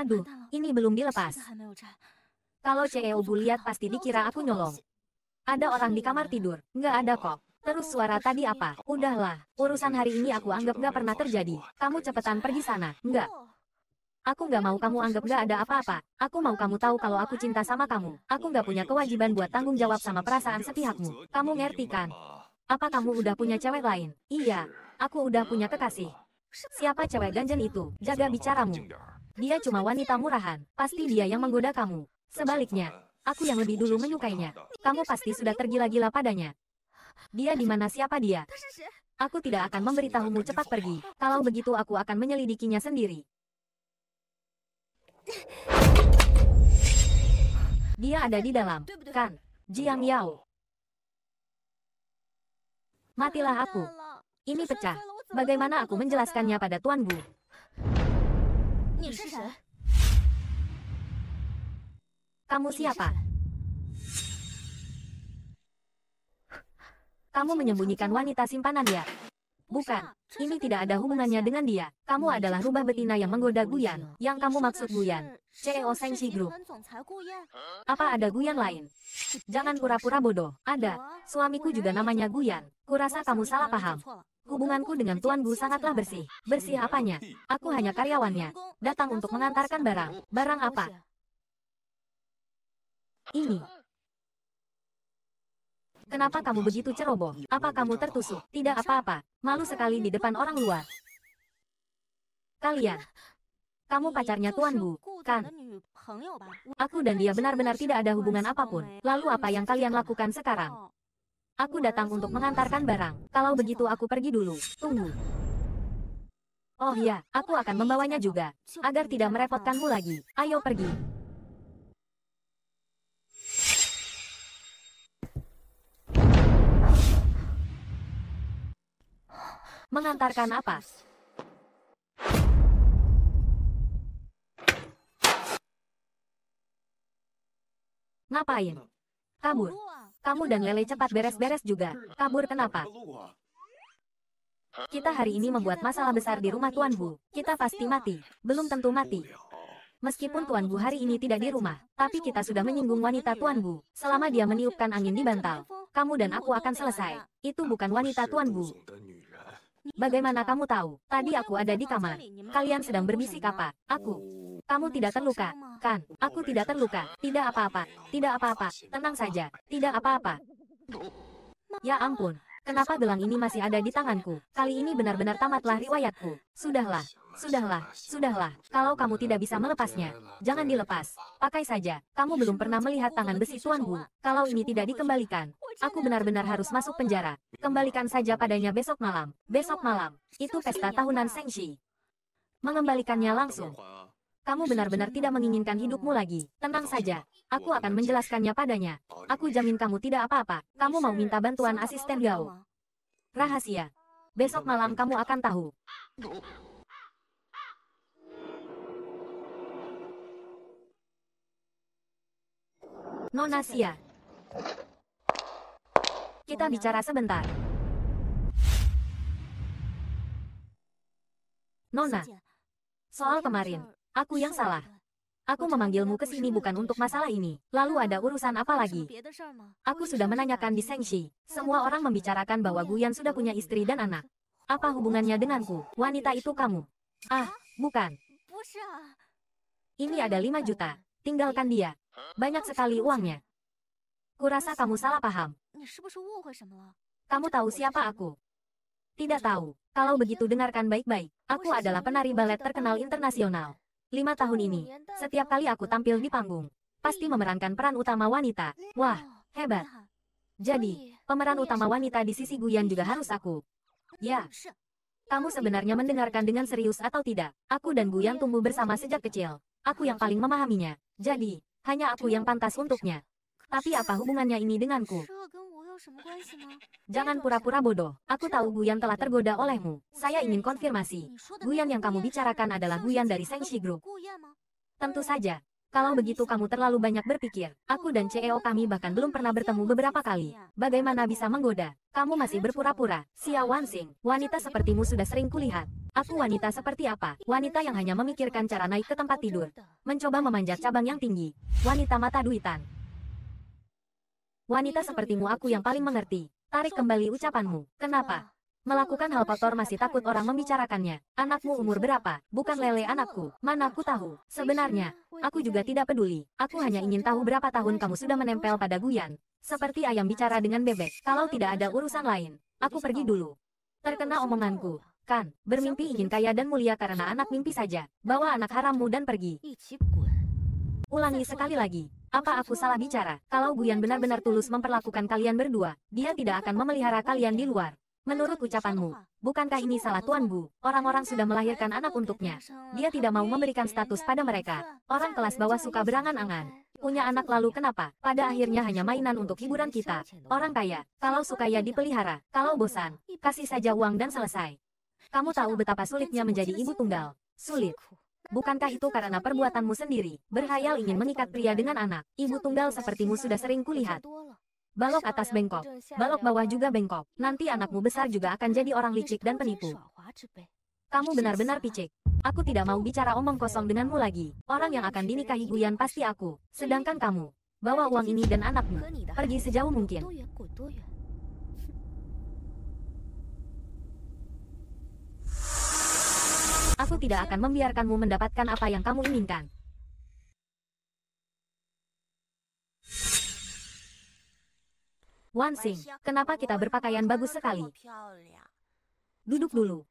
Aduh, ini belum dilepas. Kalau CEO Gu lihat pasti dikira aku nyolong. Ada orang di kamar tidur. Nggak ada kok. Terus suara tadi apa? Udahlah, urusan hari ini aku anggap nggak pernah terjadi. Kamu cepetan pergi sana. Nggak. Aku nggak mau kamu anggap nggak ada apa-apa. Aku mau kamu tahu kalau aku cinta sama kamu. Aku nggak punya kewajiban buat tanggung jawab sama perasaan sepihakmu. Kamu ngerti kan? Apa kamu udah punya cewek lain? Iya, aku udah punya kekasih. Siapa cewek ganjen itu? Jaga bicaramu. Dia cuma wanita murahan. Pasti dia yang menggoda kamu. Sebaliknya, Aku yang lebih dulu menyukainya. Kamu pasti sudah tergila-gila padanya. Dia di mana siapa dia? Aku tidak akan memberitahumu cepat pergi. Kalau begitu aku akan menyelidikinya sendiri. Dia ada di dalam, kan? Jiang Yao. Matilah aku. Ini pecah. Bagaimana aku menjelaskannya pada Tuan Bu? Kamu siapa? Kamu menyembunyikan wanita simpanan ya? Bukan, ini tidak ada hubungannya dengan dia. Kamu adalah rubah betina yang menggoda Guyan, yang kamu maksud Guyan. CEO Sengsi Group. Apa ada Guyan lain? Jangan pura-pura bodoh. Ada, suamiku juga namanya Guyan. Kurasa kamu salah paham. Hubunganku dengan Tuan Gu sangatlah bersih. Bersih apanya? Aku hanya karyawannya. Datang untuk mengantarkan barang. Barang apa? Ini. Kenapa kamu begitu ceroboh? Apa kamu tertusuk? Tidak apa-apa. Malu sekali di depan orang luar. Kalian. Kamu pacarnya Tuan Bu, kan? Aku dan dia benar-benar tidak ada hubungan apapun. Lalu apa yang kalian lakukan sekarang? Aku datang untuk mengantarkan barang. Kalau begitu aku pergi dulu. Tunggu. Oh ya, aku akan membawanya juga. Agar tidak merepotkanmu lagi. Ayo pergi. mengantarkan napas. Ngapain? Kabur. Kamu dan Lele cepat beres-beres juga. Kabur kenapa? Kita hari ini membuat masalah besar di rumah Tuan Bu. Kita pasti mati. Belum tentu mati. Meskipun Tuan Bu hari ini tidak di rumah, tapi kita sudah menyinggung wanita Tuan Bu. Selama dia meniupkan angin di bantal, kamu dan aku akan selesai. Itu bukan wanita Tuan Bu. Bagaimana kamu tahu? Tadi aku ada di kamar. Kalian sedang bermisi apa? Aku. Kamu tidak terluka, kan? Aku tidak terluka. Tidak apa-apa. Tidak apa-apa. Tenang saja. Tidak apa-apa. Ya ampun. Kenapa gelang ini masih ada di tanganku? Kali ini benar-benar tamatlah riwayatku. Sudahlah, Sudahlah, sudahlah, kalau kamu tidak bisa melepasnya, jangan dilepas. Pakai saja, kamu belum pernah melihat tangan besi Tuan Wu. Kalau ini tidak dikembalikan, aku benar-benar harus masuk penjara. Kembalikan saja padanya besok malam. Besok malam, itu pesta tahunan Sengshi. Mengembalikannya langsung. Kamu benar-benar tidak menginginkan hidupmu lagi. Tenang saja, aku akan menjelaskannya padanya. Aku jamin kamu tidak apa-apa. Kamu mau minta bantuan asisten Gao. Rahasia. Besok malam kamu akan tahu. Nonasia. Kita bicara sebentar. Nona, soal kemarin, aku yang salah. Aku memanggilmu ke sini bukan untuk masalah ini. Lalu ada urusan apa lagi? Aku sudah menanyakan di Sengshi. Semua orang membicarakan bahwa Guyan sudah punya istri dan anak. Apa hubungannya denganku? Wanita itu kamu. Ah, bukan. Ini ada 5 juta. Tinggalkan iya. dia. Banyak sekali uangnya. Kurasa kamu salah paham. Kamu tahu siapa aku? Tidak tahu. Kalau begitu dengarkan baik-baik. Aku adalah penari balet terkenal internasional. Lima tahun ini, setiap kali aku tampil di panggung, pasti memerankan peran utama wanita. Wah, hebat. Jadi, pemeran utama wanita di sisi Guyan juga harus aku. Ya. Kamu sebenarnya mendengarkan dengan serius atau tidak? Aku dan Guyan tumbuh bersama sejak kecil. Aku yang paling memahaminya. Jadi, hanya aku yang pantas untuknya. Tapi apa hubungannya ini denganku? Jangan pura-pura bodoh. Aku tahu Guyan telah tergoda olehmu. Saya ingin konfirmasi. Guyan yang kamu bicarakan adalah Guyan dari Sengshi Group. Tentu saja. Kalau begitu kamu terlalu banyak berpikir. Aku dan CEO kami bahkan belum pernah bertemu beberapa kali. Bagaimana bisa menggoda? Kamu masih berpura-pura. Xia Wansing, wanita sepertimu sudah sering kulihat. Aku wanita seperti apa? Wanita yang hanya memikirkan cara naik ke tempat tidur. Mencoba memanjat cabang yang tinggi. Wanita mata duitan. Wanita sepertimu aku yang paling mengerti. Tarik kembali ucapanmu. Kenapa? Melakukan hal kotor masih takut orang membicarakannya. Anakmu umur berapa? Bukan lele anakku. Mana aku tahu? Sebenarnya, aku juga tidak peduli. Aku hanya ingin tahu berapa tahun kamu sudah menempel pada Guyan. Seperti ayam bicara dengan bebek. Kalau tidak ada urusan lain, aku pergi dulu. Terkena omonganku, Kan, bermimpi ingin kaya dan mulia karena anak mimpi saja. Bawa anak harammu dan pergi. Ulangi sekali lagi. Apa aku salah bicara? Kalau Guyan benar-benar tulus memperlakukan kalian berdua, dia tidak akan memelihara kalian di luar. Menurut ucapanmu, bukankah ini salah Tuan Bu? Orang-orang sudah melahirkan anak untuknya. Dia tidak mau memberikan status pada mereka. Orang kelas bawah suka berangan-angan. Punya anak lalu kenapa? Pada akhirnya hanya mainan untuk hiburan kita. Orang kaya, kalau suka ya dipelihara, kalau bosan, kasih saja uang dan selesai. Kamu tahu betapa sulitnya menjadi ibu tunggal. Sulit. Bukankah itu karena perbuatanmu sendiri? Berhayal ingin mengikat pria dengan anak. Ibu tunggal sepertimu sudah sering kulihat. Balok atas bengkok. Balok bawah juga bengkok. Nanti anakmu besar juga akan jadi orang licik dan penipu. Kamu benar-benar picik. Aku tidak mau bicara omong kosong denganmu lagi. Orang yang akan dinikahi Guyan pasti aku. Sedangkan kamu, bawa uang ini dan anakmu. Pergi sejauh mungkin. Aku tidak akan membiarkanmu mendapatkan apa yang kamu inginkan. Wansing, kenapa kita berpakaian bagus sekali? Duduk dulu.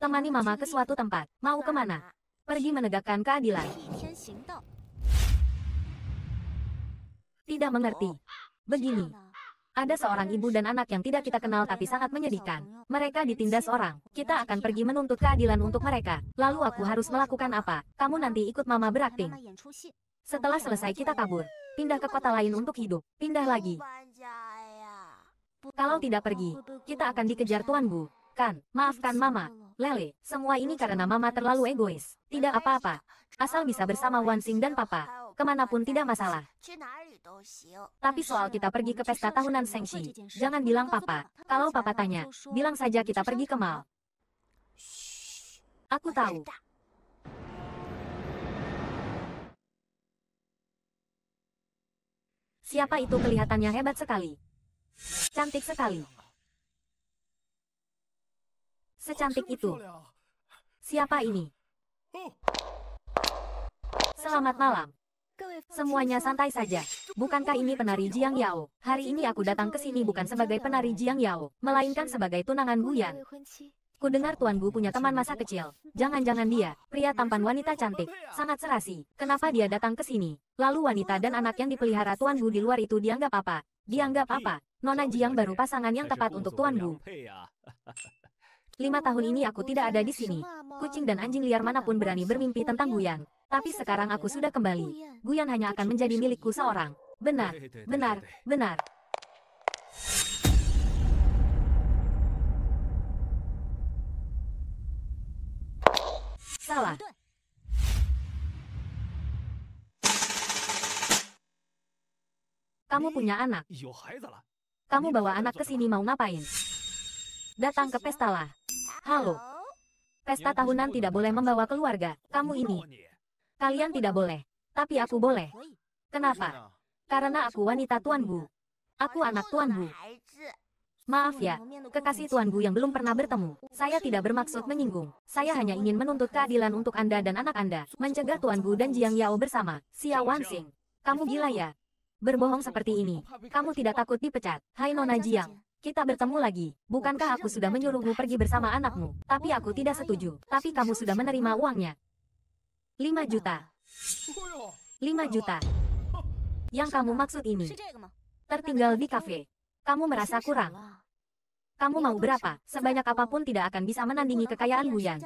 Temani mama ke suatu tempat. Mau kemana? Pergi menegakkan keadilan. Tidak mengerti. Begini, ada seorang ibu dan anak yang tidak kita kenal tapi sangat menyedihkan. Mereka ditindas orang. Kita akan pergi menuntut keadilan untuk mereka. Lalu aku harus melakukan apa? Kamu nanti ikut mama berakting. Setelah selesai kita kabur. Pindah ke kota lain untuk hidup. Pindah lagi. Kalau tidak pergi, kita akan dikejar Tuan Bu. Kan, maafkan mama. Lele, semua ini karena mama terlalu egois. Tidak apa-apa. Asal bisa bersama Wansing dan papa. Kemanapun tidak masalah. Tapi soal kita pergi ke pesta tahunan Sengsi, jangan bilang papa. Kalau papa tanya, bilang saja kita pergi ke mal. Aku tahu. Siapa itu kelihatannya hebat sekali. Cantik sekali. Secantik itu. Siapa ini? Selamat malam. Semuanya santai saja. Bukankah ini penari Jiang Yao? Hari ini aku datang ke sini bukan sebagai penari Jiang Yao, melainkan sebagai tunangan Guyan. Ku dengar Tuan Gu punya teman masa kecil. Jangan-jangan dia, pria tampan wanita cantik, sangat serasi. Kenapa dia datang ke sini? Lalu wanita dan anak yang dipelihara Tuan Gu di luar itu dianggap apa? Dianggap apa? Nona Jiang baru pasangan yang tepat untuk Tuan Gu. Lima tahun ini aku tidak ada di sini. Kucing dan anjing liar manapun berani bermimpi tentang Guyan. Tapi sekarang aku sudah kembali. Guyan hanya akan menjadi milikku seorang. Benar, benar, benar. Salah. Kamu punya anak. Kamu bawa anak ke sini mau ngapain? Datang ke pesta lah. Halo. Pesta tahunan tidak boleh membawa keluarga, kamu ini. Kalian tidak boleh. Tapi aku boleh. Kenapa? Karena aku wanita Tuan Bu. Aku anak Tuan Bu. Maaf ya, kekasih Tuan Bu yang belum pernah bertemu. Oh, Saya tidak bermaksud menyinggung. Saya hanya ingin menuntut keadilan untuk Anda dan anak Anda. Mencegah Tuan Bu dan Jiang Yao bersama. Xia Wansing. Kamu gila ya? Berbohong seperti ini. Kamu tidak takut dipecat. Hai Nona Jiang. Kita bertemu lagi. Bukankah aku sudah menyuruhmu pergi bersama anakmu? Tapi aku tidak setuju. Tapi kamu sudah menerima uangnya. 5 juta. 5 juta. Yang kamu maksud ini. Tertinggal di kafe. Kamu merasa kurang. Kamu mau berapa? Sebanyak apapun tidak akan bisa menandingi kekayaan Buyan.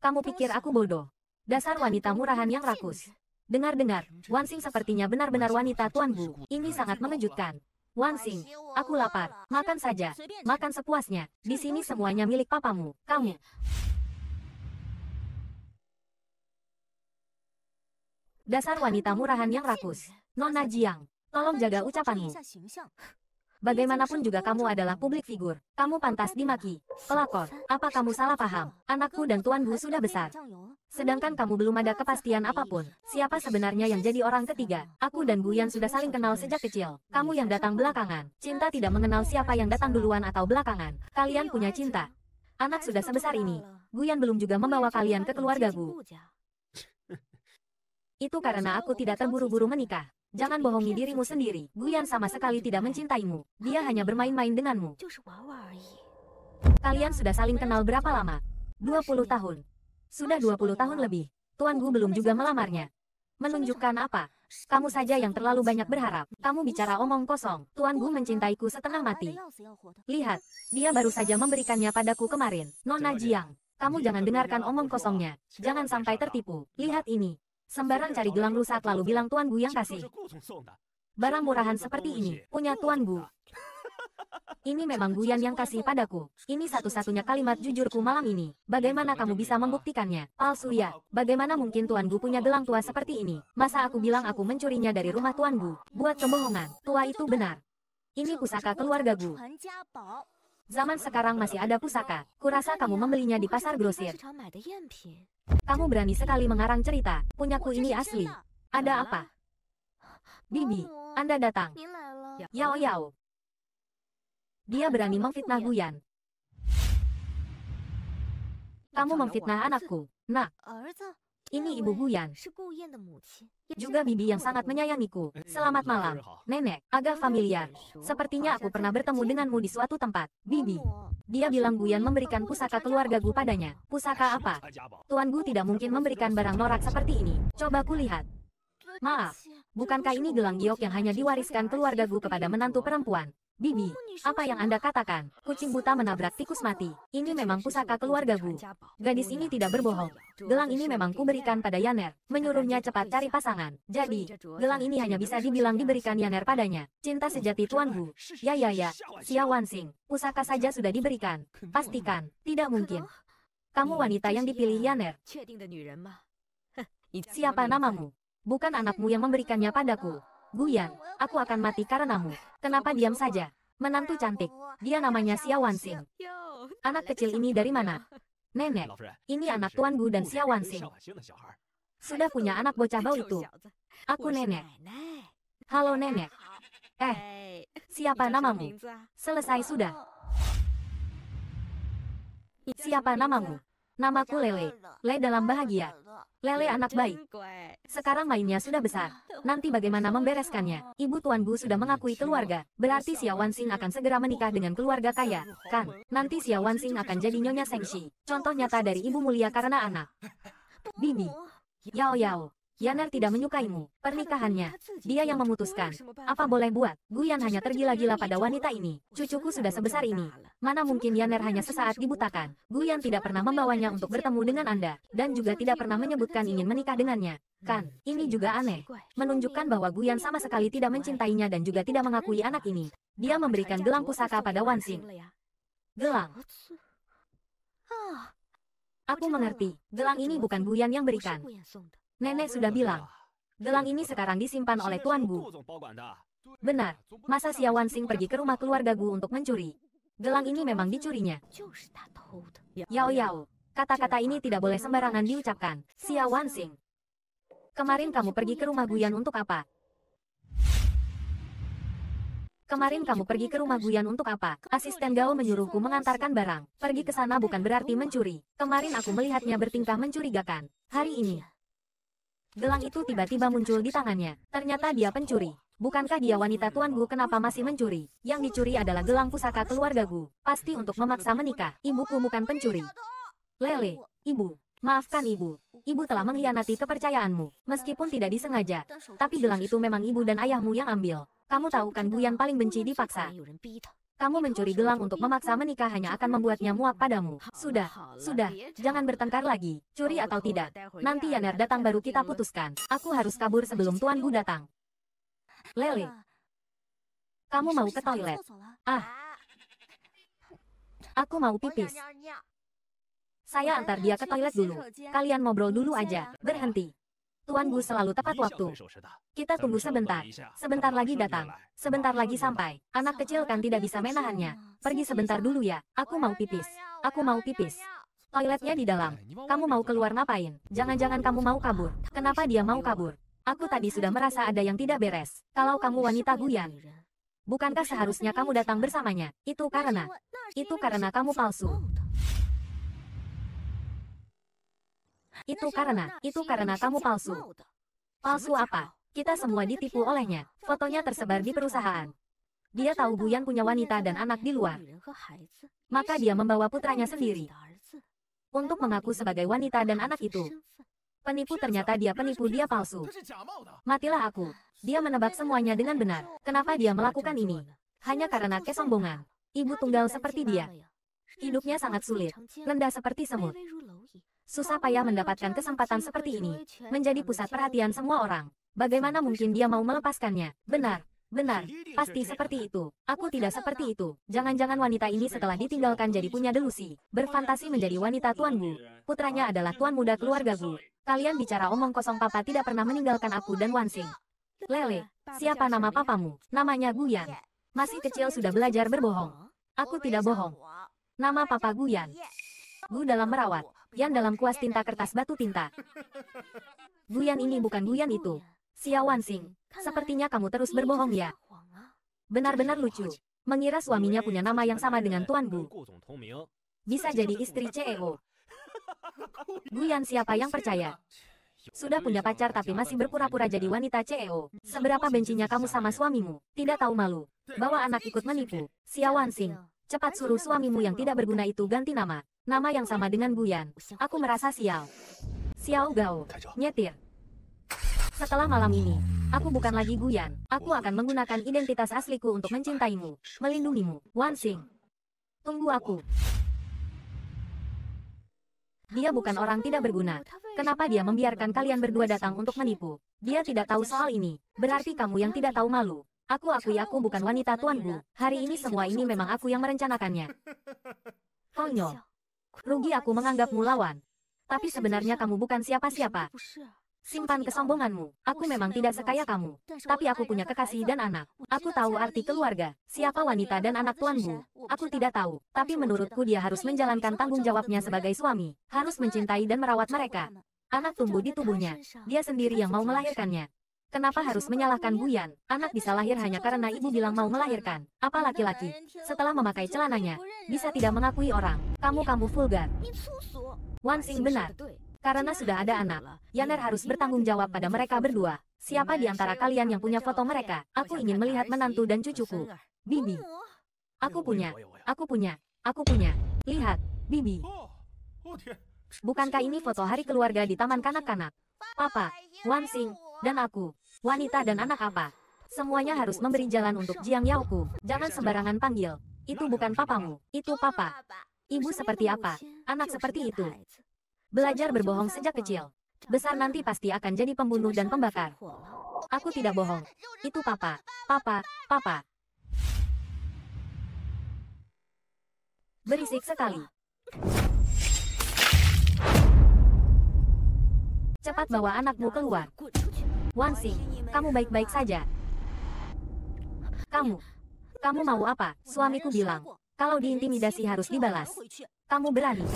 Kamu pikir aku bodoh? Dasar wanita murahan yang rakus. Dengar-dengar, Sing sepertinya benar-benar wanita Tuan Bu. Ini sangat mengejutkan. Wang Wangsing, aku lapar. Makan saja. Makan sepuasnya. Di sini semuanya milik papamu, kamu. Dasar wanita murahan yang rakus. Nona Jiang, tolong jaga ucapanmu. Bagaimanapun juga kamu adalah publik figur. Kamu pantas dimaki. Pelakor, apa kamu salah paham? Anakku dan Tuan Hu sudah besar. Sedangkan kamu belum ada kepastian apapun. Siapa sebenarnya yang jadi orang ketiga? Aku dan Yan sudah saling kenal sejak kecil. Kamu yang datang belakangan. Cinta tidak mengenal siapa yang datang duluan atau belakangan. Kalian punya cinta. Anak sudah sebesar ini. Yan belum juga membawa kalian ke keluarga keluargaku. [LAUGHS] Itu karena aku tidak terburu-buru menikah. Jangan bohongi dirimu sendiri. Guyan sama sekali tidak mencintaimu. Dia hanya bermain-main denganmu. Kalian sudah saling kenal berapa lama? 20 tahun. Sudah 20 tahun lebih. Tuan Gu belum juga melamarnya. Menunjukkan apa? Kamu saja yang terlalu banyak berharap. Kamu bicara omong kosong. Tuan Gu mencintaiku setengah mati. Lihat, dia baru saja memberikannya padaku kemarin. Nona Jiang, kamu jangan dengarkan omong kosongnya. Jangan sampai tertipu. Lihat ini, Sembarang cari gelang rusak lalu bilang Tuan Gu yang kasih. Barang murahan seperti ini, punya Tuan Gu. Ini memang Guyan yang kasih padaku. Ini satu-satunya kalimat jujurku malam ini. Bagaimana kamu bisa membuktikannya? Palsu ya. Bagaimana mungkin Tuan Gu punya gelang tua seperti ini? Masa aku bilang aku mencurinya dari rumah Tuan Gu? Buat kebohongan. Tua itu benar. Ini pusaka keluarga Gu. Zaman sekarang masih ada pusaka. Kurasa kamu membelinya di pasar grosir. Kamu berani sekali mengarang cerita, punyaku ini asli. Ada apa? Bibi, Anda datang. Yao Yao. Dia berani memfitnah Guyan. Kamu memfitnah anakku, nak. Ini ibu Guyan. Juga bibi yang sangat menyayangiku. Selamat malam, nenek. Agak familiar. Sepertinya aku pernah bertemu denganmu di suatu tempat, bibi. Dia bilang Guyan memberikan pusaka keluarga Gu padanya. Pusaka [LAUGHS] apa? Tuan Gu tidak mungkin memberikan barang norak seperti ini. Coba kulihat. Maaf, bukankah ini gelang giok yang hanya diwariskan keluarga Gu kepada menantu perempuan? Bibi, apa yang Anda katakan? Kucing buta menabrak tikus mati. Ini memang pusaka keluarga Gu. Gadis ini tidak berbohong. Gelang ini memang kuberikan pada Yaner, menyuruhnya cepat cari pasangan. Jadi, gelang ini hanya bisa dibilang diberikan Yaner padanya. Cinta sejati Tuan Gu. Ya ya ya, Xia Wansing, pusaka saja sudah diberikan. Pastikan, tidak mungkin. Kamu wanita yang dipilih Yaner. [LAUGHS] Siapa namamu? bukan anakmu yang memberikannya padaku. Guyan, aku akan mati karenamu. Kenapa diam saja? Menantu cantik, dia namanya Xiaowan Wansing. Anak kecil ini dari mana? Nenek, ini anak tuan Gu dan Xiaowan Wansing. Sudah punya anak bocah bau itu. Aku nenek. Halo nenek. Eh, siapa namamu? Selesai sudah. Siapa namamu? Namaku Lele. Le dalam bahagia. Lele anak baik. Eh. Sekarang mainnya sudah besar. Nanti bagaimana membereskannya? Ibu Tuan Bu sudah mengakui keluarga. Berarti Xiaowan Xing akan segera menikah dengan keluarga kaya. Kan, nanti Xiaowan Xing akan jadi Nyonya Sengxi. Contoh nyata dari ibu mulia karena anak. Bibi. Yao Yao. Yaner tidak menyukaimu. Pernikahannya. Dia yang memutuskan. Apa boleh buat? Guyan hanya tergila-gila pada wanita ini. Cucuku sudah sebesar ini. Mana mungkin Yaner hanya sesaat dibutakan. Guyan tidak pernah membawanya untuk bertemu dengan Anda. Dan juga tidak pernah menyebutkan ingin menikah dengannya. Kan, ini juga aneh. Menunjukkan bahwa Guyan sama sekali tidak mencintainya dan juga tidak mengakui anak ini. Dia memberikan gelang pusaka pada Wansing. Gelang. Aku mengerti. Gelang ini bukan Guyan yang berikan. Nenek sudah bilang. Gelang ini sekarang disimpan oleh Tuan Gu. Benar, masa Xiawan Sing pergi ke rumah keluarga Gu untuk mencuri. Gelang ini memang dicurinya. Yao Yao, kata-kata ini tidak boleh sembarangan diucapkan. Xiawan Sing. Kemarin kamu pergi ke rumah Guyan untuk apa? Kemarin kamu pergi ke rumah Guyan untuk apa? Asisten Gao menyuruhku mengantarkan barang. Pergi ke sana bukan berarti mencuri. Kemarin aku melihatnya bertingkah mencurigakan. Hari ini, Gelang itu tiba-tiba muncul di tangannya. Ternyata dia pencuri. Bukankah dia wanita Tuan Gu kenapa masih mencuri? Yang dicuri adalah gelang pusaka keluarga Gu. Pasti untuk memaksa menikah. Ibuku bukan pencuri. Lele, ibu. Maafkan ibu. Ibu telah mengkhianati kepercayaanmu. Meskipun tidak disengaja. Tapi gelang itu memang ibu dan ayahmu yang ambil. Kamu tahu kan Gu yang paling benci dipaksa. Kamu mencuri gelang untuk memaksa kan menikah hanya akan membuatnya muak kan. padamu. Sudah, sudah, jangan bertengkar lagi, curi atau tidak. Nanti Yanar datang baru kita putuskan. Aku harus kabur sebelum Tuan Gu datang. Lele, kamu mau ke toilet? Ah. ah, aku mau oh, ya, pipis. Ya, ya. Saya antar dia ke toilet dulu. Kalian ngobrol dulu aja. Berhenti. Tuan Gu selalu tepat waktu. Kita tunggu sebentar. Sebentar lagi datang. Sebentar lagi sampai. Anak kecil kan tidak bisa menahannya. Pergi sebentar dulu ya. Aku mau pipis. Aku mau pipis. Toiletnya di dalam. Kamu mau keluar ngapain? Jangan-jangan kamu mau kabur. Kenapa dia mau kabur? Aku tadi sudah merasa ada yang tidak beres. Kalau kamu wanita guyan. Bukankah seharusnya kamu datang bersamanya? Itu karena. Itu karena kamu palsu. Itu karena, itu karena kamu palsu. Palsu apa? Kita semua ditipu olehnya. Fotonya tersebar di perusahaan. Dia tahu Yang punya wanita dan anak di luar. Maka dia membawa putranya sendiri. Untuk mengaku sebagai wanita dan anak itu. Penipu ternyata dia penipu, dia palsu. Matilah aku. Dia menebak semuanya dengan benar. Kenapa dia melakukan ini? Hanya karena kesombongan. Ibu tunggal seperti dia. Hidupnya sangat sulit, rendah seperti semut. Susah payah mendapatkan kesempatan seperti ini, menjadi pusat perhatian semua orang. Bagaimana mungkin dia mau melepaskannya? Benar, benar, pasti seperti itu. Aku tidak seperti itu. Jangan-jangan wanita ini setelah ditinggalkan jadi punya delusi, berfantasi menjadi wanita Tuan Wu. Putranya adalah Tuan Muda keluarga Wu. Kalian bicara omong kosong papa tidak pernah meninggalkan aku dan Wansing. Lele, siapa nama papamu? Namanya gu yan Masih kecil sudah belajar berbohong. Aku tidak bohong. Nama papa gu yan Gu dalam merawat yang dalam kuas tinta kertas batu tinta. Guyan ini bukan Guyan itu. Sia Wansing. sepertinya kamu terus berbohong ya. Benar-benar lucu. Mengira suaminya punya nama yang sama dengan Tuan Bu. Bisa jadi istri CEO. Guyan siapa yang percaya? Sudah punya pacar tapi masih berpura-pura jadi wanita CEO. Seberapa bencinya kamu sama suamimu? Tidak tahu malu. Bawa anak ikut menipu. Sia Wansing, Cepat suruh suamimu yang tidak berguna itu ganti nama. Nama yang sama dengan Buyan. Aku merasa sial. Xiao Gao, nyetir. Setelah malam ini, aku bukan lagi Buyan. Aku akan menggunakan identitas asliku untuk mencintaimu, melindungimu, Xing. Tunggu aku. Dia bukan orang tidak berguna. Kenapa dia membiarkan kalian berdua datang untuk menipu? Dia tidak tahu soal ini. Berarti kamu yang tidak tahu malu. Aku akui aku bukan wanita tuan bu. Hari ini semua ini memang aku yang merencanakannya. Konyol. Rugi aku menganggapmu lawan. Tapi sebenarnya kamu bukan siapa-siapa. Simpan kesombonganmu. Aku memang tidak sekaya kamu. Tapi aku punya kekasih dan anak. Aku tahu arti keluarga. Siapa wanita dan anak tuanmu? Aku tidak tahu. Tapi menurutku dia harus menjalankan tanggung jawabnya sebagai suami. Harus mencintai dan merawat mereka. Anak tumbuh di tubuhnya. Dia sendiri yang mau melahirkannya. Kenapa harus menyalahkan Buyan? Anak bisa lahir hanya karena ibu bilang mau melahirkan. Apa laki-laki? Setelah memakai celananya, bisa tidak mengakui orang. Kamu-kamu vulgar. Wansing benar. Karena sudah ada anak, Yaner harus bertanggung jawab pada mereka berdua. Siapa di antara kalian yang punya foto mereka? Aku ingin melihat menantu dan cucuku. Bibi. Aku punya. Aku punya. Aku punya. Lihat, Bibi. Bukankah ini foto hari keluarga di taman kanak-kanak? Papa, Wansing, dan aku, wanita dan anak apa? Semuanya harus memberi jalan untuk Jiang Yaoku. Jangan sembarangan panggil. Itu bukan papamu. Itu papa. Ibu seperti apa? Anak seperti itu. Belajar berbohong sejak kecil. Besar nanti pasti akan jadi pembunuh dan pembakar. Aku tidak bohong. Itu papa. Papa. Papa. Berisik sekali. Cepat bawa anakmu keluar. Wangsi, kamu baik-baik saja. Kamu, kamu mau apa? Suamiku bilang, kalau diintimidasi harus dibalas. Kamu berani.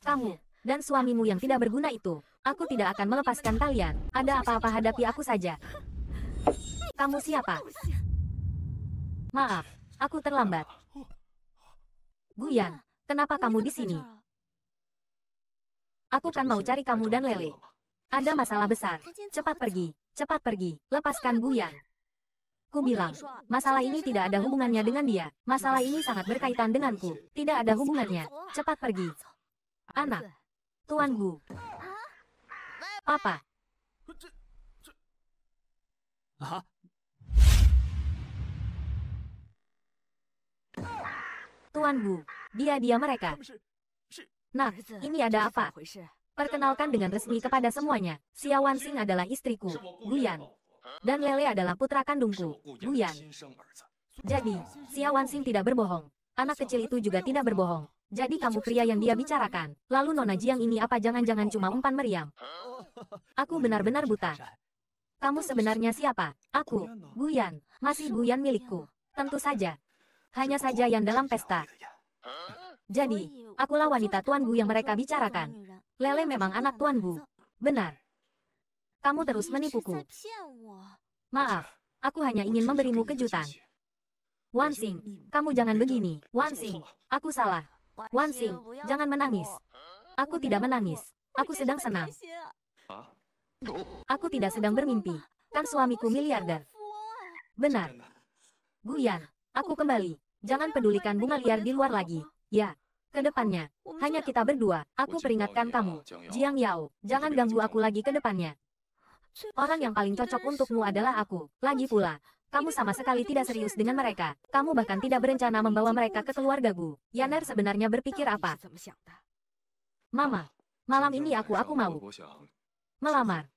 Kamu, dan suamimu yang tidak berguna itu. Aku tidak akan melepaskan kalian. Ada apa-apa hadapi aku saja. Kamu siapa? Maaf, aku terlambat. Guyan, oh iya, kenapa iya kamu kan di sini? Aku kan mau cari kamu dan Lele. Ada masalah besar. Cepat pergi, cepat pergi. Lepaskan Guyan. Ku bilang, masalah ini tidak ada hubungannya dengan dia. Masalah ini sangat berkaitan denganku. Tidak ada hubungannya. Cepat pergi. Anak. Tuan Gu. Papa. Hah? Tuan Bu, dia-dia mereka. Nah, ini ada apa? Perkenalkan dengan resmi kepada semuanya, Xiawan Xing adalah istriku, Guyan. Dan Lele adalah putra kandungku, Guyan. Jadi, Xiawan Xing tidak berbohong. Anak kecil itu juga tidak berbohong. Jadi kamu pria yang dia bicarakan. Lalu Nona Jiang ini apa jangan-jangan cuma umpan meriam? Aku benar-benar buta. Kamu sebenarnya siapa? Aku, Guyan. Masih Guyan milikku. Tentu saja, hanya saja yang dalam pesta. Iya, iya, iya. Jadi, akulah wanita Tuan Gu yang mereka bicarakan. Lele memang anak Tuan Gu. Benar. Kamu terus menipuku. Maaf, aku hanya ingin memberimu kejutan. Wansing, kamu jangan begini. Wansing, aku salah. Wansing, jangan menangis. Aku tidak menangis. Aku sedang senang. Aku tidak sedang bermimpi. Kan suamiku miliarder. Benar. Guyan, aku kembali jangan pedulikan bunga liar di luar lagi. Ya, kedepannya, hanya kita berdua, aku peringatkan kamu, Jiang Yao, jangan ganggu aku lagi kedepannya. Orang yang paling cocok untukmu adalah aku, lagi pula, kamu sama sekali tidak serius dengan mereka, kamu bahkan tidak berencana membawa mereka ke keluarga keluargaku. Yaner sebenarnya berpikir apa? Mama, malam ini aku aku mau melamar.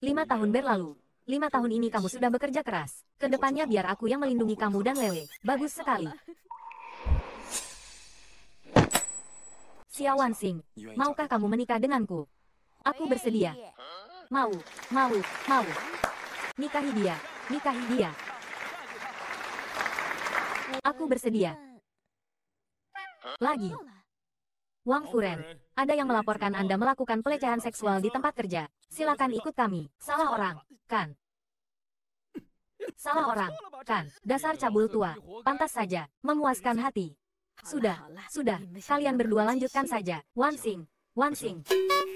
Lima tahun berlalu, lima tahun ini kamu sudah bekerja keras. Kedepannya biar aku yang melindungi kamu dan Lele. Bagus sekali. Xia Sing, maukah kamu menikah denganku? Aku bersedia. Mau, mau, mau. Nikahi dia, nikahi dia. Aku bersedia. Lagi. Wang Furen, ada yang melaporkan Anda melakukan pelecehan seksual di tempat kerja. Silakan ikut kami. Salah orang, kan? Salah orang, kan? Dasar cabul tua. Pantas saja, memuaskan hati. Sudah, sudah, kalian berdua lanjutkan saja. Wansing, Wansing.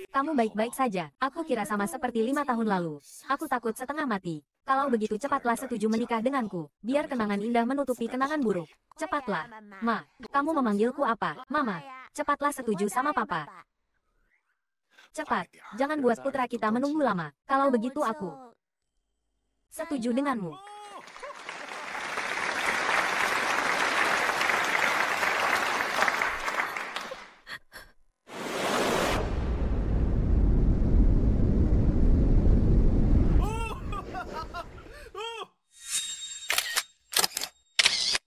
Kamu baik-baik saja, aku kira sama seperti lima tahun lalu. Aku takut setengah mati. Kalau begitu cepatlah setuju menikah denganku, biar kenangan indah menutupi kenangan buruk. Cepatlah. Ma, kamu memanggilku apa? Mama, cepatlah setuju sama papa. Cepat, jangan buat putra kita menunggu lama. Kalau begitu aku setuju denganmu.